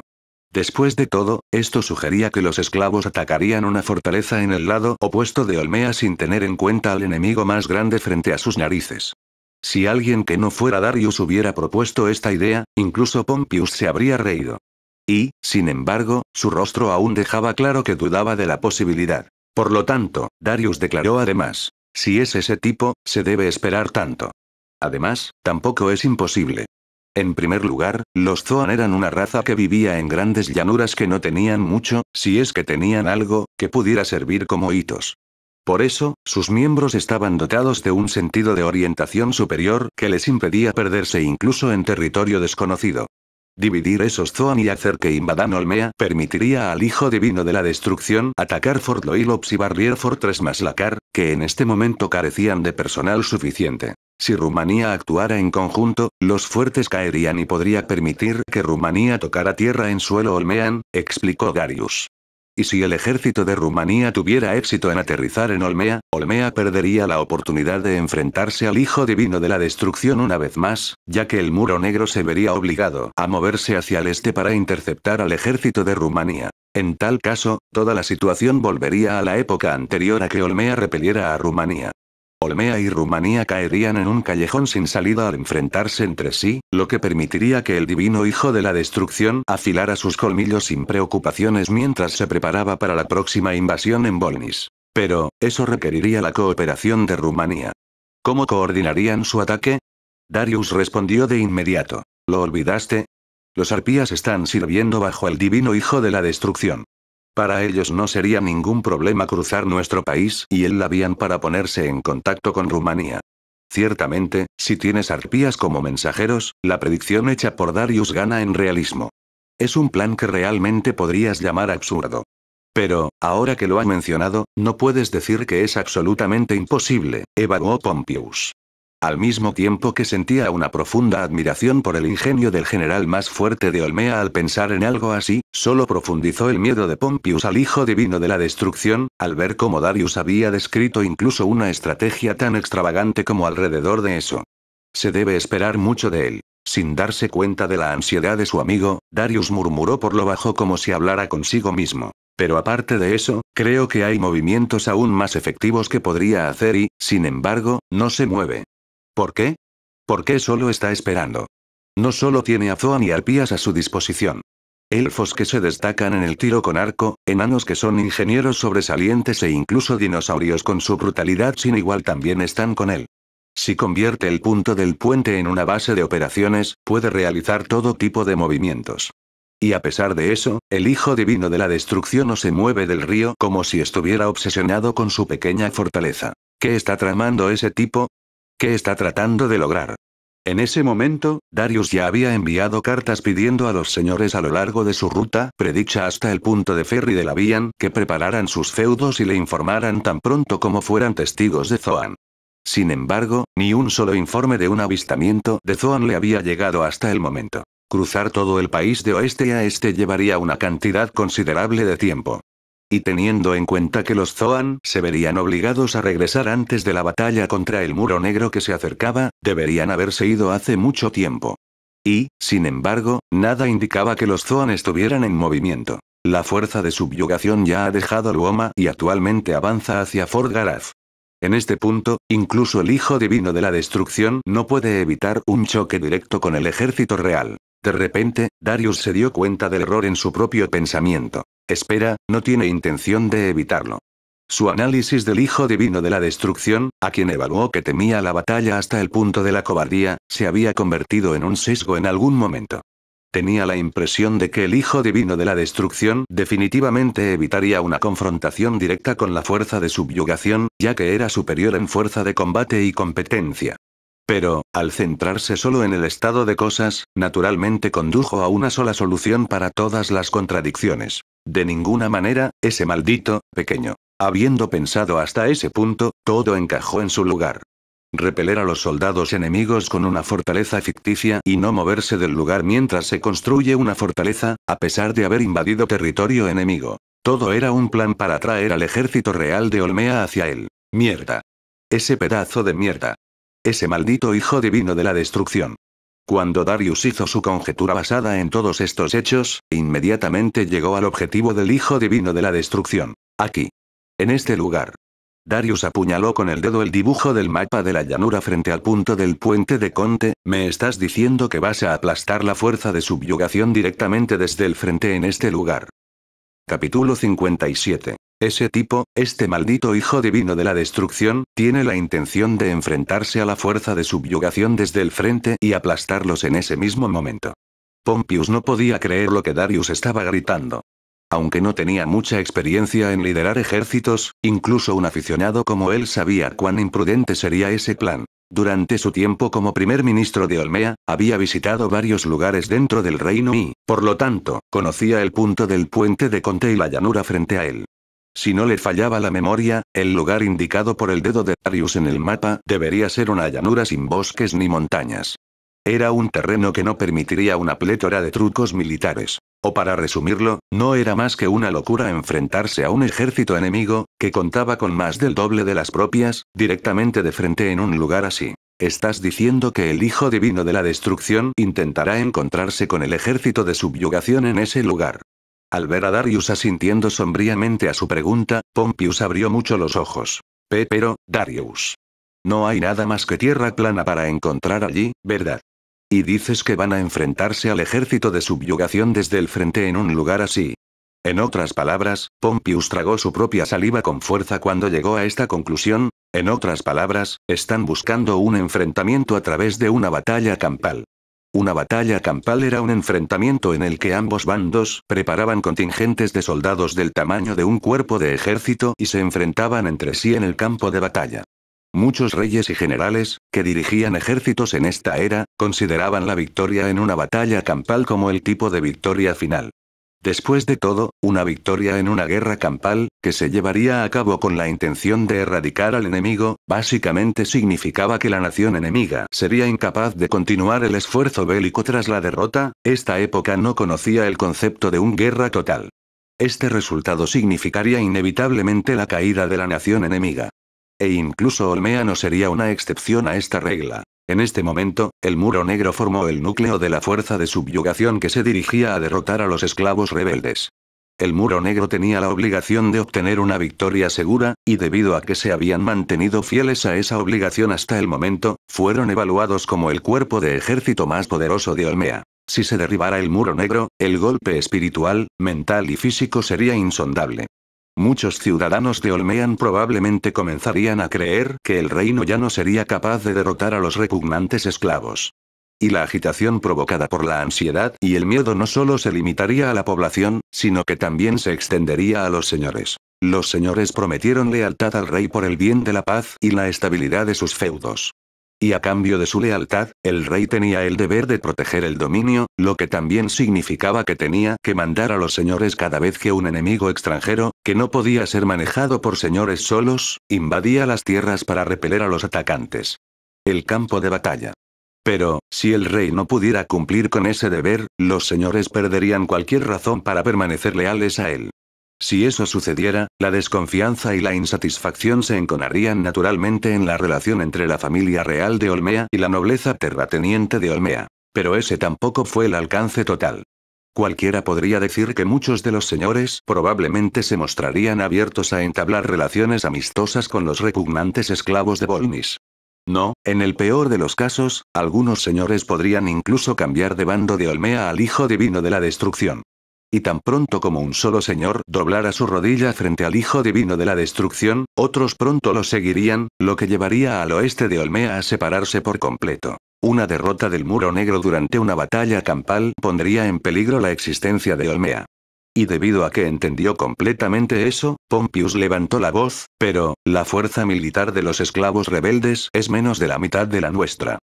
Después de todo, esto sugería que los esclavos atacarían una fortaleza en el lado opuesto de Olmea sin tener en cuenta al enemigo más grande frente a sus narices. Si alguien que no fuera Darius hubiera propuesto esta idea, incluso Pompius se habría reído. Y, sin embargo, su rostro aún dejaba claro que dudaba de la posibilidad. Por lo tanto, Darius declaró además, si es ese tipo, se debe esperar tanto. Además, tampoco es imposible. En primer lugar, los Zoan eran una raza que vivía en grandes llanuras que no tenían mucho, si es que tenían algo, que pudiera servir como hitos. Por eso, sus miembros estaban dotados de un sentido de orientación superior que les impedía perderse incluso en territorio desconocido. Dividir esos Zoan y hacer que invadan Olmea permitiría al Hijo Divino de la Destrucción atacar Fort Loilops y Barrier Fortress Maslacar, que en este momento carecían de personal suficiente. Si Rumanía actuara en conjunto, los fuertes caerían y podría permitir que Rumanía tocara tierra en suelo Olmean, explicó Darius. Y si el ejército de Rumanía tuviera éxito en aterrizar en Olmea, Olmea perdería la oportunidad de enfrentarse al Hijo Divino de la Destrucción una vez más, ya que el muro negro se vería obligado a moverse hacia el este para interceptar al ejército de Rumanía. En tal caso, toda la situación volvería a la época anterior a que Olmea repeliera a Rumanía. Olmea y Rumanía caerían en un callejón sin salida al enfrentarse entre sí, lo que permitiría que el divino hijo de la destrucción afilara sus colmillos sin preocupaciones mientras se preparaba para la próxima invasión en Volnis. Pero, eso requeriría la cooperación de Rumanía. ¿Cómo coordinarían su ataque? Darius respondió de inmediato. ¿Lo olvidaste? Los arpías están sirviendo bajo el divino hijo de la destrucción. Para ellos no sería ningún problema cruzar nuestro país y el Labian para ponerse en contacto con Rumanía. Ciertamente, si tienes arpías como mensajeros, la predicción hecha por Darius gana en realismo. Es un plan que realmente podrías llamar absurdo. Pero, ahora que lo ha mencionado, no puedes decir que es absolutamente imposible, evaluó Pompeius al mismo tiempo que sentía una profunda admiración por el ingenio del general más fuerte de Olmea al pensar en algo así, solo profundizó el miedo de Pompius al hijo divino de la destrucción, al ver cómo Darius había descrito incluso una estrategia tan extravagante como alrededor de eso. Se debe esperar mucho de él. Sin darse cuenta de la ansiedad de su amigo, Darius murmuró por lo bajo como si hablara consigo mismo. Pero aparte de eso, creo que hay movimientos aún más efectivos que podría hacer y, sin embargo, no se mueve. ¿Por qué? ¿Por qué solo está esperando? No solo tiene a Zoan y Arpías a su disposición. Elfos que se destacan en el tiro con arco, enanos que son ingenieros sobresalientes e incluso dinosaurios con su brutalidad sin igual también están con él. Si convierte el punto del puente en una base de operaciones, puede realizar todo tipo de movimientos. Y a pesar de eso, el hijo divino de la destrucción no se mueve del río como si estuviera obsesionado con su pequeña fortaleza. ¿Qué está tramando ese tipo? ¿Qué está tratando de lograr? En ese momento, Darius ya había enviado cartas pidiendo a los señores a lo largo de su ruta, predicha hasta el punto de ferry de la Vian, que prepararan sus feudos y le informaran tan pronto como fueran testigos de Zoan. Sin embargo, ni un solo informe de un avistamiento de Zoan le había llegado hasta el momento. Cruzar todo el país de oeste a este llevaría una cantidad considerable de tiempo. Y teniendo en cuenta que los Zoan se verían obligados a regresar antes de la batalla contra el muro negro que se acercaba, deberían haberse ido hace mucho tiempo. Y, sin embargo, nada indicaba que los Zoan estuvieran en movimiento. La fuerza de subyugación ya ha dejado Luoma y actualmente avanza hacia Fort En este punto, incluso el Hijo Divino de la Destrucción no puede evitar un choque directo con el ejército real. De repente, Darius se dio cuenta del error en su propio pensamiento. Espera, no tiene intención de evitarlo. Su análisis del hijo divino de la destrucción, a quien evaluó que temía la batalla hasta el punto de la cobardía, se había convertido en un sesgo en algún momento. Tenía la impresión de que el hijo divino de la destrucción definitivamente evitaría una confrontación directa con la fuerza de subyugación, ya que era superior en fuerza de combate y competencia. Pero, al centrarse solo en el estado de cosas, naturalmente condujo a una sola solución para todas las contradicciones. De ninguna manera, ese maldito, pequeño. Habiendo pensado hasta ese punto, todo encajó en su lugar. Repeler a los soldados enemigos con una fortaleza ficticia y no moverse del lugar mientras se construye una fortaleza, a pesar de haber invadido territorio enemigo. Todo era un plan para atraer al ejército real de Olmea hacia él. Mierda. Ese pedazo de mierda. Ese maldito hijo divino de la destrucción. Cuando Darius hizo su conjetura basada en todos estos hechos, inmediatamente llegó al objetivo del hijo divino de la destrucción. Aquí. En este lugar. Darius apuñaló con el dedo el dibujo del mapa de la llanura frente al punto del puente de Conte, ¿me estás diciendo que vas a aplastar la fuerza de subyugación directamente desde el frente en este lugar? Capítulo 57. Ese tipo, este maldito hijo divino de la destrucción, tiene la intención de enfrentarse a la fuerza de subyugación desde el frente y aplastarlos en ese mismo momento. Pompius no podía creer lo que Darius estaba gritando. Aunque no tenía mucha experiencia en liderar ejércitos, incluso un aficionado como él sabía cuán imprudente sería ese plan. Durante su tiempo como primer ministro de Olmea, había visitado varios lugares dentro del reino y, por lo tanto, conocía el punto del puente de Conte y la llanura frente a él. Si no le fallaba la memoria, el lugar indicado por el dedo de Darius en el mapa debería ser una llanura sin bosques ni montañas. Era un terreno que no permitiría una plétora de trucos militares. O para resumirlo, no era más que una locura enfrentarse a un ejército enemigo, que contaba con más del doble de las propias, directamente de frente en un lugar así. ¿Estás diciendo que el Hijo Divino de la Destrucción intentará encontrarse con el ejército de subyugación en ese lugar? Al ver a Darius asintiendo sombríamente a su pregunta, Pompius abrió mucho los ojos. Pero, Darius. No hay nada más que tierra plana para encontrar allí, ¿verdad? Y dices que van a enfrentarse al ejército de subyugación desde el frente en un lugar así. En otras palabras, Pompius tragó su propia saliva con fuerza cuando llegó a esta conclusión, en otras palabras, están buscando un enfrentamiento a través de una batalla campal. Una batalla campal era un enfrentamiento en el que ambos bandos preparaban contingentes de soldados del tamaño de un cuerpo de ejército y se enfrentaban entre sí en el campo de batalla. Muchos reyes y generales, que dirigían ejércitos en esta era, consideraban la victoria en una batalla campal como el tipo de victoria final. Después de todo, una victoria en una guerra campal, que se llevaría a cabo con la intención de erradicar al enemigo, básicamente significaba que la nación enemiga sería incapaz de continuar el esfuerzo bélico tras la derrota, esta época no conocía el concepto de un guerra total. Este resultado significaría inevitablemente la caída de la nación enemiga e incluso Olmea no sería una excepción a esta regla. En este momento, el muro negro formó el núcleo de la fuerza de subyugación que se dirigía a derrotar a los esclavos rebeldes. El muro negro tenía la obligación de obtener una victoria segura, y debido a que se habían mantenido fieles a esa obligación hasta el momento, fueron evaluados como el cuerpo de ejército más poderoso de Olmea. Si se derribara el muro negro, el golpe espiritual, mental y físico sería insondable. Muchos ciudadanos de Olmean probablemente comenzarían a creer que el reino ya no sería capaz de derrotar a los repugnantes esclavos. Y la agitación provocada por la ansiedad y el miedo no solo se limitaría a la población, sino que también se extendería a los señores. Los señores prometieron lealtad al rey por el bien de la paz y la estabilidad de sus feudos y a cambio de su lealtad, el rey tenía el deber de proteger el dominio, lo que también significaba que tenía que mandar a los señores cada vez que un enemigo extranjero, que no podía ser manejado por señores solos, invadía las tierras para repeler a los atacantes. El campo de batalla. Pero, si el rey no pudiera cumplir con ese deber, los señores perderían cualquier razón para permanecer leales a él. Si eso sucediera, la desconfianza y la insatisfacción se enconarían naturalmente en la relación entre la familia real de Olmea y la nobleza terrateniente de Olmea. Pero ese tampoco fue el alcance total. Cualquiera podría decir que muchos de los señores probablemente se mostrarían abiertos a entablar relaciones amistosas con los repugnantes esclavos de Volnis. No, en el peor de los casos, algunos señores podrían incluso cambiar de bando de Olmea al hijo divino de la destrucción. Y tan pronto como un solo señor doblara su rodilla frente al Hijo Divino de la Destrucción, otros pronto lo seguirían, lo que llevaría al oeste de Olmea a separarse por completo. Una derrota del muro negro durante una batalla campal pondría en peligro la existencia de Olmea. Y debido a que entendió completamente eso, Pompeius levantó la voz, pero, la fuerza militar de los esclavos rebeldes es menos de la mitad de la nuestra.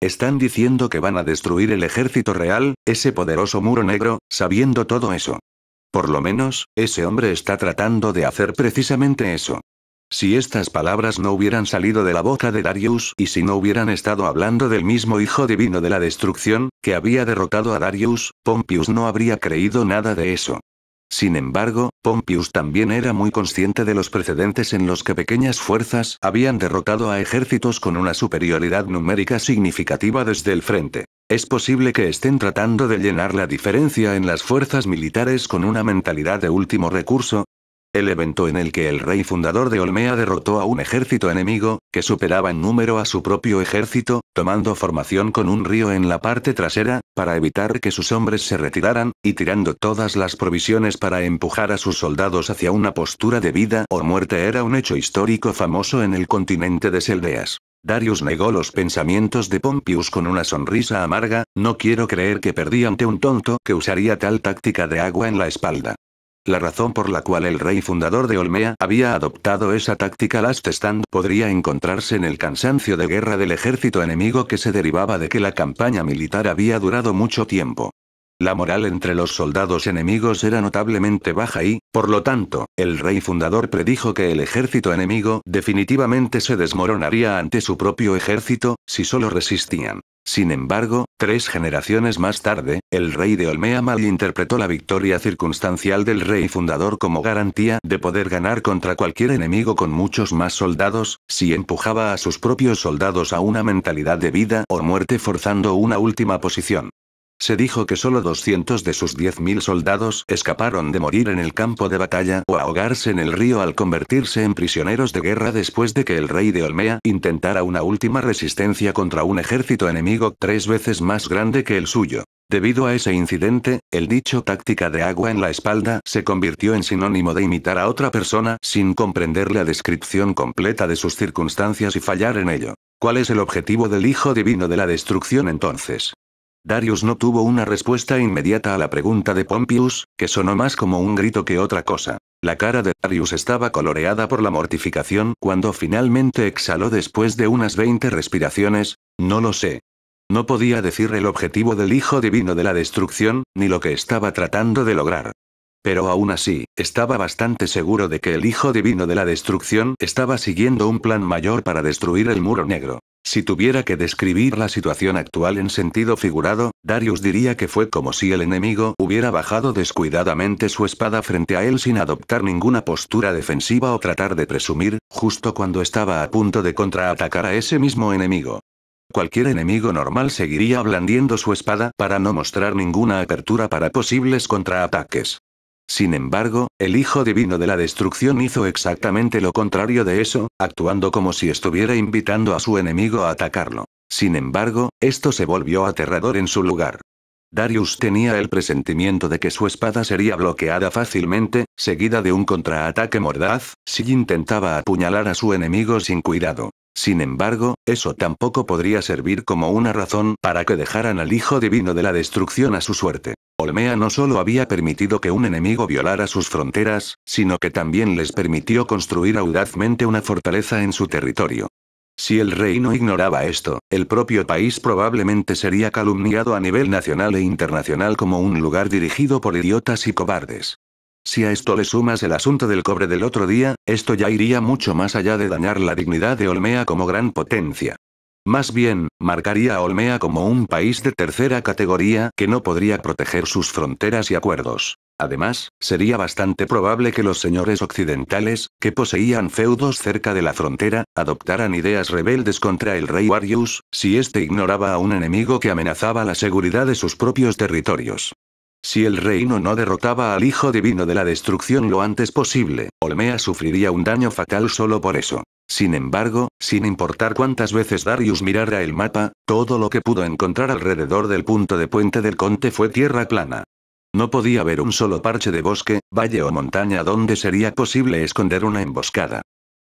Están diciendo que van a destruir el ejército real, ese poderoso muro negro, sabiendo todo eso. Por lo menos, ese hombre está tratando de hacer precisamente eso. Si estas palabras no hubieran salido de la boca de Darius y si no hubieran estado hablando del mismo Hijo Divino de la Destrucción, que había derrotado a Darius, Pompeius no habría creído nada de eso. Sin embargo, Pompeius también era muy consciente de los precedentes en los que pequeñas fuerzas habían derrotado a ejércitos con una superioridad numérica significativa desde el frente. Es posible que estén tratando de llenar la diferencia en las fuerzas militares con una mentalidad de último recurso, el evento en el que el rey fundador de Olmea derrotó a un ejército enemigo, que superaba en número a su propio ejército, tomando formación con un río en la parte trasera, para evitar que sus hombres se retiraran, y tirando todas las provisiones para empujar a sus soldados hacia una postura de vida o muerte era un hecho histórico famoso en el continente de Seldeas. Darius negó los pensamientos de Pompeius con una sonrisa amarga, no quiero creer que perdí ante un tonto que usaría tal táctica de agua en la espalda. La razón por la cual el rey fundador de Olmea había adoptado esa táctica last stand podría encontrarse en el cansancio de guerra del ejército enemigo que se derivaba de que la campaña militar había durado mucho tiempo. La moral entre los soldados enemigos era notablemente baja y, por lo tanto, el rey fundador predijo que el ejército enemigo definitivamente se desmoronaría ante su propio ejército, si solo resistían. Sin embargo, tres generaciones más tarde, el rey de Olmea malinterpretó la victoria circunstancial del rey fundador como garantía de poder ganar contra cualquier enemigo con muchos más soldados, si empujaba a sus propios soldados a una mentalidad de vida o muerte forzando una última posición. Se dijo que solo 200 de sus 10.000 soldados escaparon de morir en el campo de batalla o ahogarse en el río al convertirse en prisioneros de guerra después de que el rey de Olmea intentara una última resistencia contra un ejército enemigo tres veces más grande que el suyo. Debido a ese incidente, el dicho táctica de agua en la espalda se convirtió en sinónimo de imitar a otra persona sin comprender la descripción completa de sus circunstancias y fallar en ello. ¿Cuál es el objetivo del Hijo Divino de la Destrucción entonces? Darius no tuvo una respuesta inmediata a la pregunta de Pompeius, que sonó más como un grito que otra cosa. La cara de Darius estaba coloreada por la mortificación cuando finalmente exhaló después de unas 20 respiraciones, no lo sé. No podía decir el objetivo del Hijo Divino de la Destrucción, ni lo que estaba tratando de lograr. Pero aún así, estaba bastante seguro de que el Hijo Divino de la Destrucción estaba siguiendo un plan mayor para destruir el muro negro. Si tuviera que describir la situación actual en sentido figurado, Darius diría que fue como si el enemigo hubiera bajado descuidadamente su espada frente a él sin adoptar ninguna postura defensiva o tratar de presumir, justo cuando estaba a punto de contraatacar a ese mismo enemigo. Cualquier enemigo normal seguiría blandiendo su espada para no mostrar ninguna apertura para posibles contraataques. Sin embargo, el hijo divino de la destrucción hizo exactamente lo contrario de eso, actuando como si estuviera invitando a su enemigo a atacarlo. Sin embargo, esto se volvió aterrador en su lugar. Darius tenía el presentimiento de que su espada sería bloqueada fácilmente, seguida de un contraataque mordaz, si intentaba apuñalar a su enemigo sin cuidado. Sin embargo, eso tampoco podría servir como una razón para que dejaran al hijo divino de la destrucción a su suerte. Olmea no solo había permitido que un enemigo violara sus fronteras, sino que también les permitió construir audazmente una fortaleza en su territorio. Si el reino ignoraba esto, el propio país probablemente sería calumniado a nivel nacional e internacional como un lugar dirigido por idiotas y cobardes. Si a esto le sumas el asunto del cobre del otro día, esto ya iría mucho más allá de dañar la dignidad de Olmea como gran potencia. Más bien, marcaría a Olmea como un país de tercera categoría que no podría proteger sus fronteras y acuerdos. Además, sería bastante probable que los señores occidentales, que poseían feudos cerca de la frontera, adoptaran ideas rebeldes contra el rey Warius, si éste ignoraba a un enemigo que amenazaba la seguridad de sus propios territorios. Si el reino no derrotaba al hijo divino de la destrucción lo antes posible, Olmea sufriría un daño fatal solo por eso. Sin embargo, sin importar cuántas veces Darius mirara el mapa, todo lo que pudo encontrar alrededor del punto de puente del conte fue tierra plana. No podía haber un solo parche de bosque, valle o montaña donde sería posible esconder una emboscada.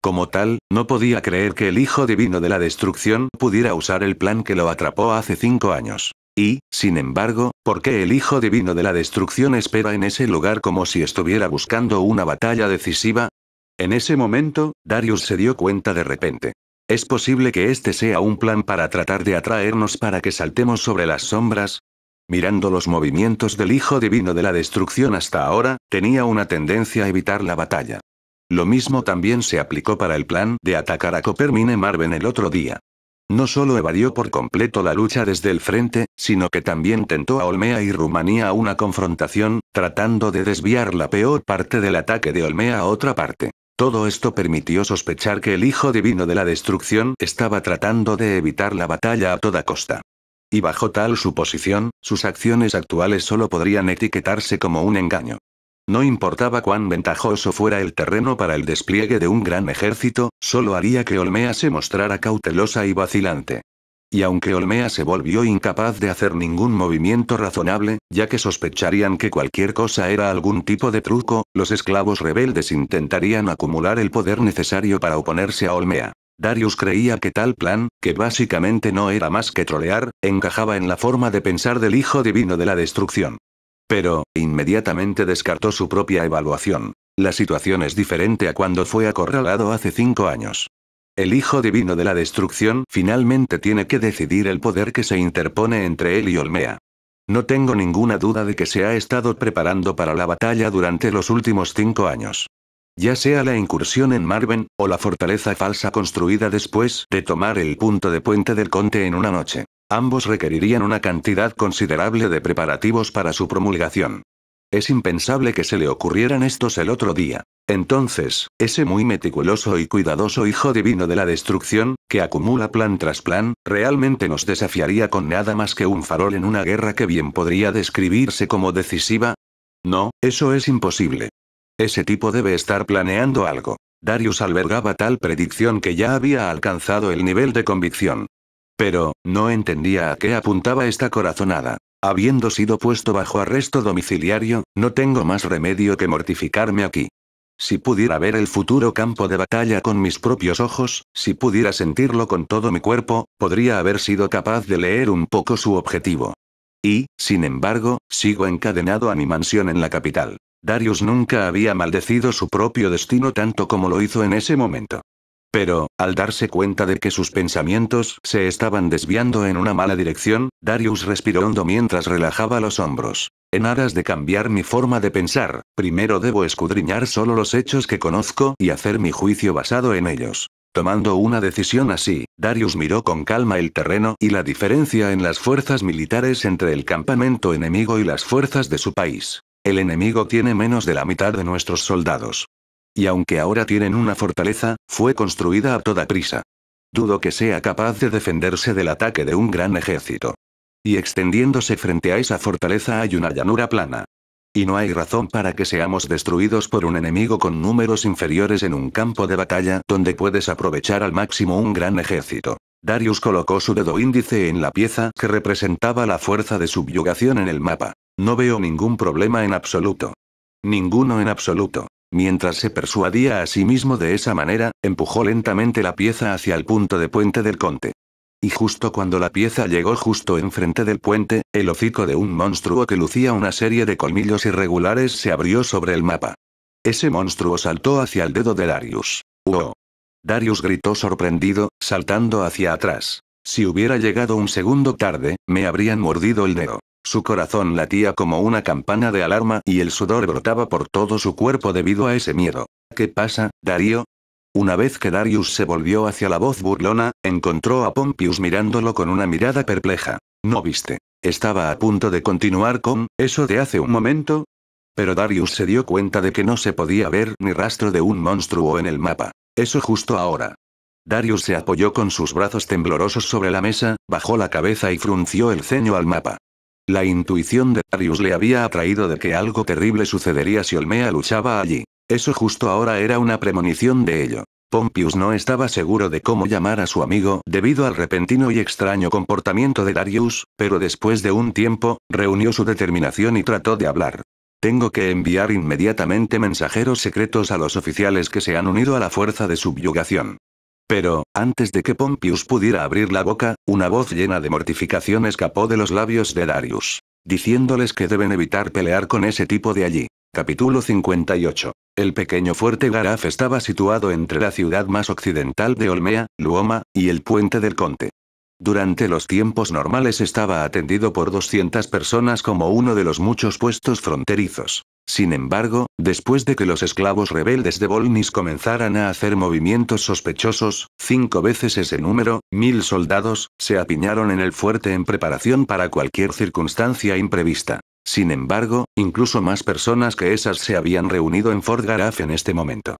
Como tal, no podía creer que el hijo divino de la destrucción pudiera usar el plan que lo atrapó hace cinco años. Y, sin embargo, ¿por qué el hijo divino de la destrucción espera en ese lugar como si estuviera buscando una batalla decisiva? En ese momento, Darius se dio cuenta de repente. ¿Es posible que este sea un plan para tratar de atraernos para que saltemos sobre las sombras? Mirando los movimientos del hijo divino de la destrucción hasta ahora, tenía una tendencia a evitar la batalla. Lo mismo también se aplicó para el plan de atacar a Coppermine Marven el otro día. No solo evadió por completo la lucha desde el frente, sino que también tentó a Olmea y Rumanía a una confrontación, tratando de desviar la peor parte del ataque de Olmea a otra parte. Todo esto permitió sospechar que el Hijo Divino de la Destrucción estaba tratando de evitar la batalla a toda costa. Y bajo tal suposición, sus acciones actuales solo podrían etiquetarse como un engaño. No importaba cuán ventajoso fuera el terreno para el despliegue de un gran ejército, solo haría que Olmea se mostrara cautelosa y vacilante. Y aunque Olmea se volvió incapaz de hacer ningún movimiento razonable, ya que sospecharían que cualquier cosa era algún tipo de truco, los esclavos rebeldes intentarían acumular el poder necesario para oponerse a Olmea. Darius creía que tal plan, que básicamente no era más que trolear, encajaba en la forma de pensar del hijo divino de la destrucción. Pero, inmediatamente descartó su propia evaluación. La situación es diferente a cuando fue acorralado hace cinco años. El hijo divino de la destrucción finalmente tiene que decidir el poder que se interpone entre él y Olmea. No tengo ninguna duda de que se ha estado preparando para la batalla durante los últimos cinco años. Ya sea la incursión en Marven, o la fortaleza falsa construida después de tomar el punto de puente del conte en una noche. Ambos requerirían una cantidad considerable de preparativos para su promulgación. Es impensable que se le ocurrieran estos el otro día. Entonces, ese muy meticuloso y cuidadoso hijo divino de la destrucción, que acumula plan tras plan, realmente nos desafiaría con nada más que un farol en una guerra que bien podría describirse como decisiva. No, eso es imposible. Ese tipo debe estar planeando algo. Darius albergaba tal predicción que ya había alcanzado el nivel de convicción. Pero, no entendía a qué apuntaba esta corazonada. Habiendo sido puesto bajo arresto domiciliario, no tengo más remedio que mortificarme aquí. Si pudiera ver el futuro campo de batalla con mis propios ojos, si pudiera sentirlo con todo mi cuerpo, podría haber sido capaz de leer un poco su objetivo. Y, sin embargo, sigo encadenado a mi mansión en la capital. Darius nunca había maldecido su propio destino tanto como lo hizo en ese momento. Pero, al darse cuenta de que sus pensamientos se estaban desviando en una mala dirección, Darius respiró hondo mientras relajaba los hombros. En aras de cambiar mi forma de pensar, primero debo escudriñar solo los hechos que conozco y hacer mi juicio basado en ellos. Tomando una decisión así, Darius miró con calma el terreno y la diferencia en las fuerzas militares entre el campamento enemigo y las fuerzas de su país. El enemigo tiene menos de la mitad de nuestros soldados. Y aunque ahora tienen una fortaleza, fue construida a toda prisa. Dudo que sea capaz de defenderse del ataque de un gran ejército. Y extendiéndose frente a esa fortaleza hay una llanura plana. Y no hay razón para que seamos destruidos por un enemigo con números inferiores en un campo de batalla donde puedes aprovechar al máximo un gran ejército. Darius colocó su dedo índice en la pieza que representaba la fuerza de subyugación en el mapa. No veo ningún problema en absoluto. Ninguno en absoluto. Mientras se persuadía a sí mismo de esa manera, empujó lentamente la pieza hacia el punto de puente del conte. Y justo cuando la pieza llegó justo enfrente del puente, el hocico de un monstruo que lucía una serie de colmillos irregulares se abrió sobre el mapa. Ese monstruo saltó hacia el dedo de Darius. ¡Oh! Darius gritó sorprendido, saltando hacia atrás. Si hubiera llegado un segundo tarde, me habrían mordido el dedo. Su corazón latía como una campana de alarma y el sudor brotaba por todo su cuerpo debido a ese miedo. ¿Qué pasa, Darío? Una vez que Darius se volvió hacia la voz burlona, encontró a Pompius mirándolo con una mirada perpleja. ¿No viste? Estaba a punto de continuar con, eso de hace un momento. Pero Darius se dio cuenta de que no se podía ver ni rastro de un monstruo en el mapa. Eso justo ahora. Darius se apoyó con sus brazos temblorosos sobre la mesa, bajó la cabeza y frunció el ceño al mapa. La intuición de Darius le había atraído de que algo terrible sucedería si Olmea luchaba allí. Eso justo ahora era una premonición de ello. Pompius no estaba seguro de cómo llamar a su amigo debido al repentino y extraño comportamiento de Darius, pero después de un tiempo, reunió su determinación y trató de hablar. Tengo que enviar inmediatamente mensajeros secretos a los oficiales que se han unido a la fuerza de subyugación. Pero, antes de que Pompius pudiera abrir la boca, una voz llena de mortificación escapó de los labios de Darius, diciéndoles que deben evitar pelear con ese tipo de allí. Capítulo 58. El pequeño fuerte Garaf estaba situado entre la ciudad más occidental de Olmea, Luoma, y el puente del Conte. Durante los tiempos normales estaba atendido por 200 personas como uno de los muchos puestos fronterizos. Sin embargo, después de que los esclavos rebeldes de Bolnis comenzaran a hacer movimientos sospechosos, cinco veces ese número, mil soldados, se apiñaron en el fuerte en preparación para cualquier circunstancia imprevista. Sin embargo, incluso más personas que esas se habían reunido en Fort Garaf en este momento.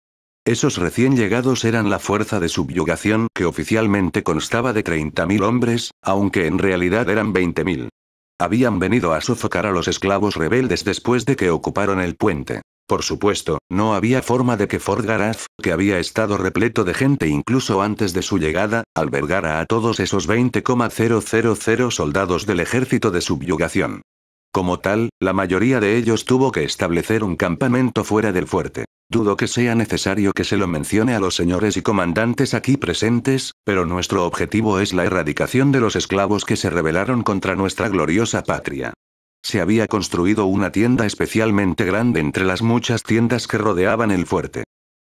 Esos recién llegados eran la fuerza de subyugación que oficialmente constaba de 30.000 hombres, aunque en realidad eran 20.000. Habían venido a sofocar a los esclavos rebeldes después de que ocuparon el puente. Por supuesto, no había forma de que Fort Garaz, que había estado repleto de gente incluso antes de su llegada, albergara a todos esos 20,000 soldados del ejército de subyugación. Como tal, la mayoría de ellos tuvo que establecer un campamento fuera del fuerte. Dudo que sea necesario que se lo mencione a los señores y comandantes aquí presentes, pero nuestro objetivo es la erradicación de los esclavos que se rebelaron contra nuestra gloriosa patria. Se había construido una tienda especialmente grande entre las muchas tiendas que rodeaban el fuerte.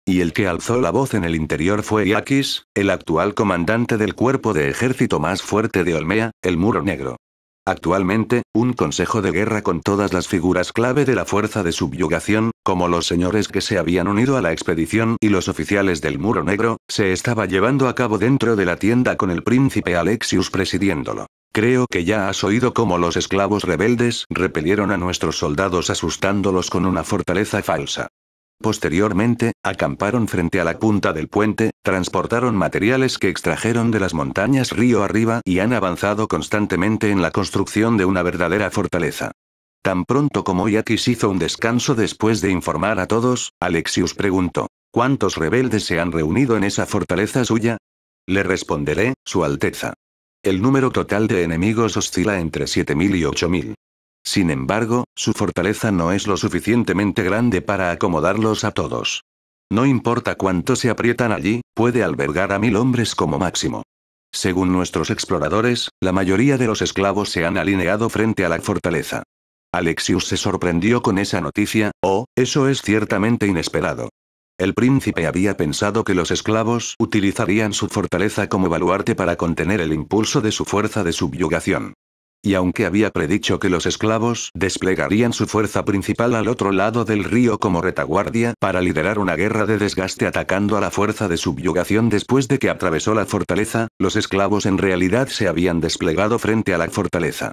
Y el que alzó la voz en el interior fue Iakis, el actual comandante del cuerpo de ejército más fuerte de Olmea, el Muro Negro. Actualmente, un consejo de guerra con todas las figuras clave de la fuerza de subyugación, como los señores que se habían unido a la expedición y los oficiales del Muro Negro, se estaba llevando a cabo dentro de la tienda con el príncipe Alexius presidiéndolo. Creo que ya has oído cómo los esclavos rebeldes repelieron a nuestros soldados asustándolos con una fortaleza falsa. Posteriormente, acamparon frente a la punta del puente, transportaron materiales que extrajeron de las montañas río arriba y han avanzado constantemente en la construcción de una verdadera fortaleza. Tan pronto como Iakis hizo un descanso después de informar a todos, Alexius preguntó, ¿cuántos rebeldes se han reunido en esa fortaleza suya? Le responderé, Su Alteza. El número total de enemigos oscila entre 7.000 y 8.000. Sin embargo, su fortaleza no es lo suficientemente grande para acomodarlos a todos. No importa cuánto se aprietan allí, puede albergar a mil hombres como máximo. Según nuestros exploradores, la mayoría de los esclavos se han alineado frente a la fortaleza. Alexius se sorprendió con esa noticia, oh, eso es ciertamente inesperado. El príncipe había pensado que los esclavos utilizarían su fortaleza como baluarte para contener el impulso de su fuerza de subyugación. Y aunque había predicho que los esclavos desplegarían su fuerza principal al otro lado del río como retaguardia para liderar una guerra de desgaste atacando a la fuerza de subyugación después de que atravesó la fortaleza, los esclavos en realidad se habían desplegado frente a la fortaleza.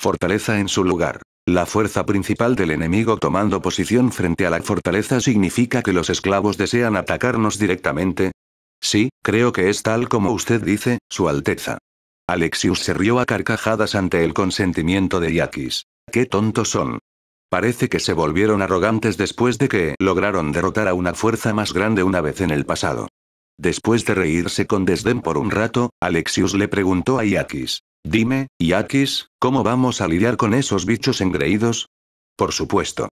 Fortaleza en su lugar. La fuerza principal del enemigo tomando posición frente a la fortaleza significa que los esclavos desean atacarnos directamente. Sí, creo que es tal como usted dice, Su Alteza. Alexius se rió a carcajadas ante el consentimiento de Yakis. ¡Qué tontos son! Parece que se volvieron arrogantes después de que lograron derrotar a una fuerza más grande una vez en el pasado. Después de reírse con desdén por un rato, Alexius le preguntó a Iakis. Dime, Iakis, ¿cómo vamos a lidiar con esos bichos engreídos? Por supuesto.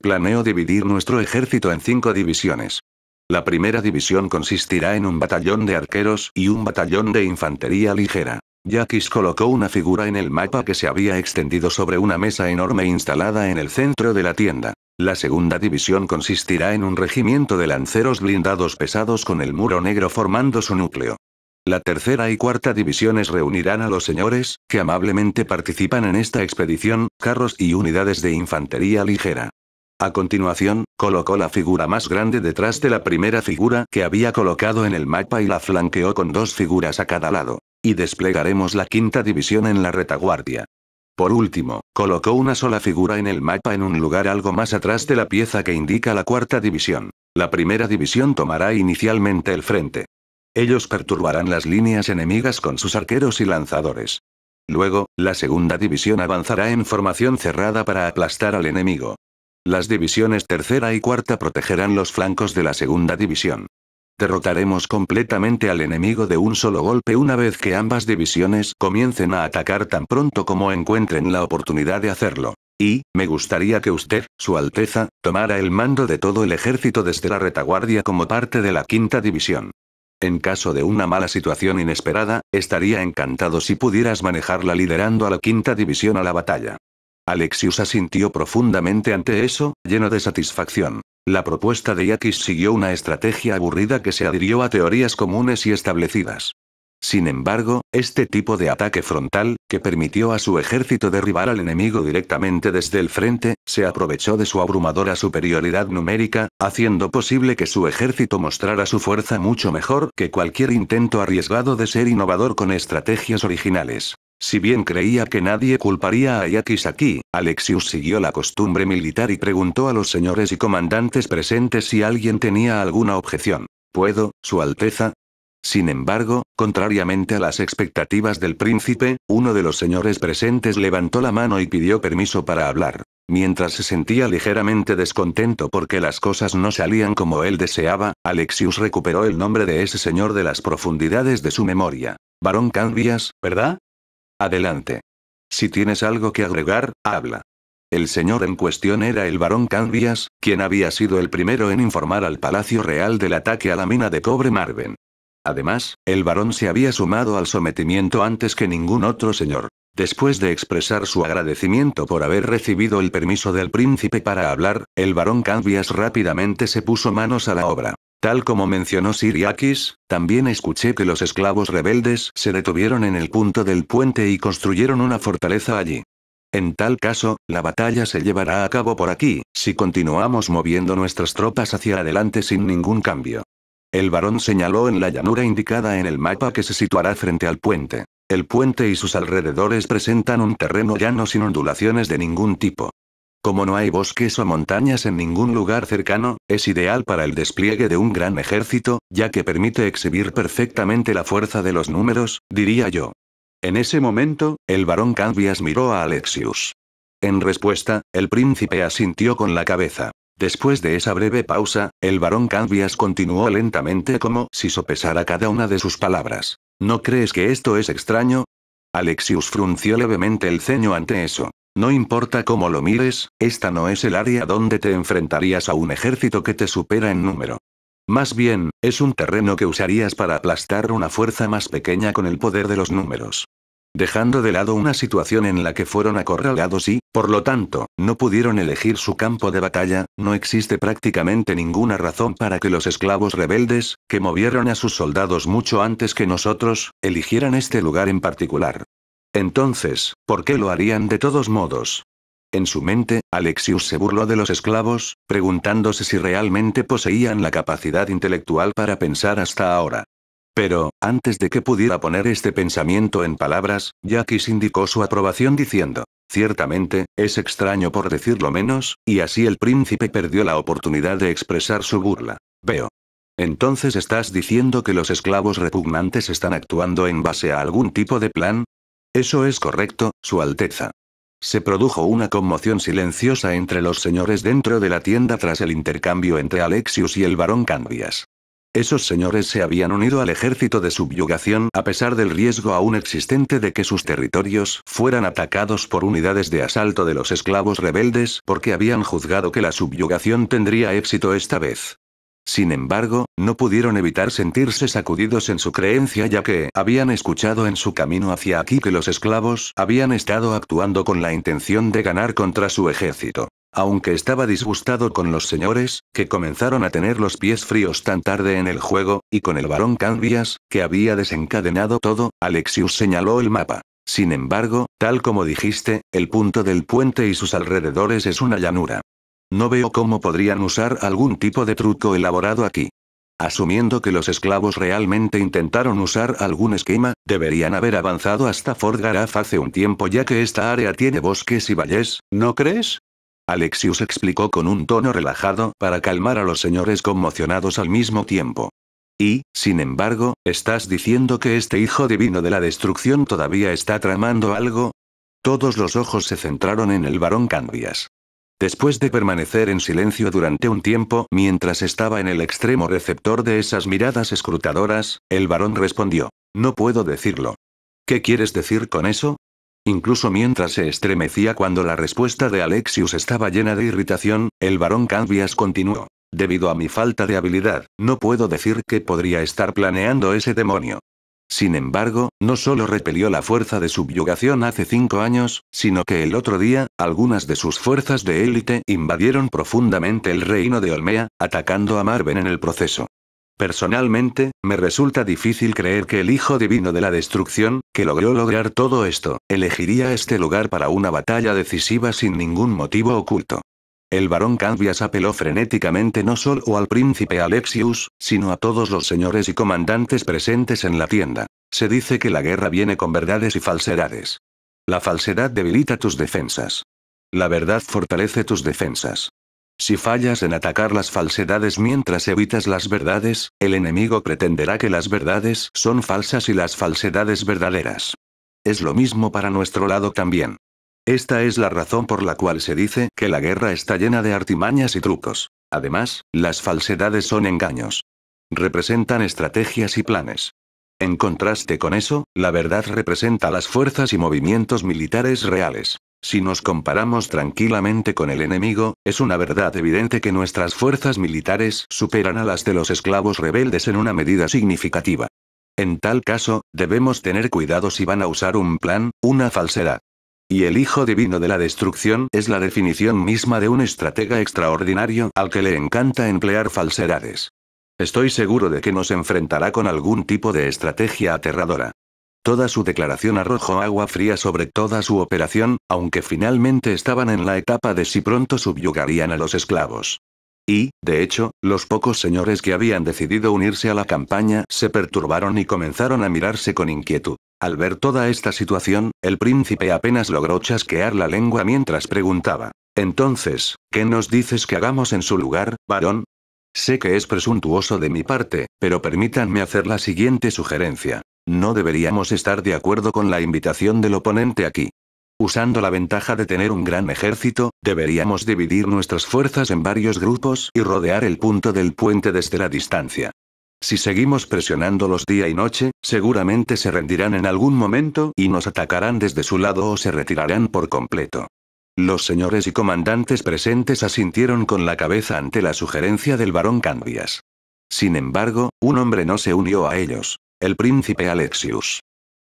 Planeo dividir nuestro ejército en cinco divisiones. La primera división consistirá en un batallón de arqueros y un batallón de infantería ligera. Yakis colocó una figura en el mapa que se había extendido sobre una mesa enorme instalada en el centro de la tienda. La segunda división consistirá en un regimiento de lanceros blindados pesados con el muro negro formando su núcleo. La tercera y cuarta divisiones reunirán a los señores, que amablemente participan en esta expedición, carros y unidades de infantería ligera. A continuación, colocó la figura más grande detrás de la primera figura que había colocado en el mapa y la flanqueó con dos figuras a cada lado y desplegaremos la quinta división en la retaguardia. Por último, colocó una sola figura en el mapa en un lugar algo más atrás de la pieza que indica la cuarta división. La primera división tomará inicialmente el frente. Ellos perturbarán las líneas enemigas con sus arqueros y lanzadores. Luego, la segunda división avanzará en formación cerrada para aplastar al enemigo. Las divisiones tercera y cuarta protegerán los flancos de la segunda división. Derrotaremos completamente al enemigo de un solo golpe una vez que ambas divisiones comiencen a atacar tan pronto como encuentren la oportunidad de hacerlo. Y, me gustaría que usted, Su Alteza, tomara el mando de todo el ejército desde la retaguardia como parte de la quinta división. En caso de una mala situación inesperada, estaría encantado si pudieras manejarla liderando a la quinta división a la batalla. Alexius asintió profundamente ante eso, lleno de satisfacción. La propuesta de Yakis siguió una estrategia aburrida que se adhirió a teorías comunes y establecidas. Sin embargo, este tipo de ataque frontal, que permitió a su ejército derribar al enemigo directamente desde el frente, se aprovechó de su abrumadora superioridad numérica, haciendo posible que su ejército mostrara su fuerza mucho mejor que cualquier intento arriesgado de ser innovador con estrategias originales. Si bien creía que nadie culparía a aquí, Alexius siguió la costumbre militar y preguntó a los señores y comandantes presentes si alguien tenía alguna objeción. ¿Puedo, Su Alteza? Sin embargo, contrariamente a las expectativas del príncipe, uno de los señores presentes levantó la mano y pidió permiso para hablar. Mientras se sentía ligeramente descontento porque las cosas no salían como él deseaba, Alexius recuperó el nombre de ese señor de las profundidades de su memoria. Barón Cambias, ¿verdad? Adelante. Si tienes algo que agregar, habla. El señor en cuestión era el barón Cambias, quien había sido el primero en informar al Palacio Real del ataque a la mina de cobre Marven. Además, el barón se había sumado al sometimiento antes que ningún otro señor. Después de expresar su agradecimiento por haber recibido el permiso del príncipe para hablar, el barón Cambias rápidamente se puso manos a la obra. Tal como mencionó Siriakis, también escuché que los esclavos rebeldes se detuvieron en el punto del puente y construyeron una fortaleza allí. En tal caso, la batalla se llevará a cabo por aquí, si continuamos moviendo nuestras tropas hacia adelante sin ningún cambio. El varón señaló en la llanura indicada en el mapa que se situará frente al puente. El puente y sus alrededores presentan un terreno llano sin ondulaciones de ningún tipo. Como no hay bosques o montañas en ningún lugar cercano, es ideal para el despliegue de un gran ejército, ya que permite exhibir perfectamente la fuerza de los números, diría yo. En ese momento, el barón Cambias miró a Alexius. En respuesta, el príncipe asintió con la cabeza. Después de esa breve pausa, el barón Cambias continuó lentamente como si sopesara cada una de sus palabras. ¿No crees que esto es extraño? Alexius frunció levemente el ceño ante eso. No importa cómo lo mires, esta no es el área donde te enfrentarías a un ejército que te supera en número. Más bien, es un terreno que usarías para aplastar una fuerza más pequeña con el poder de los números. Dejando de lado una situación en la que fueron acorralados y, por lo tanto, no pudieron elegir su campo de batalla, no existe prácticamente ninguna razón para que los esclavos rebeldes, que movieron a sus soldados mucho antes que nosotros, eligieran este lugar en particular. Entonces, ¿por qué lo harían de todos modos? En su mente, Alexius se burló de los esclavos, preguntándose si realmente poseían la capacidad intelectual para pensar hasta ahora. Pero, antes de que pudiera poner este pensamiento en palabras, Jackis indicó su aprobación diciendo, ciertamente, es extraño por decirlo menos, y así el príncipe perdió la oportunidad de expresar su burla. Veo. Entonces estás diciendo que los esclavos repugnantes están actuando en base a algún tipo de plan, eso es correcto, Su Alteza. Se produjo una conmoción silenciosa entre los señores dentro de la tienda tras el intercambio entre Alexius y el barón Cambias. Esos señores se habían unido al ejército de subyugación a pesar del riesgo aún existente de que sus territorios fueran atacados por unidades de asalto de los esclavos rebeldes porque habían juzgado que la subyugación tendría éxito esta vez. Sin embargo, no pudieron evitar sentirse sacudidos en su creencia ya que habían escuchado en su camino hacia aquí que los esclavos habían estado actuando con la intención de ganar contra su ejército. Aunque estaba disgustado con los señores, que comenzaron a tener los pies fríos tan tarde en el juego, y con el varón Cambias, que había desencadenado todo, Alexius señaló el mapa. Sin embargo, tal como dijiste, el punto del puente y sus alrededores es una llanura. No veo cómo podrían usar algún tipo de truco elaborado aquí. Asumiendo que los esclavos realmente intentaron usar algún esquema, deberían haber avanzado hasta Fort hace un tiempo ya que esta área tiene bosques y valles, ¿no crees? Alexius explicó con un tono relajado para calmar a los señores conmocionados al mismo tiempo. Y, sin embargo, ¿estás diciendo que este hijo divino de la destrucción todavía está tramando algo? Todos los ojos se centraron en el varón Cambias. Después de permanecer en silencio durante un tiempo mientras estaba en el extremo receptor de esas miradas escrutadoras, el varón respondió. No puedo decirlo. ¿Qué quieres decir con eso? Incluso mientras se estremecía cuando la respuesta de Alexius estaba llena de irritación, el varón Cambias continuó. Debido a mi falta de habilidad, no puedo decir que podría estar planeando ese demonio. Sin embargo, no solo repelió la fuerza de subyugación hace cinco años, sino que el otro día, algunas de sus fuerzas de élite invadieron profundamente el reino de Olmea, atacando a Marven en el proceso. Personalmente, me resulta difícil creer que el Hijo Divino de la Destrucción, que logró lograr todo esto, elegiría este lugar para una batalla decisiva sin ningún motivo oculto. El varón Cambias apeló frenéticamente no solo al príncipe Alexius, sino a todos los señores y comandantes presentes en la tienda. Se dice que la guerra viene con verdades y falsedades. La falsedad debilita tus defensas. La verdad fortalece tus defensas. Si fallas en atacar las falsedades mientras evitas las verdades, el enemigo pretenderá que las verdades son falsas y las falsedades verdaderas. Es lo mismo para nuestro lado también. Esta es la razón por la cual se dice que la guerra está llena de artimañas y trucos. Además, las falsedades son engaños. Representan estrategias y planes. En contraste con eso, la verdad representa las fuerzas y movimientos militares reales. Si nos comparamos tranquilamente con el enemigo, es una verdad evidente que nuestras fuerzas militares superan a las de los esclavos rebeldes en una medida significativa. En tal caso, debemos tener cuidado si van a usar un plan, una falsedad. Y el hijo divino de la destrucción es la definición misma de un estratega extraordinario al que le encanta emplear falsedades. Estoy seguro de que nos enfrentará con algún tipo de estrategia aterradora. Toda su declaración arrojó agua fría sobre toda su operación, aunque finalmente estaban en la etapa de si pronto subyugarían a los esclavos. Y, de hecho, los pocos señores que habían decidido unirse a la campaña se perturbaron y comenzaron a mirarse con inquietud. Al ver toda esta situación, el príncipe apenas logró chasquear la lengua mientras preguntaba. Entonces, ¿qué nos dices que hagamos en su lugar, varón? Sé que es presuntuoso de mi parte, pero permítanme hacer la siguiente sugerencia. No deberíamos estar de acuerdo con la invitación del oponente aquí. Usando la ventaja de tener un gran ejército, deberíamos dividir nuestras fuerzas en varios grupos y rodear el punto del puente desde la distancia. Si seguimos presionándolos día y noche, seguramente se rendirán en algún momento y nos atacarán desde su lado o se retirarán por completo. Los señores y comandantes presentes asintieron con la cabeza ante la sugerencia del barón Cambias. Sin embargo, un hombre no se unió a ellos, el príncipe Alexius.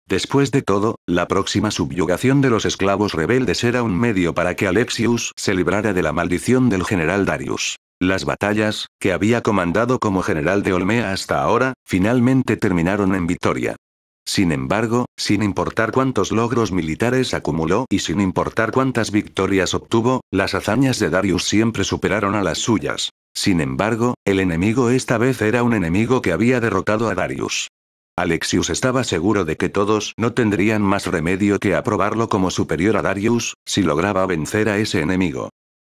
Después de todo, la próxima subyugación de los esclavos rebeldes era un medio para que Alexius se librara de la maldición del general Darius. Las batallas, que había comandado como general de Olmea hasta ahora, finalmente terminaron en victoria. Sin embargo, sin importar cuántos logros militares acumuló y sin importar cuántas victorias obtuvo, las hazañas de Darius siempre superaron a las suyas. Sin embargo, el enemigo esta vez era un enemigo que había derrotado a Darius. Alexius estaba seguro de que todos no tendrían más remedio que aprobarlo como superior a Darius, si lograba vencer a ese enemigo.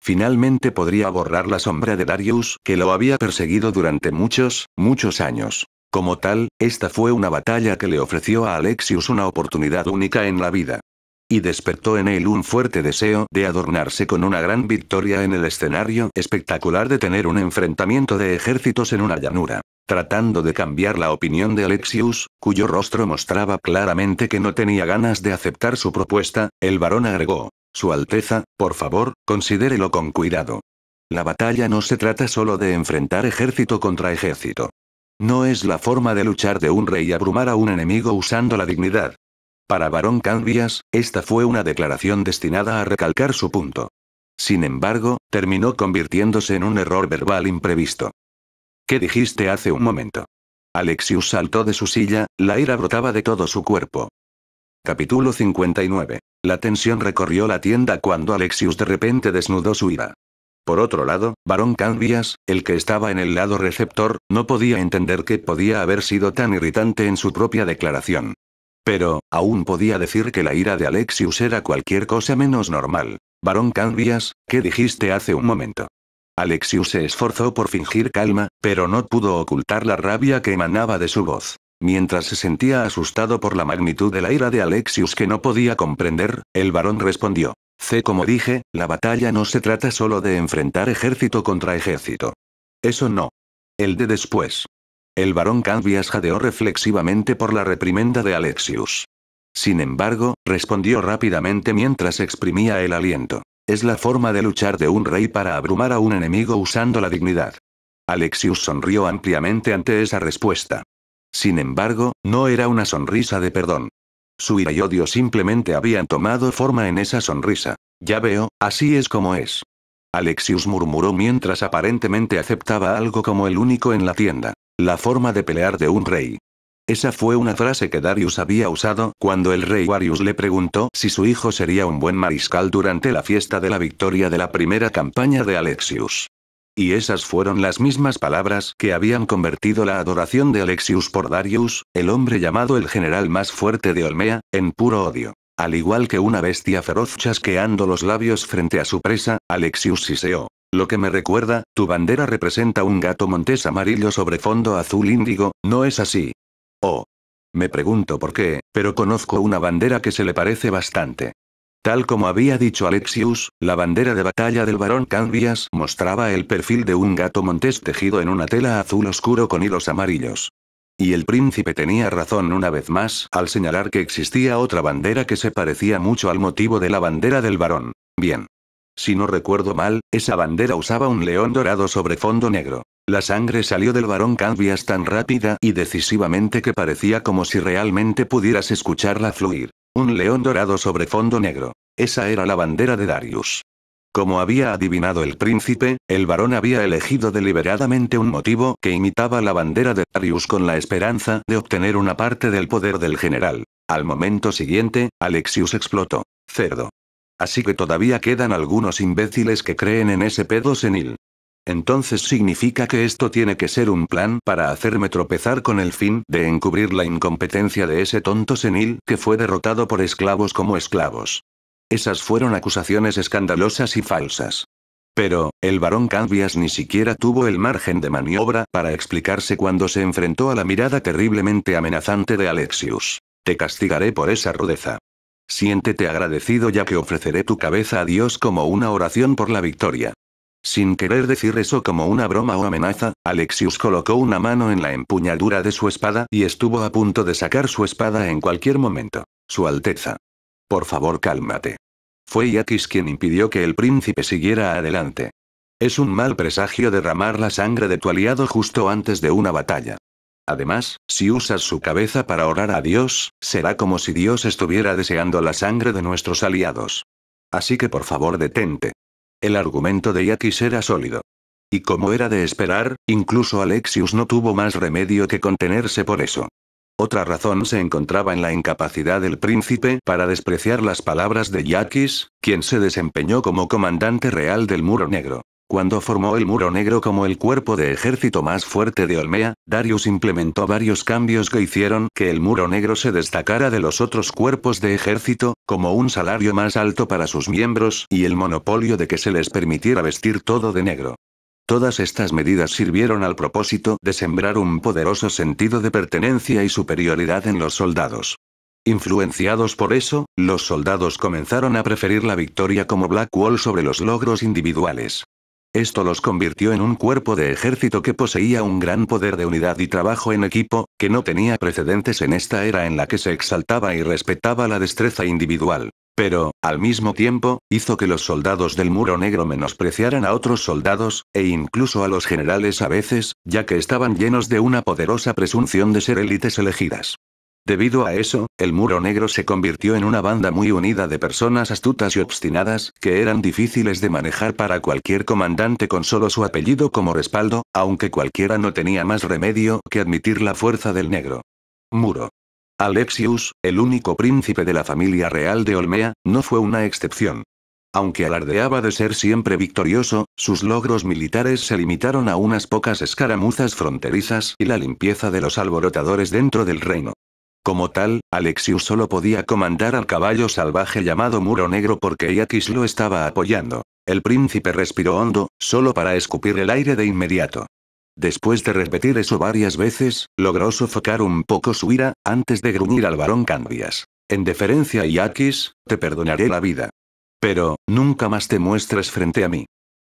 Finalmente podría borrar la sombra de Darius, que lo había perseguido durante muchos, muchos años. Como tal, esta fue una batalla que le ofreció a Alexius una oportunidad única en la vida. Y despertó en él un fuerte deseo de adornarse con una gran victoria en el escenario espectacular de tener un enfrentamiento de ejércitos en una llanura. Tratando de cambiar la opinión de Alexius, cuyo rostro mostraba claramente que no tenía ganas de aceptar su propuesta, el varón agregó, su Alteza, por favor, considérelo con cuidado. La batalla no se trata solo de enfrentar ejército contra ejército. No es la forma de luchar de un rey y abrumar a un enemigo usando la dignidad. Para Barón Cambias, esta fue una declaración destinada a recalcar su punto. Sin embargo, terminó convirtiéndose en un error verbal imprevisto. ¿Qué dijiste hace un momento? Alexius saltó de su silla, la ira brotaba de todo su cuerpo. Capítulo 59. La tensión recorrió la tienda cuando Alexius de repente desnudó su ira. Por otro lado, Barón Canvias, el que estaba en el lado receptor, no podía entender que podía haber sido tan irritante en su propia declaración. Pero, aún podía decir que la ira de Alexius era cualquier cosa menos normal. Barón Canvias, ¿qué dijiste hace un momento? Alexius se esforzó por fingir calma, pero no pudo ocultar la rabia que emanaba de su voz. Mientras se sentía asustado por la magnitud de la ira de Alexius que no podía comprender, el varón respondió. C. Como dije, la batalla no se trata solo de enfrentar ejército contra ejército. Eso no. El de después. El varón Cambias jadeó reflexivamente por la reprimenda de Alexius. Sin embargo, respondió rápidamente mientras exprimía el aliento. Es la forma de luchar de un rey para abrumar a un enemigo usando la dignidad. Alexius sonrió ampliamente ante esa respuesta. Sin embargo, no era una sonrisa de perdón. Su ira y odio simplemente habían tomado forma en esa sonrisa. Ya veo, así es como es. Alexius murmuró mientras aparentemente aceptaba algo como el único en la tienda. La forma de pelear de un rey. Esa fue una frase que Darius había usado cuando el rey Warius le preguntó si su hijo sería un buen mariscal durante la fiesta de la victoria de la primera campaña de Alexius. Y esas fueron las mismas palabras que habían convertido la adoración de Alexius por Darius, el hombre llamado el general más fuerte de Olmea, en puro odio. Al igual que una bestia feroz chasqueando los labios frente a su presa, Alexius siseó. Lo que me recuerda, tu bandera representa un gato montés amarillo sobre fondo azul índigo, ¿no es así? Oh. Me pregunto por qué, pero conozco una bandera que se le parece bastante. Tal como había dicho Alexius, la bandera de batalla del varón Canvias mostraba el perfil de un gato montés tejido en una tela azul oscuro con hilos amarillos. Y el príncipe tenía razón una vez más al señalar que existía otra bandera que se parecía mucho al motivo de la bandera del varón. Bien. Si no recuerdo mal, esa bandera usaba un león dorado sobre fondo negro. La sangre salió del varón Canvias tan rápida y decisivamente que parecía como si realmente pudieras escucharla fluir. Un león dorado sobre fondo negro. Esa era la bandera de Darius. Como había adivinado el príncipe, el varón había elegido deliberadamente un motivo que imitaba la bandera de Darius con la esperanza de obtener una parte del poder del general. Al momento siguiente, Alexius explotó. Cerdo. Así que todavía quedan algunos imbéciles que creen en ese pedo senil. Entonces significa que esto tiene que ser un plan para hacerme tropezar con el fin de encubrir la incompetencia de ese tonto senil que fue derrotado por esclavos como esclavos. Esas fueron acusaciones escandalosas y falsas. Pero, el varón Cambias ni siquiera tuvo el margen de maniobra para explicarse cuando se enfrentó a la mirada terriblemente amenazante de Alexius. Te castigaré por esa rudeza. Siéntete agradecido ya que ofreceré tu cabeza a Dios como una oración por la victoria. Sin querer decir eso como una broma o amenaza, Alexius colocó una mano en la empuñadura de su espada y estuvo a punto de sacar su espada en cualquier momento. Su Alteza. Por favor, cálmate. Fue Yaquis quien impidió que el príncipe siguiera adelante. Es un mal presagio derramar la sangre de tu aliado justo antes de una batalla. Además, si usas su cabeza para orar a Dios, será como si Dios estuviera deseando la sangre de nuestros aliados. Así que por favor detente. El argumento de Yaquis era sólido. Y como era de esperar, incluso Alexius no tuvo más remedio que contenerse por eso. Otra razón se encontraba en la incapacidad del príncipe para despreciar las palabras de Yaquis, quien se desempeñó como comandante real del Muro Negro. Cuando formó el Muro Negro como el cuerpo de ejército más fuerte de Olmea, Darius implementó varios cambios que hicieron que el Muro Negro se destacara de los otros cuerpos de ejército, como un salario más alto para sus miembros y el monopolio de que se les permitiera vestir todo de negro. Todas estas medidas sirvieron al propósito de sembrar un poderoso sentido de pertenencia y superioridad en los soldados. Influenciados por eso, los soldados comenzaron a preferir la victoria como Blackwall sobre los logros individuales. Esto los convirtió en un cuerpo de ejército que poseía un gran poder de unidad y trabajo en equipo, que no tenía precedentes en esta era en la que se exaltaba y respetaba la destreza individual. Pero, al mismo tiempo, hizo que los soldados del muro negro menospreciaran a otros soldados, e incluso a los generales a veces, ya que estaban llenos de una poderosa presunción de ser élites elegidas. Debido a eso, el muro negro se convirtió en una banda muy unida de personas astutas y obstinadas, que eran difíciles de manejar para cualquier comandante con solo su apellido como respaldo, aunque cualquiera no tenía más remedio que admitir la fuerza del negro. Muro. Alexius, el único príncipe de la familia real de Olmea, no fue una excepción. Aunque alardeaba de ser siempre victorioso, sus logros militares se limitaron a unas pocas escaramuzas fronterizas y la limpieza de los alborotadores dentro del reino. Como tal, Alexius solo podía comandar al caballo salvaje llamado Muro Negro porque Iakis lo estaba apoyando. El príncipe respiró hondo, solo para escupir el aire de inmediato. Después de repetir eso varias veces, logró sofocar un poco su ira, antes de gruñir al varón Cambias. En deferencia a Iakis, te perdonaré la vida. Pero, nunca más te muestres frente a mí.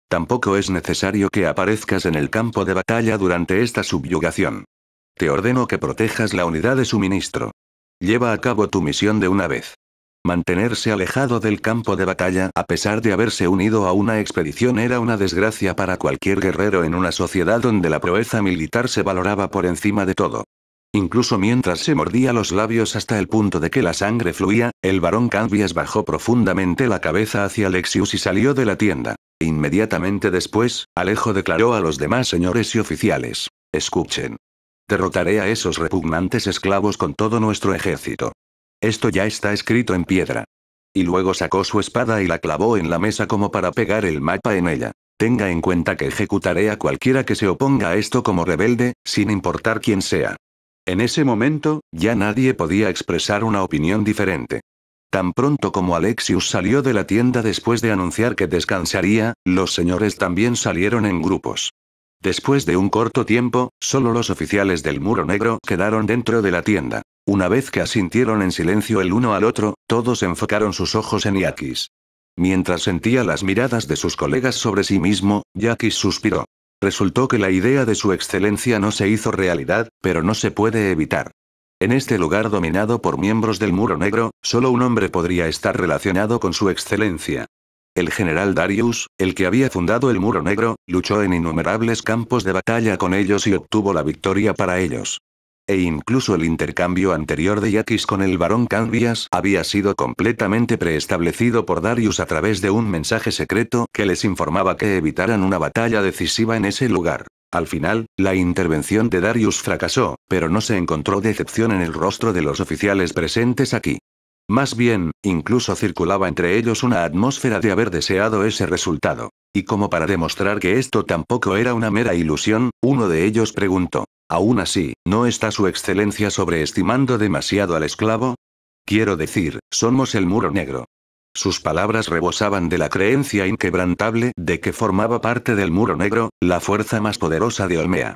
Tampoco es necesario que aparezcas en el campo de batalla durante esta subyugación. Te ordeno que protejas la unidad de suministro. Lleva a cabo tu misión de una vez. Mantenerse alejado del campo de batalla a pesar de haberse unido a una expedición era una desgracia para cualquier guerrero en una sociedad donde la proeza militar se valoraba por encima de todo. Incluso mientras se mordía los labios hasta el punto de que la sangre fluía, el varón Cambias bajó profundamente la cabeza hacia Alexius y salió de la tienda. Inmediatamente después, Alejo declaró a los demás señores y oficiales. Escuchen. Derrotaré a esos repugnantes esclavos con todo nuestro ejército. Esto ya está escrito en piedra. Y luego sacó su espada y la clavó en la mesa como para pegar el mapa en ella. Tenga en cuenta que ejecutaré a cualquiera que se oponga a esto como rebelde, sin importar quién sea. En ese momento, ya nadie podía expresar una opinión diferente. Tan pronto como Alexius salió de la tienda después de anunciar que descansaría, los señores también salieron en grupos. Después de un corto tiempo, solo los oficiales del muro negro quedaron dentro de la tienda. Una vez que asintieron en silencio el uno al otro, todos enfocaron sus ojos en Yakis. Mientras sentía las miradas de sus colegas sobre sí mismo, Yakis suspiró. Resultó que la idea de su excelencia no se hizo realidad, pero no se puede evitar. En este lugar dominado por miembros del muro negro, solo un hombre podría estar relacionado con su excelencia. El general Darius, el que había fundado el Muro Negro, luchó en innumerables campos de batalla con ellos y obtuvo la victoria para ellos. E incluso el intercambio anterior de Yakis con el barón Cambias había sido completamente preestablecido por Darius a través de un mensaje secreto que les informaba que evitaran una batalla decisiva en ese lugar. Al final, la intervención de Darius fracasó, pero no se encontró decepción en el rostro de los oficiales presentes aquí. Más bien, incluso circulaba entre ellos una atmósfera de haber deseado ese resultado. Y como para demostrar que esto tampoco era una mera ilusión, uno de ellos preguntó, Aún así, ¿no está su excelencia sobreestimando demasiado al esclavo? Quiero decir, somos el muro negro. Sus palabras rebosaban de la creencia inquebrantable de que formaba parte del muro negro, la fuerza más poderosa de Olmea.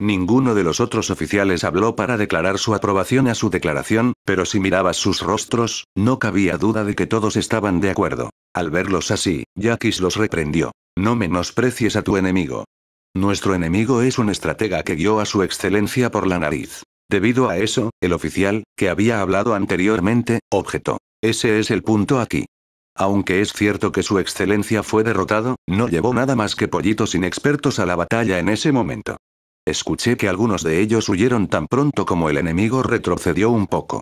Ninguno de los otros oficiales habló para declarar su aprobación a su declaración, pero si mirabas sus rostros, no cabía duda de que todos estaban de acuerdo. Al verlos así, Yakis los reprendió. No menosprecies a tu enemigo. Nuestro enemigo es un estratega que guió a su excelencia por la nariz. Debido a eso, el oficial, que había hablado anteriormente, objetó. Ese es el punto aquí. Aunque es cierto que su excelencia fue derrotado, no llevó nada más que pollitos inexpertos a la batalla en ese momento. Escuché que algunos de ellos huyeron tan pronto como el enemigo retrocedió un poco.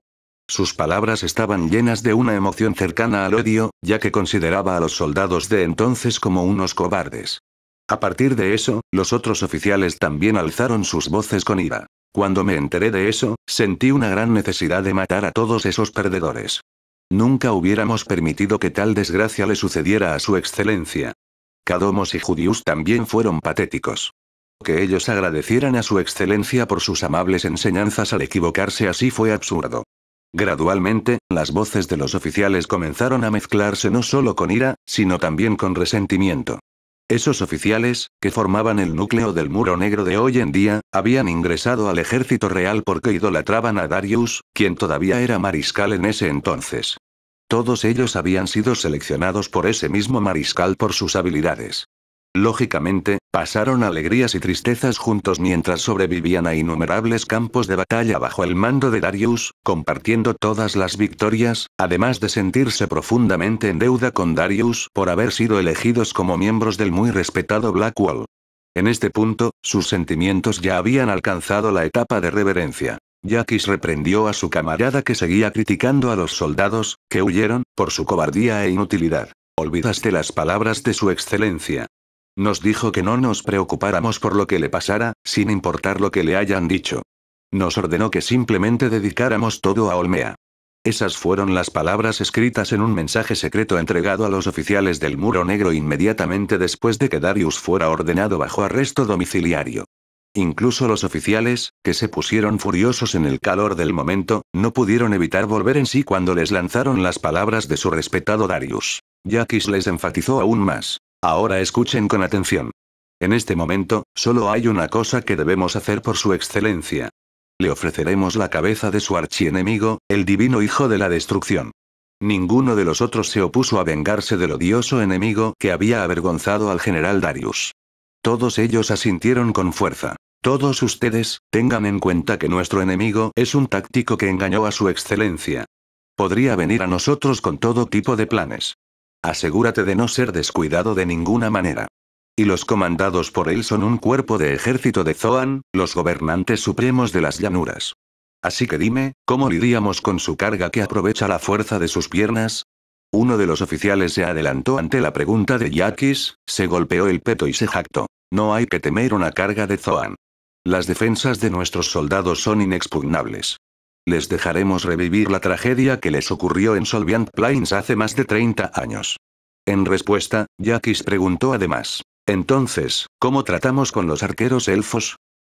Sus palabras estaban llenas de una emoción cercana al odio, ya que consideraba a los soldados de entonces como unos cobardes. A partir de eso, los otros oficiales también alzaron sus voces con ira. Cuando me enteré de eso, sentí una gran necesidad de matar a todos esos perdedores. Nunca hubiéramos permitido que tal desgracia le sucediera a su excelencia. Cadomos y Judius también fueron patéticos que ellos agradecieran a su excelencia por sus amables enseñanzas al equivocarse así fue absurdo. Gradualmente, las voces de los oficiales comenzaron a mezclarse no solo con ira, sino también con resentimiento. Esos oficiales, que formaban el núcleo del muro negro de hoy en día, habían ingresado al ejército real porque idolatraban a Darius, quien todavía era mariscal en ese entonces. Todos ellos habían sido seleccionados por ese mismo mariscal por sus habilidades. Lógicamente, pasaron alegrías y tristezas juntos mientras sobrevivían a innumerables campos de batalla bajo el mando de Darius, compartiendo todas las victorias, además de sentirse profundamente en deuda con Darius por haber sido elegidos como miembros del muy respetado Blackwall. En este punto, sus sentimientos ya habían alcanzado la etapa de reverencia. Jackis reprendió a su camarada que seguía criticando a los soldados, que huyeron, por su cobardía e inutilidad. Olvidaste las palabras de su excelencia, nos dijo que no nos preocupáramos por lo que le pasara, sin importar lo que le hayan dicho. Nos ordenó que simplemente dedicáramos todo a Olmea. Esas fueron las palabras escritas en un mensaje secreto entregado a los oficiales del Muro Negro inmediatamente después de que Darius fuera ordenado bajo arresto domiciliario. Incluso los oficiales, que se pusieron furiosos en el calor del momento, no pudieron evitar volver en sí cuando les lanzaron las palabras de su respetado Darius. Jackis les enfatizó aún más. Ahora escuchen con atención. En este momento, solo hay una cosa que debemos hacer por su excelencia. Le ofreceremos la cabeza de su archienemigo, el divino hijo de la destrucción. Ninguno de los otros se opuso a vengarse del odioso enemigo que había avergonzado al general Darius. Todos ellos asintieron con fuerza. Todos ustedes, tengan en cuenta que nuestro enemigo es un táctico que engañó a su excelencia. Podría venir a nosotros con todo tipo de planes. Asegúrate de no ser descuidado de ninguna manera. Y los comandados por él son un cuerpo de ejército de Zoan, los gobernantes supremos de las llanuras. Así que dime, ¿cómo lidiamos con su carga que aprovecha la fuerza de sus piernas? Uno de los oficiales se adelantó ante la pregunta de Yakis, se golpeó el peto y se jactó. No hay que temer una carga de Zoan. Las defensas de nuestros soldados son inexpugnables les dejaremos revivir la tragedia que les ocurrió en Solviant Plains hace más de 30 años. En respuesta, Jackis preguntó además, entonces, ¿cómo tratamos con los arqueros elfos?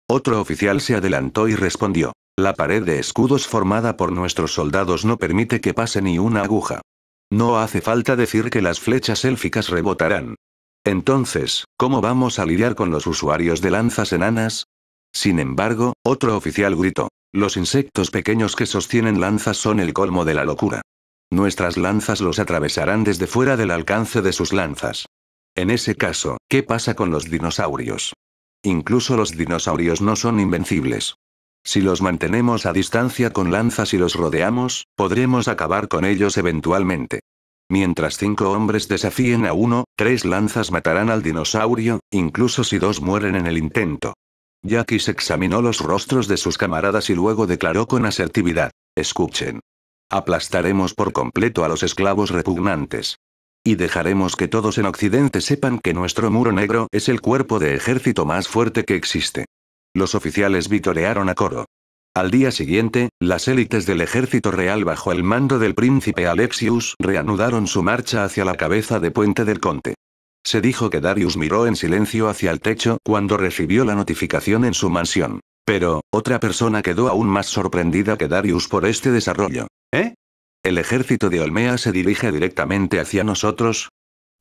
Otro oficial se adelantó y respondió, la pared de escudos formada por nuestros soldados no permite que pase ni una aguja. No hace falta decir que las flechas élficas rebotarán. Entonces, ¿cómo vamos a lidiar con los usuarios de lanzas enanas? Sin embargo, otro oficial gritó. Los insectos pequeños que sostienen lanzas son el colmo de la locura. Nuestras lanzas los atravesarán desde fuera del alcance de sus lanzas. En ese caso, ¿qué pasa con los dinosaurios? Incluso los dinosaurios no son invencibles. Si los mantenemos a distancia con lanzas y los rodeamos, podremos acabar con ellos eventualmente. Mientras cinco hombres desafíen a uno, tres lanzas matarán al dinosaurio, incluso si dos mueren en el intento. Yakis examinó los rostros de sus camaradas y luego declaró con asertividad. Escuchen. Aplastaremos por completo a los esclavos repugnantes. Y dejaremos que todos en Occidente sepan que nuestro muro negro es el cuerpo de ejército más fuerte que existe. Los oficiales vitorearon a coro. Al día siguiente, las élites del ejército real bajo el mando del príncipe Alexius reanudaron su marcha hacia la cabeza de puente del Conte. Se dijo que Darius miró en silencio hacia el techo cuando recibió la notificación en su mansión. Pero, otra persona quedó aún más sorprendida que Darius por este desarrollo. ¿Eh? ¿El ejército de Olmea se dirige directamente hacia nosotros?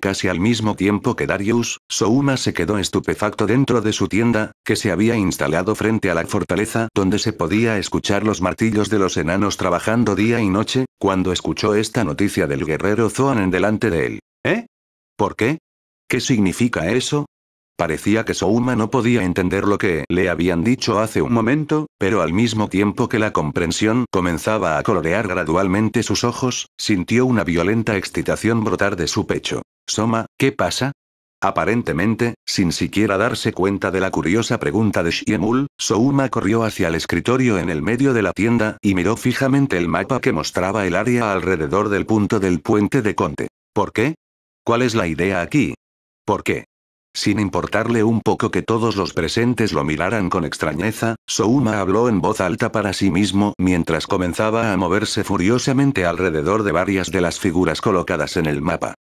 Casi al mismo tiempo que Darius, Souma se quedó estupefacto dentro de su tienda, que se había instalado frente a la fortaleza, donde se podía escuchar los martillos de los enanos trabajando día y noche, cuando escuchó esta noticia del guerrero Zoan en delante de él. ¿Eh? ¿Por qué? ¿Qué significa eso? Parecía que Souma no podía entender lo que le habían dicho hace un momento, pero al mismo tiempo que la comprensión comenzaba a colorear gradualmente sus ojos, sintió una violenta excitación brotar de su pecho. Soma, ¿qué pasa? Aparentemente, sin siquiera darse cuenta de la curiosa pregunta de Shiemul, Souma corrió hacia el escritorio en el medio de la tienda y miró fijamente el mapa que mostraba el área alrededor del punto del puente de Conte. ¿Por qué? ¿Cuál es la idea aquí? ¿Por qué? Sin importarle un poco que todos los presentes lo miraran con extrañeza, Souma habló en voz alta para sí mismo mientras comenzaba a moverse furiosamente alrededor de varias de las figuras colocadas en el mapa.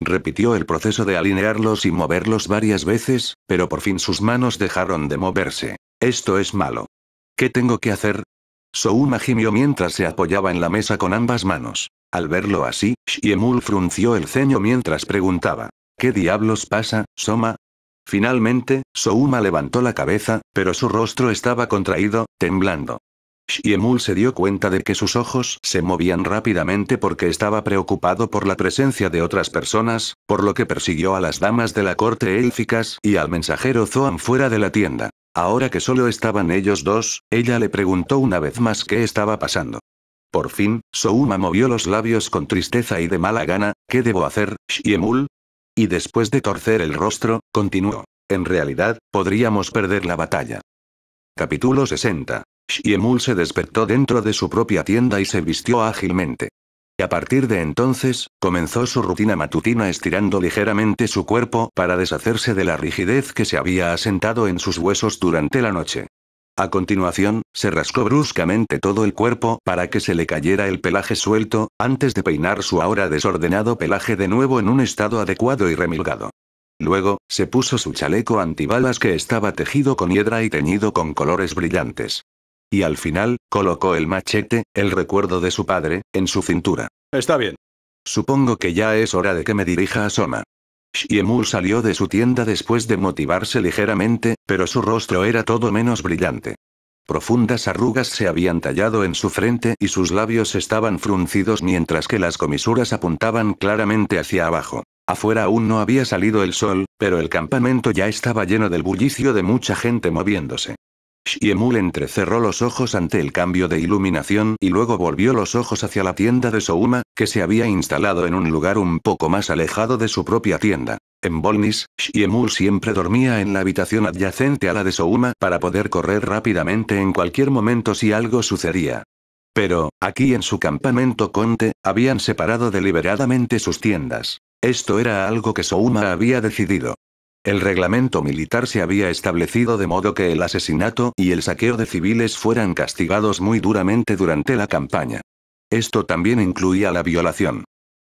Repitió el proceso de alinearlos y moverlos varias veces, pero por fin sus manos dejaron de moverse. Esto es malo. ¿Qué tengo que hacer? Souma gimió mientras se apoyaba en la mesa con ambas manos. Al verlo así, Shiemul frunció el ceño mientras preguntaba. ¿Qué diablos pasa, Soma? Finalmente, Souma levantó la cabeza, pero su rostro estaba contraído, temblando. Shiemul se dio cuenta de que sus ojos se movían rápidamente porque estaba preocupado por la presencia de otras personas, por lo que persiguió a las damas de la corte élficas y al mensajero Zoan fuera de la tienda. Ahora que solo estaban ellos dos, ella le preguntó una vez más qué estaba pasando. Por fin, Souma movió los labios con tristeza y de mala gana, ¿qué debo hacer, Shiemul? Y después de torcer el rostro, continuó. En realidad, podríamos perder la batalla. Capítulo 60. Shiemul se despertó dentro de su propia tienda y se vistió ágilmente. Y a partir de entonces, comenzó su rutina matutina estirando ligeramente su cuerpo para deshacerse de la rigidez que se había asentado en sus huesos durante la noche. A continuación, se rascó bruscamente todo el cuerpo para que se le cayera el pelaje suelto, antes de peinar su ahora desordenado pelaje de nuevo en un estado adecuado y remilgado. Luego, se puso su chaleco antibalas que estaba tejido con hiedra y teñido con colores brillantes. Y al final, colocó el machete, el recuerdo de su padre, en su cintura. Está bien. Supongo que ya es hora de que me dirija a Soma. Shiemur salió de su tienda después de motivarse ligeramente, pero su rostro era todo menos brillante. Profundas arrugas se habían tallado en su frente y sus labios estaban fruncidos mientras que las comisuras apuntaban claramente hacia abajo. Afuera aún no había salido el sol, pero el campamento ya estaba lleno del bullicio de mucha gente moviéndose. Shiemul entrecerró los ojos ante el cambio de iluminación y luego volvió los ojos hacia la tienda de Souma, que se había instalado en un lugar un poco más alejado de su propia tienda. En Bolnis, Shiemul siempre dormía en la habitación adyacente a la de Souma para poder correr rápidamente en cualquier momento si algo sucedía. Pero, aquí en su campamento Conte, habían separado deliberadamente sus tiendas. Esto era algo que Souma había decidido. El reglamento militar se había establecido de modo que el asesinato y el saqueo de civiles fueran castigados muy duramente durante la campaña. Esto también incluía la violación.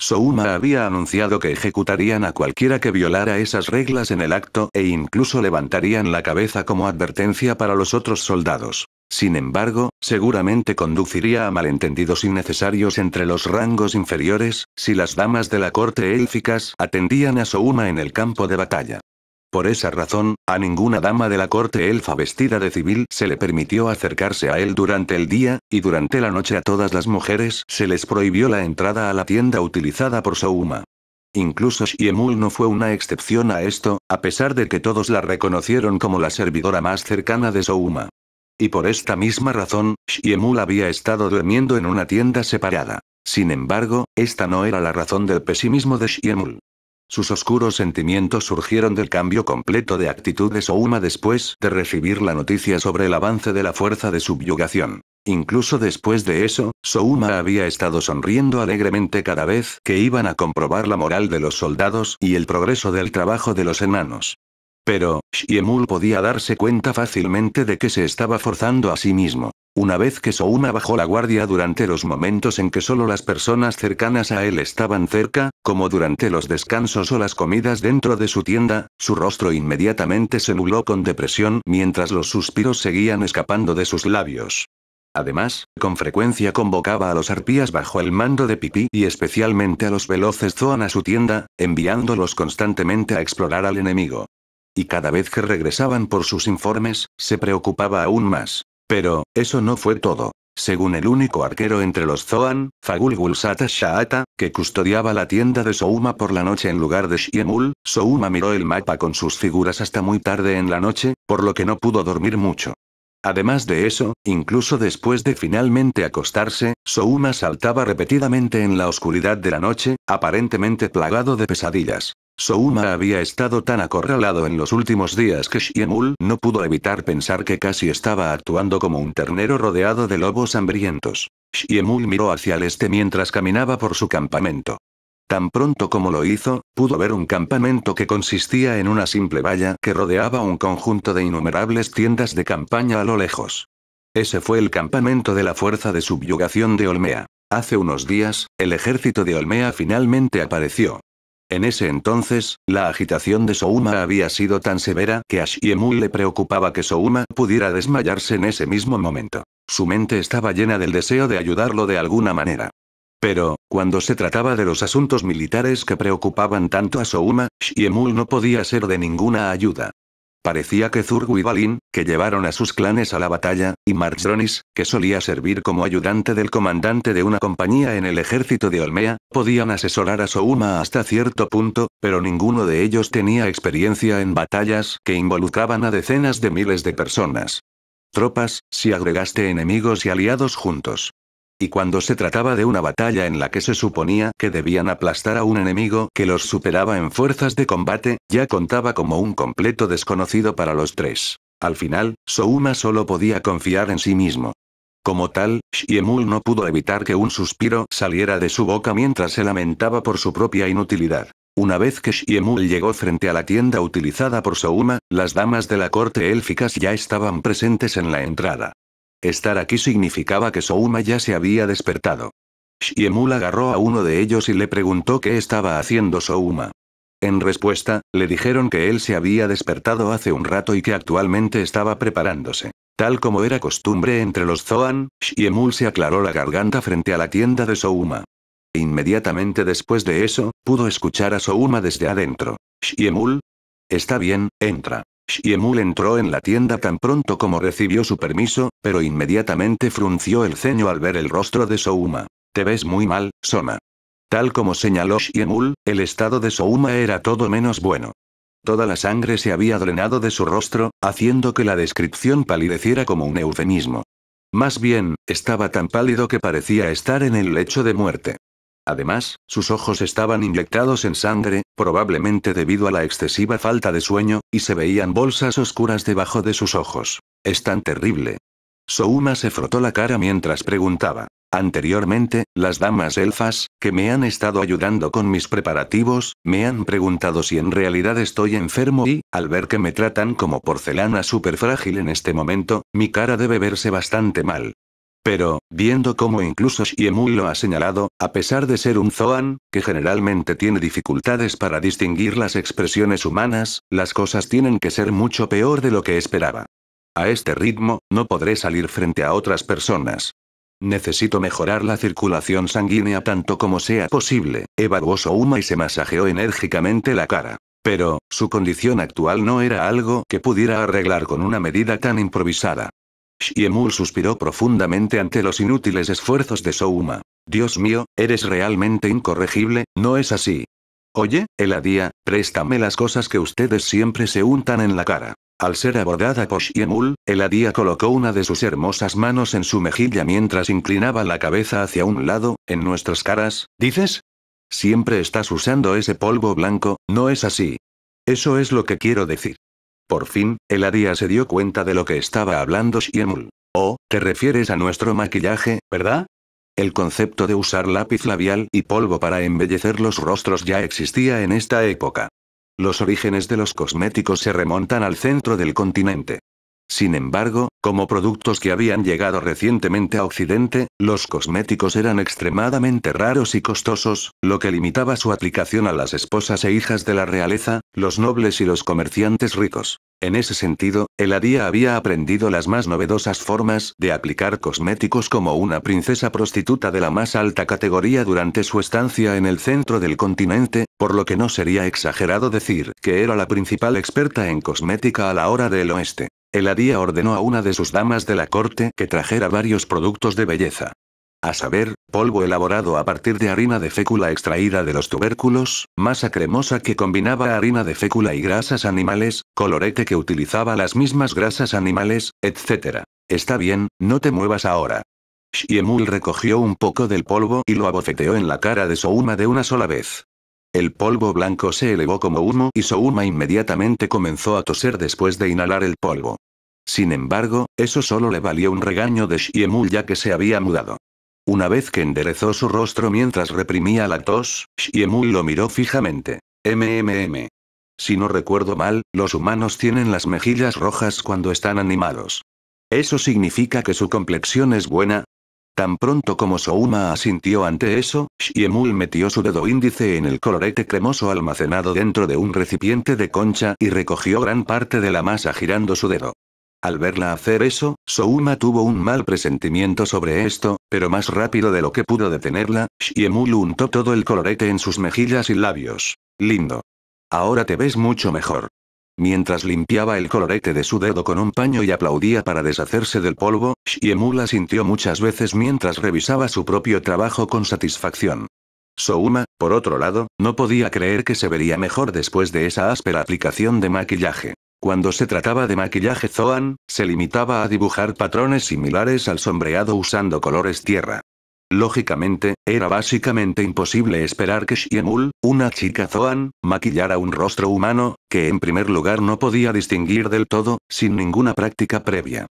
Souma había anunciado que ejecutarían a cualquiera que violara esas reglas en el acto e incluso levantarían la cabeza como advertencia para los otros soldados. Sin embargo, seguramente conduciría a malentendidos innecesarios entre los rangos inferiores, si las damas de la corte élficas atendían a Souma en el campo de batalla. Por esa razón, a ninguna dama de la corte elfa vestida de civil se le permitió acercarse a él durante el día, y durante la noche a todas las mujeres se les prohibió la entrada a la tienda utilizada por Souma. Incluso Shiemul no fue una excepción a esto, a pesar de que todos la reconocieron como la servidora más cercana de Souma. Y por esta misma razón, Shiemul había estado durmiendo en una tienda separada. Sin embargo, esta no era la razón del pesimismo de Shiemul. Sus oscuros sentimientos surgieron del cambio completo de actitud de Souma después de recibir la noticia sobre el avance de la fuerza de subyugación. Incluso después de eso, Souma había estado sonriendo alegremente cada vez que iban a comprobar la moral de los soldados y el progreso del trabajo de los enanos. Pero, Shiemul podía darse cuenta fácilmente de que se estaba forzando a sí mismo. Una vez que Souma bajó la guardia durante los momentos en que solo las personas cercanas a él estaban cerca, como durante los descansos o las comidas dentro de su tienda, su rostro inmediatamente se nubló con depresión mientras los suspiros seguían escapando de sus labios. Además, con frecuencia convocaba a los arpías bajo el mando de Pipí y especialmente a los veloces Zoan a su tienda, enviándolos constantemente a explorar al enemigo. Y cada vez que regresaban por sus informes, se preocupaba aún más. Pero, eso no fue todo. Según el único arquero entre los Zoan, Fagul Gulsata Shaata, que custodiaba la tienda de Souma por la noche en lugar de Shiemul, Souma miró el mapa con sus figuras hasta muy tarde en la noche, por lo que no pudo dormir mucho. Además de eso, incluso después de finalmente acostarse, Souma saltaba repetidamente en la oscuridad de la noche, aparentemente plagado de pesadillas. Souma había estado tan acorralado en los últimos días que Shiemul no pudo evitar pensar que casi estaba actuando como un ternero rodeado de lobos hambrientos. Shiemul miró hacia el este mientras caminaba por su campamento. Tan pronto como lo hizo, pudo ver un campamento que consistía en una simple valla que rodeaba un conjunto de innumerables tiendas de campaña a lo lejos. Ese fue el campamento de la Fuerza de Subyugación de Olmea. Hace unos días, el ejército de Olmea finalmente apareció, en ese entonces, la agitación de Souma había sido tan severa que a Shiemu le preocupaba que Souma pudiera desmayarse en ese mismo momento. Su mente estaba llena del deseo de ayudarlo de alguna manera. Pero, cuando se trataba de los asuntos militares que preocupaban tanto a Souma, Shiemul no podía ser de ninguna ayuda. Parecía que Zurgu y Balin, que llevaron a sus clanes a la batalla, y Marchronis, que solía servir como ayudante del comandante de una compañía en el ejército de Olmea, podían asesorar a Souma hasta cierto punto, pero ninguno de ellos tenía experiencia en batallas que involucraban a decenas de miles de personas. Tropas, si agregaste enemigos y aliados juntos. Y cuando se trataba de una batalla en la que se suponía que debían aplastar a un enemigo que los superaba en fuerzas de combate, ya contaba como un completo desconocido para los tres. Al final, Souma solo podía confiar en sí mismo. Como tal, Shiemul no pudo evitar que un suspiro saliera de su boca mientras se lamentaba por su propia inutilidad. Una vez que Shiemul llegó frente a la tienda utilizada por Souma, las damas de la corte élficas ya estaban presentes en la entrada. Estar aquí significaba que Souma ya se había despertado. Shiemul agarró a uno de ellos y le preguntó qué estaba haciendo Souma. En respuesta, le dijeron que él se había despertado hace un rato y que actualmente estaba preparándose. Tal como era costumbre entre los Zoan, Shiemul se aclaró la garganta frente a la tienda de Souma. Inmediatamente después de eso, pudo escuchar a Souma desde adentro. Shiemul. Está bien, entra. Shiemul entró en la tienda tan pronto como recibió su permiso, pero inmediatamente frunció el ceño al ver el rostro de Souma. Te ves muy mal, Soma. Tal como señaló Shiemul, el estado de Souma era todo menos bueno. Toda la sangre se había drenado de su rostro, haciendo que la descripción palideciera como un eufemismo. Más bien, estaba tan pálido que parecía estar en el lecho de muerte. Además, sus ojos estaban inyectados en sangre, probablemente debido a la excesiva falta de sueño, y se veían bolsas oscuras debajo de sus ojos. Es tan terrible. Souma se frotó la cara mientras preguntaba. Anteriormente, las damas elfas, que me han estado ayudando con mis preparativos, me han preguntado si en realidad estoy enfermo y, al ver que me tratan como porcelana frágil en este momento, mi cara debe verse bastante mal. Pero, viendo cómo incluso Shiemu lo ha señalado, a pesar de ser un Zoan, que generalmente tiene dificultades para distinguir las expresiones humanas, las cosas tienen que ser mucho peor de lo que esperaba. A este ritmo, no podré salir frente a otras personas. Necesito mejorar la circulación sanguínea tanto como sea posible, evaluó Souma y se masajeó enérgicamente la cara. Pero, su condición actual no era algo que pudiera arreglar con una medida tan improvisada. Yemul suspiró profundamente ante los inútiles esfuerzos de Souma. Dios mío, eres realmente incorregible, ¿no es así? Oye, Eladia, préstame las cosas que ustedes siempre se untan en la cara. Al ser abordada por Shiemul, Eladia colocó una de sus hermosas manos en su mejilla mientras inclinaba la cabeza hacia un lado, en nuestras caras, ¿dices? Siempre estás usando ese polvo blanco, ¿no es así? Eso es lo que quiero decir. Por fin, el Eladia se dio cuenta de lo que estaba hablando Shiemul. Oh, te refieres a nuestro maquillaje, ¿verdad? El concepto de usar lápiz labial y polvo para embellecer los rostros ya existía en esta época. Los orígenes de los cosméticos se remontan al centro del continente. Sin embargo, como productos que habían llegado recientemente a Occidente, los cosméticos eran extremadamente raros y costosos, lo que limitaba su aplicación a las esposas e hijas de la realeza, los nobles y los comerciantes ricos. En ese sentido, Eladia había aprendido las más novedosas formas de aplicar cosméticos como una princesa prostituta de la más alta categoría durante su estancia en el centro del continente, por lo que no sería exagerado decir que era la principal experta en cosmética a la hora del oeste. El Adía ordenó a una de sus damas de la corte que trajera varios productos de belleza. A saber, polvo elaborado a partir de harina de fécula extraída de los tubérculos, masa cremosa que combinaba harina de fécula y grasas animales, colorete que utilizaba las mismas grasas animales, etc. Está bien, no te muevas ahora. Shiemul recogió un poco del polvo y lo abofeteó en la cara de Souma de una sola vez. El polvo blanco se elevó como humo y Souma inmediatamente comenzó a toser después de inhalar el polvo. Sin embargo, eso solo le valió un regaño de Shiemul ya que se había mudado. Una vez que enderezó su rostro mientras reprimía la tos, Shiemul lo miró fijamente. MMM. Si no recuerdo mal, los humanos tienen las mejillas rojas cuando están animados. ¿Eso significa que su complexión es buena? Tan pronto como Souma asintió ante eso, Shiemul metió su dedo índice en el colorete cremoso almacenado dentro de un recipiente de concha y recogió gran parte de la masa girando su dedo. Al verla hacer eso, Souma tuvo un mal presentimiento sobre esto, pero más rápido de lo que pudo detenerla, Shiemul untó todo el colorete en sus mejillas y labios. Lindo. Ahora te ves mucho mejor. Mientras limpiaba el colorete de su dedo con un paño y aplaudía para deshacerse del polvo, la sintió muchas veces mientras revisaba su propio trabajo con satisfacción. Souma, por otro lado, no podía creer que se vería mejor después de esa áspera aplicación de maquillaje. Cuando se trataba de maquillaje Zoan, se limitaba a dibujar patrones similares al sombreado usando colores tierra. Lógicamente, era básicamente imposible esperar que Shiemul, una chica Zoan, maquillara un rostro humano, que en primer lugar no podía distinguir del todo, sin ninguna práctica previa.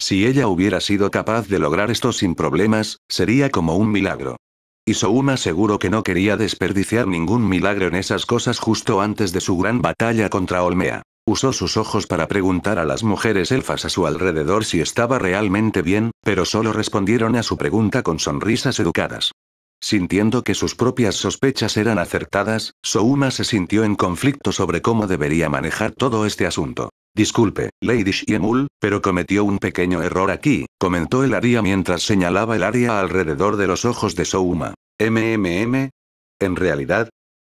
Si ella hubiera sido capaz de lograr esto sin problemas, sería como un milagro. Y Souma seguro que no quería desperdiciar ningún milagro en esas cosas justo antes de su gran batalla contra Olmea. Usó sus ojos para preguntar a las mujeres elfas a su alrededor si estaba realmente bien, pero solo respondieron a su pregunta con sonrisas educadas. Sintiendo que sus propias sospechas eran acertadas, Souma se sintió en conflicto sobre cómo debería manejar todo este asunto. Disculpe, Lady Shiemul, pero cometió un pequeño error aquí, comentó el Aria mientras señalaba el área alrededor de los ojos de Souma. MMM. En realidad,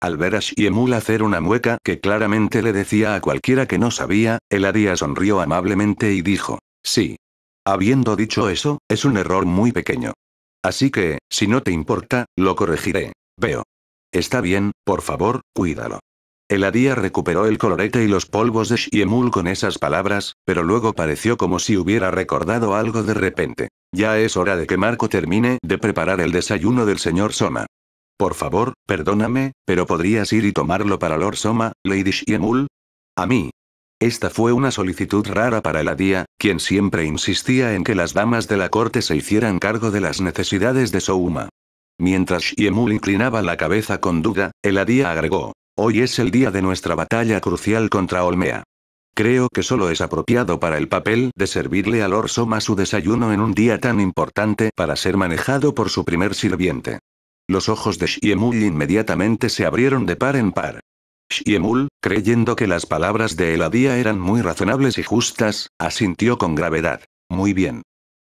al ver a Shiemul hacer una mueca que claramente le decía a cualquiera que no sabía, el Eladia sonrió amablemente y dijo, sí. Habiendo dicho eso, es un error muy pequeño. Así que, si no te importa, lo corregiré. Veo. Está bien, por favor, cuídalo. El Eladia recuperó el colorete y los polvos de Shiemul con esas palabras, pero luego pareció como si hubiera recordado algo de repente. Ya es hora de que Marco termine de preparar el desayuno del señor Soma. Por favor, perdóname, pero podrías ir y tomarlo para Lord Soma, Lady Shiemul? A mí. Esta fue una solicitud rara para Eladia, quien siempre insistía en que las damas de la corte se hicieran cargo de las necesidades de Souma. Mientras Shiemul inclinaba la cabeza con duda, Eladia agregó, Hoy es el día de nuestra batalla crucial contra Olmea. Creo que solo es apropiado para el papel de servirle a Lord Soma su desayuno en un día tan importante para ser manejado por su primer sirviente. Los ojos de Xiemul inmediatamente se abrieron de par en par. Shiemul, creyendo que las palabras de Eladía eran muy razonables y justas, asintió con gravedad. Muy bien.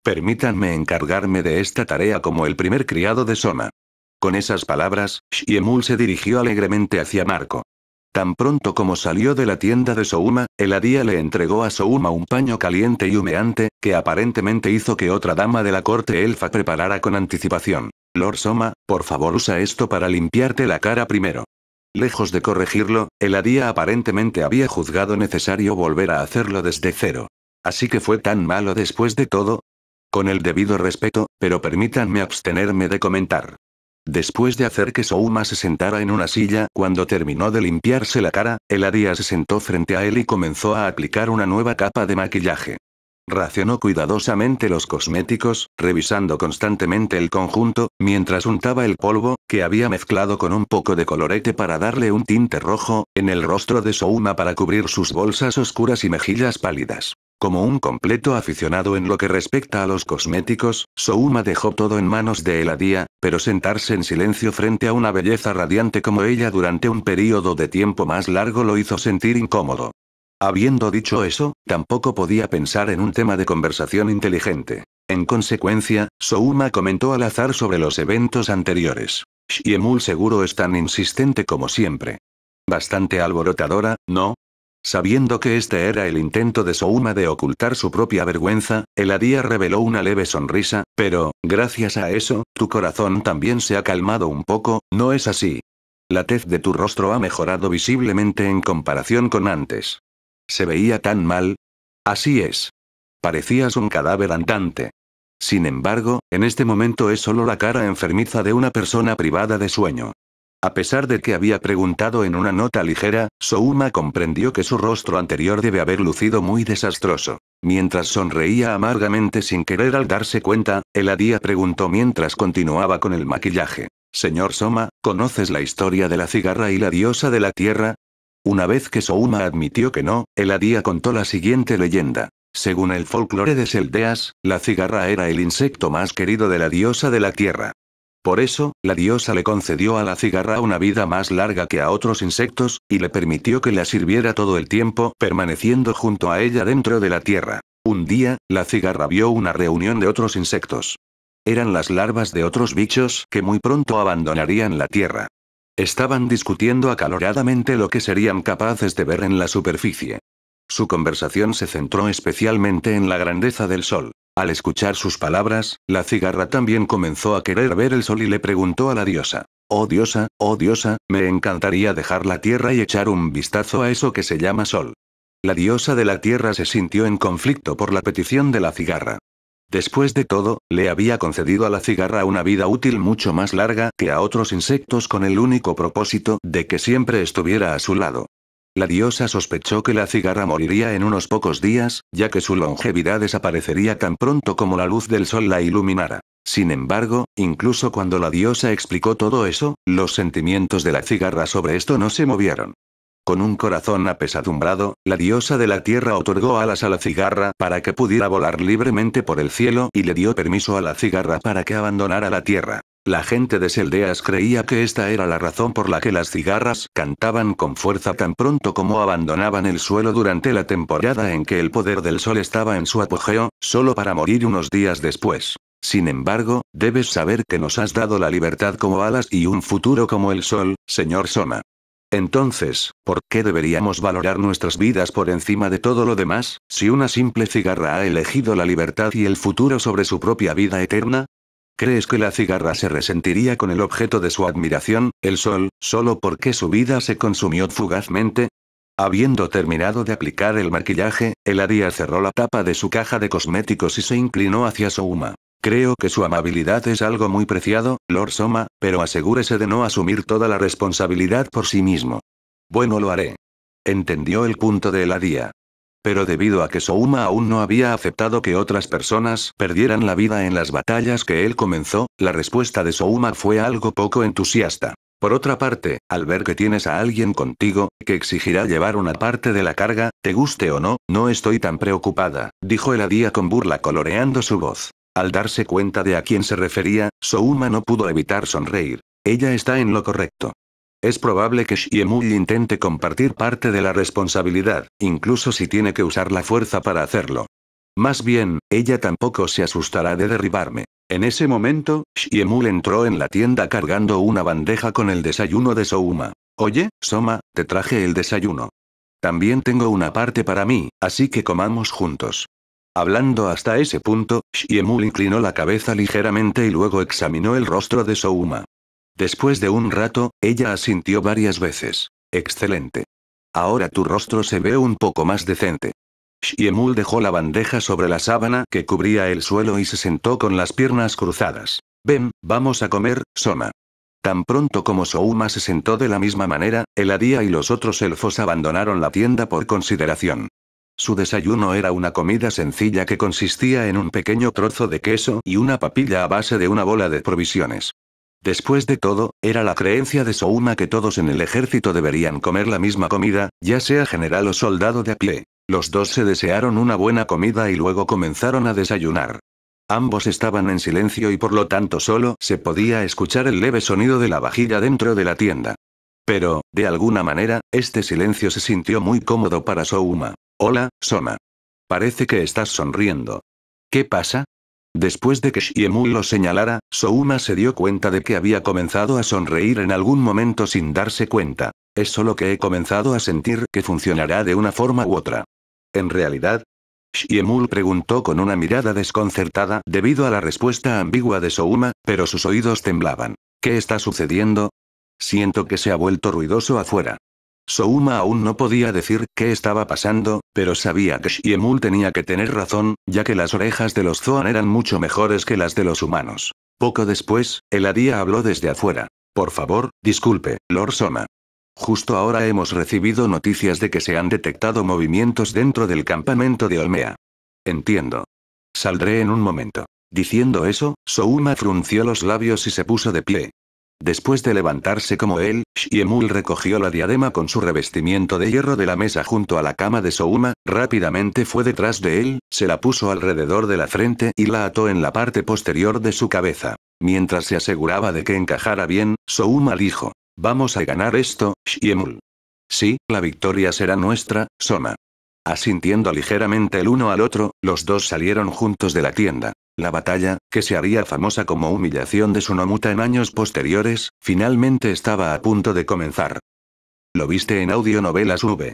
Permítanme encargarme de esta tarea como el primer criado de Soma. Con esas palabras, Shiemul se dirigió alegremente hacia Marco. Tan pronto como salió de la tienda de Souma, Eladía le entregó a Souma un paño caliente y humeante, que aparentemente hizo que otra dama de la corte elfa preparara con anticipación. Lord Soma, por favor usa esto para limpiarte la cara primero. Lejos de corregirlo, Adía aparentemente había juzgado necesario volver a hacerlo desde cero. Así que fue tan malo después de todo. Con el debido respeto, pero permítanme abstenerme de comentar. Después de hacer que Soma se sentara en una silla, cuando terminó de limpiarse la cara, Adía se sentó frente a él y comenzó a aplicar una nueva capa de maquillaje. Racionó cuidadosamente los cosméticos, revisando constantemente el conjunto, mientras untaba el polvo, que había mezclado con un poco de colorete para darle un tinte rojo, en el rostro de Souma para cubrir sus bolsas oscuras y mejillas pálidas. Como un completo aficionado en lo que respecta a los cosméticos, Souma dejó todo en manos de día, pero sentarse en silencio frente a una belleza radiante como ella durante un período de tiempo más largo lo hizo sentir incómodo. Habiendo dicho eso, tampoco podía pensar en un tema de conversación inteligente. En consecuencia, Souma comentó al azar sobre los eventos anteriores. Shiemul seguro es tan insistente como siempre. Bastante alborotadora, ¿no? Sabiendo que este era el intento de Souma de ocultar su propia vergüenza, Eladia reveló una leve sonrisa, pero, gracias a eso, tu corazón también se ha calmado un poco, ¿no es así? La tez de tu rostro ha mejorado visiblemente en comparación con antes. Se veía tan mal. Así es. Parecías un cadáver andante. Sin embargo, en este momento es solo la cara enfermiza de una persona privada de sueño. A pesar de que había preguntado en una nota ligera, Souma comprendió que su rostro anterior debe haber lucido muy desastroso. Mientras sonreía amargamente sin querer al darse cuenta, el adía preguntó mientras continuaba con el maquillaje. Señor Soma, ¿conoces la historia de la cigarra y la diosa de la tierra? Una vez que Souma admitió que no, eladía contó la siguiente leyenda. Según el folclore de Seldeas, la cigarra era el insecto más querido de la diosa de la tierra. Por eso, la diosa le concedió a la cigarra una vida más larga que a otros insectos, y le permitió que la sirviera todo el tiempo, permaneciendo junto a ella dentro de la tierra. Un día, la cigarra vio una reunión de otros insectos. Eran las larvas de otros bichos que muy pronto abandonarían la tierra. Estaban discutiendo acaloradamente lo que serían capaces de ver en la superficie. Su conversación se centró especialmente en la grandeza del sol. Al escuchar sus palabras, la cigarra también comenzó a querer ver el sol y le preguntó a la diosa. Oh diosa, oh diosa, me encantaría dejar la tierra y echar un vistazo a eso que se llama sol. La diosa de la tierra se sintió en conflicto por la petición de la cigarra. Después de todo, le había concedido a la cigarra una vida útil mucho más larga que a otros insectos con el único propósito de que siempre estuviera a su lado. La diosa sospechó que la cigarra moriría en unos pocos días, ya que su longevidad desaparecería tan pronto como la luz del sol la iluminara. Sin embargo, incluso cuando la diosa explicó todo eso, los sentimientos de la cigarra sobre esto no se movieron. Con un corazón apesadumbrado, la diosa de la tierra otorgó alas a la cigarra para que pudiera volar libremente por el cielo y le dio permiso a la cigarra para que abandonara la tierra. La gente de Seldeas creía que esta era la razón por la que las cigarras cantaban con fuerza tan pronto como abandonaban el suelo durante la temporada en que el poder del sol estaba en su apogeo, solo para morir unos días después. Sin embargo, debes saber que nos has dado la libertad como alas y un futuro como el sol, señor Soma. Entonces, ¿por qué deberíamos valorar nuestras vidas por encima de todo lo demás, si una simple cigarra ha elegido la libertad y el futuro sobre su propia vida eterna? ¿Crees que la cigarra se resentiría con el objeto de su admiración, el sol, solo porque su vida se consumió fugazmente? Habiendo terminado de aplicar el maquillaje, Eladia cerró la tapa de su caja de cosméticos y se inclinó hacia Souma. Creo que su amabilidad es algo muy preciado, Lord Soma, pero asegúrese de no asumir toda la responsabilidad por sí mismo. Bueno, lo haré. Entendió el punto de Eladia. Pero debido a que Souma aún no había aceptado que otras personas perdieran la vida en las batallas que él comenzó, la respuesta de Souma fue algo poco entusiasta. Por otra parte, al ver que tienes a alguien contigo, que exigirá llevar una parte de la carga, te guste o no, no estoy tan preocupada, dijo Eladia con burla coloreando su voz. Al darse cuenta de a quién se refería, Souma no pudo evitar sonreír. Ella está en lo correcto. Es probable que xiemul intente compartir parte de la responsabilidad, incluso si tiene que usar la fuerza para hacerlo. Más bien, ella tampoco se asustará de derribarme. En ese momento, Shiemul entró en la tienda cargando una bandeja con el desayuno de Souma. Oye, Soma, te traje el desayuno. También tengo una parte para mí, así que comamos juntos. Hablando hasta ese punto, Shiemul inclinó la cabeza ligeramente y luego examinó el rostro de Souma. Después de un rato, ella asintió varias veces. Excelente. Ahora tu rostro se ve un poco más decente. Shiemul dejó la bandeja sobre la sábana que cubría el suelo y se sentó con las piernas cruzadas. Ven, vamos a comer, Soma. Tan pronto como Souma se sentó de la misma manera, el y los otros elfos abandonaron la tienda por consideración. Su desayuno era una comida sencilla que consistía en un pequeño trozo de queso y una papilla a base de una bola de provisiones. Después de todo, era la creencia de Souma que todos en el ejército deberían comer la misma comida, ya sea general o soldado de a pie. Los dos se desearon una buena comida y luego comenzaron a desayunar. Ambos estaban en silencio y por lo tanto solo se podía escuchar el leve sonido de la vajilla dentro de la tienda. Pero, de alguna manera, este silencio se sintió muy cómodo para Souma. Hola, Soma. Parece que estás sonriendo. ¿Qué pasa? Después de que Shiemu lo señalara, Souma se dio cuenta de que había comenzado a sonreír en algún momento sin darse cuenta. Es solo que he comenzado a sentir que funcionará de una forma u otra. En realidad, Shiemul preguntó con una mirada desconcertada debido a la respuesta ambigua de Souma, pero sus oídos temblaban. ¿Qué está sucediendo? Siento que se ha vuelto ruidoso afuera. Souma aún no podía decir qué estaba pasando, pero sabía que Shiemul tenía que tener razón, ya que las orejas de los Zoan eran mucho mejores que las de los humanos. Poco después, Eladía habló desde afuera. Por favor, disculpe, Lord Soma. Justo ahora hemos recibido noticias de que se han detectado movimientos dentro del campamento de Olmea. Entiendo. Saldré en un momento. Diciendo eso, Souma frunció los labios y se puso de pie. Después de levantarse como él, Shiemul recogió la diadema con su revestimiento de hierro de la mesa junto a la cama de Souma, rápidamente fue detrás de él, se la puso alrededor de la frente y la ató en la parte posterior de su cabeza. Mientras se aseguraba de que encajara bien, Souma dijo, Vamos a ganar esto, Shiemul. Sí, la victoria será nuestra, Soma. Asintiendo ligeramente el uno al otro, los dos salieron juntos de la tienda. La batalla, que se haría famosa como humillación de Sunomuta en años posteriores, finalmente estaba a punto de comenzar. Lo viste en Audionovelas V.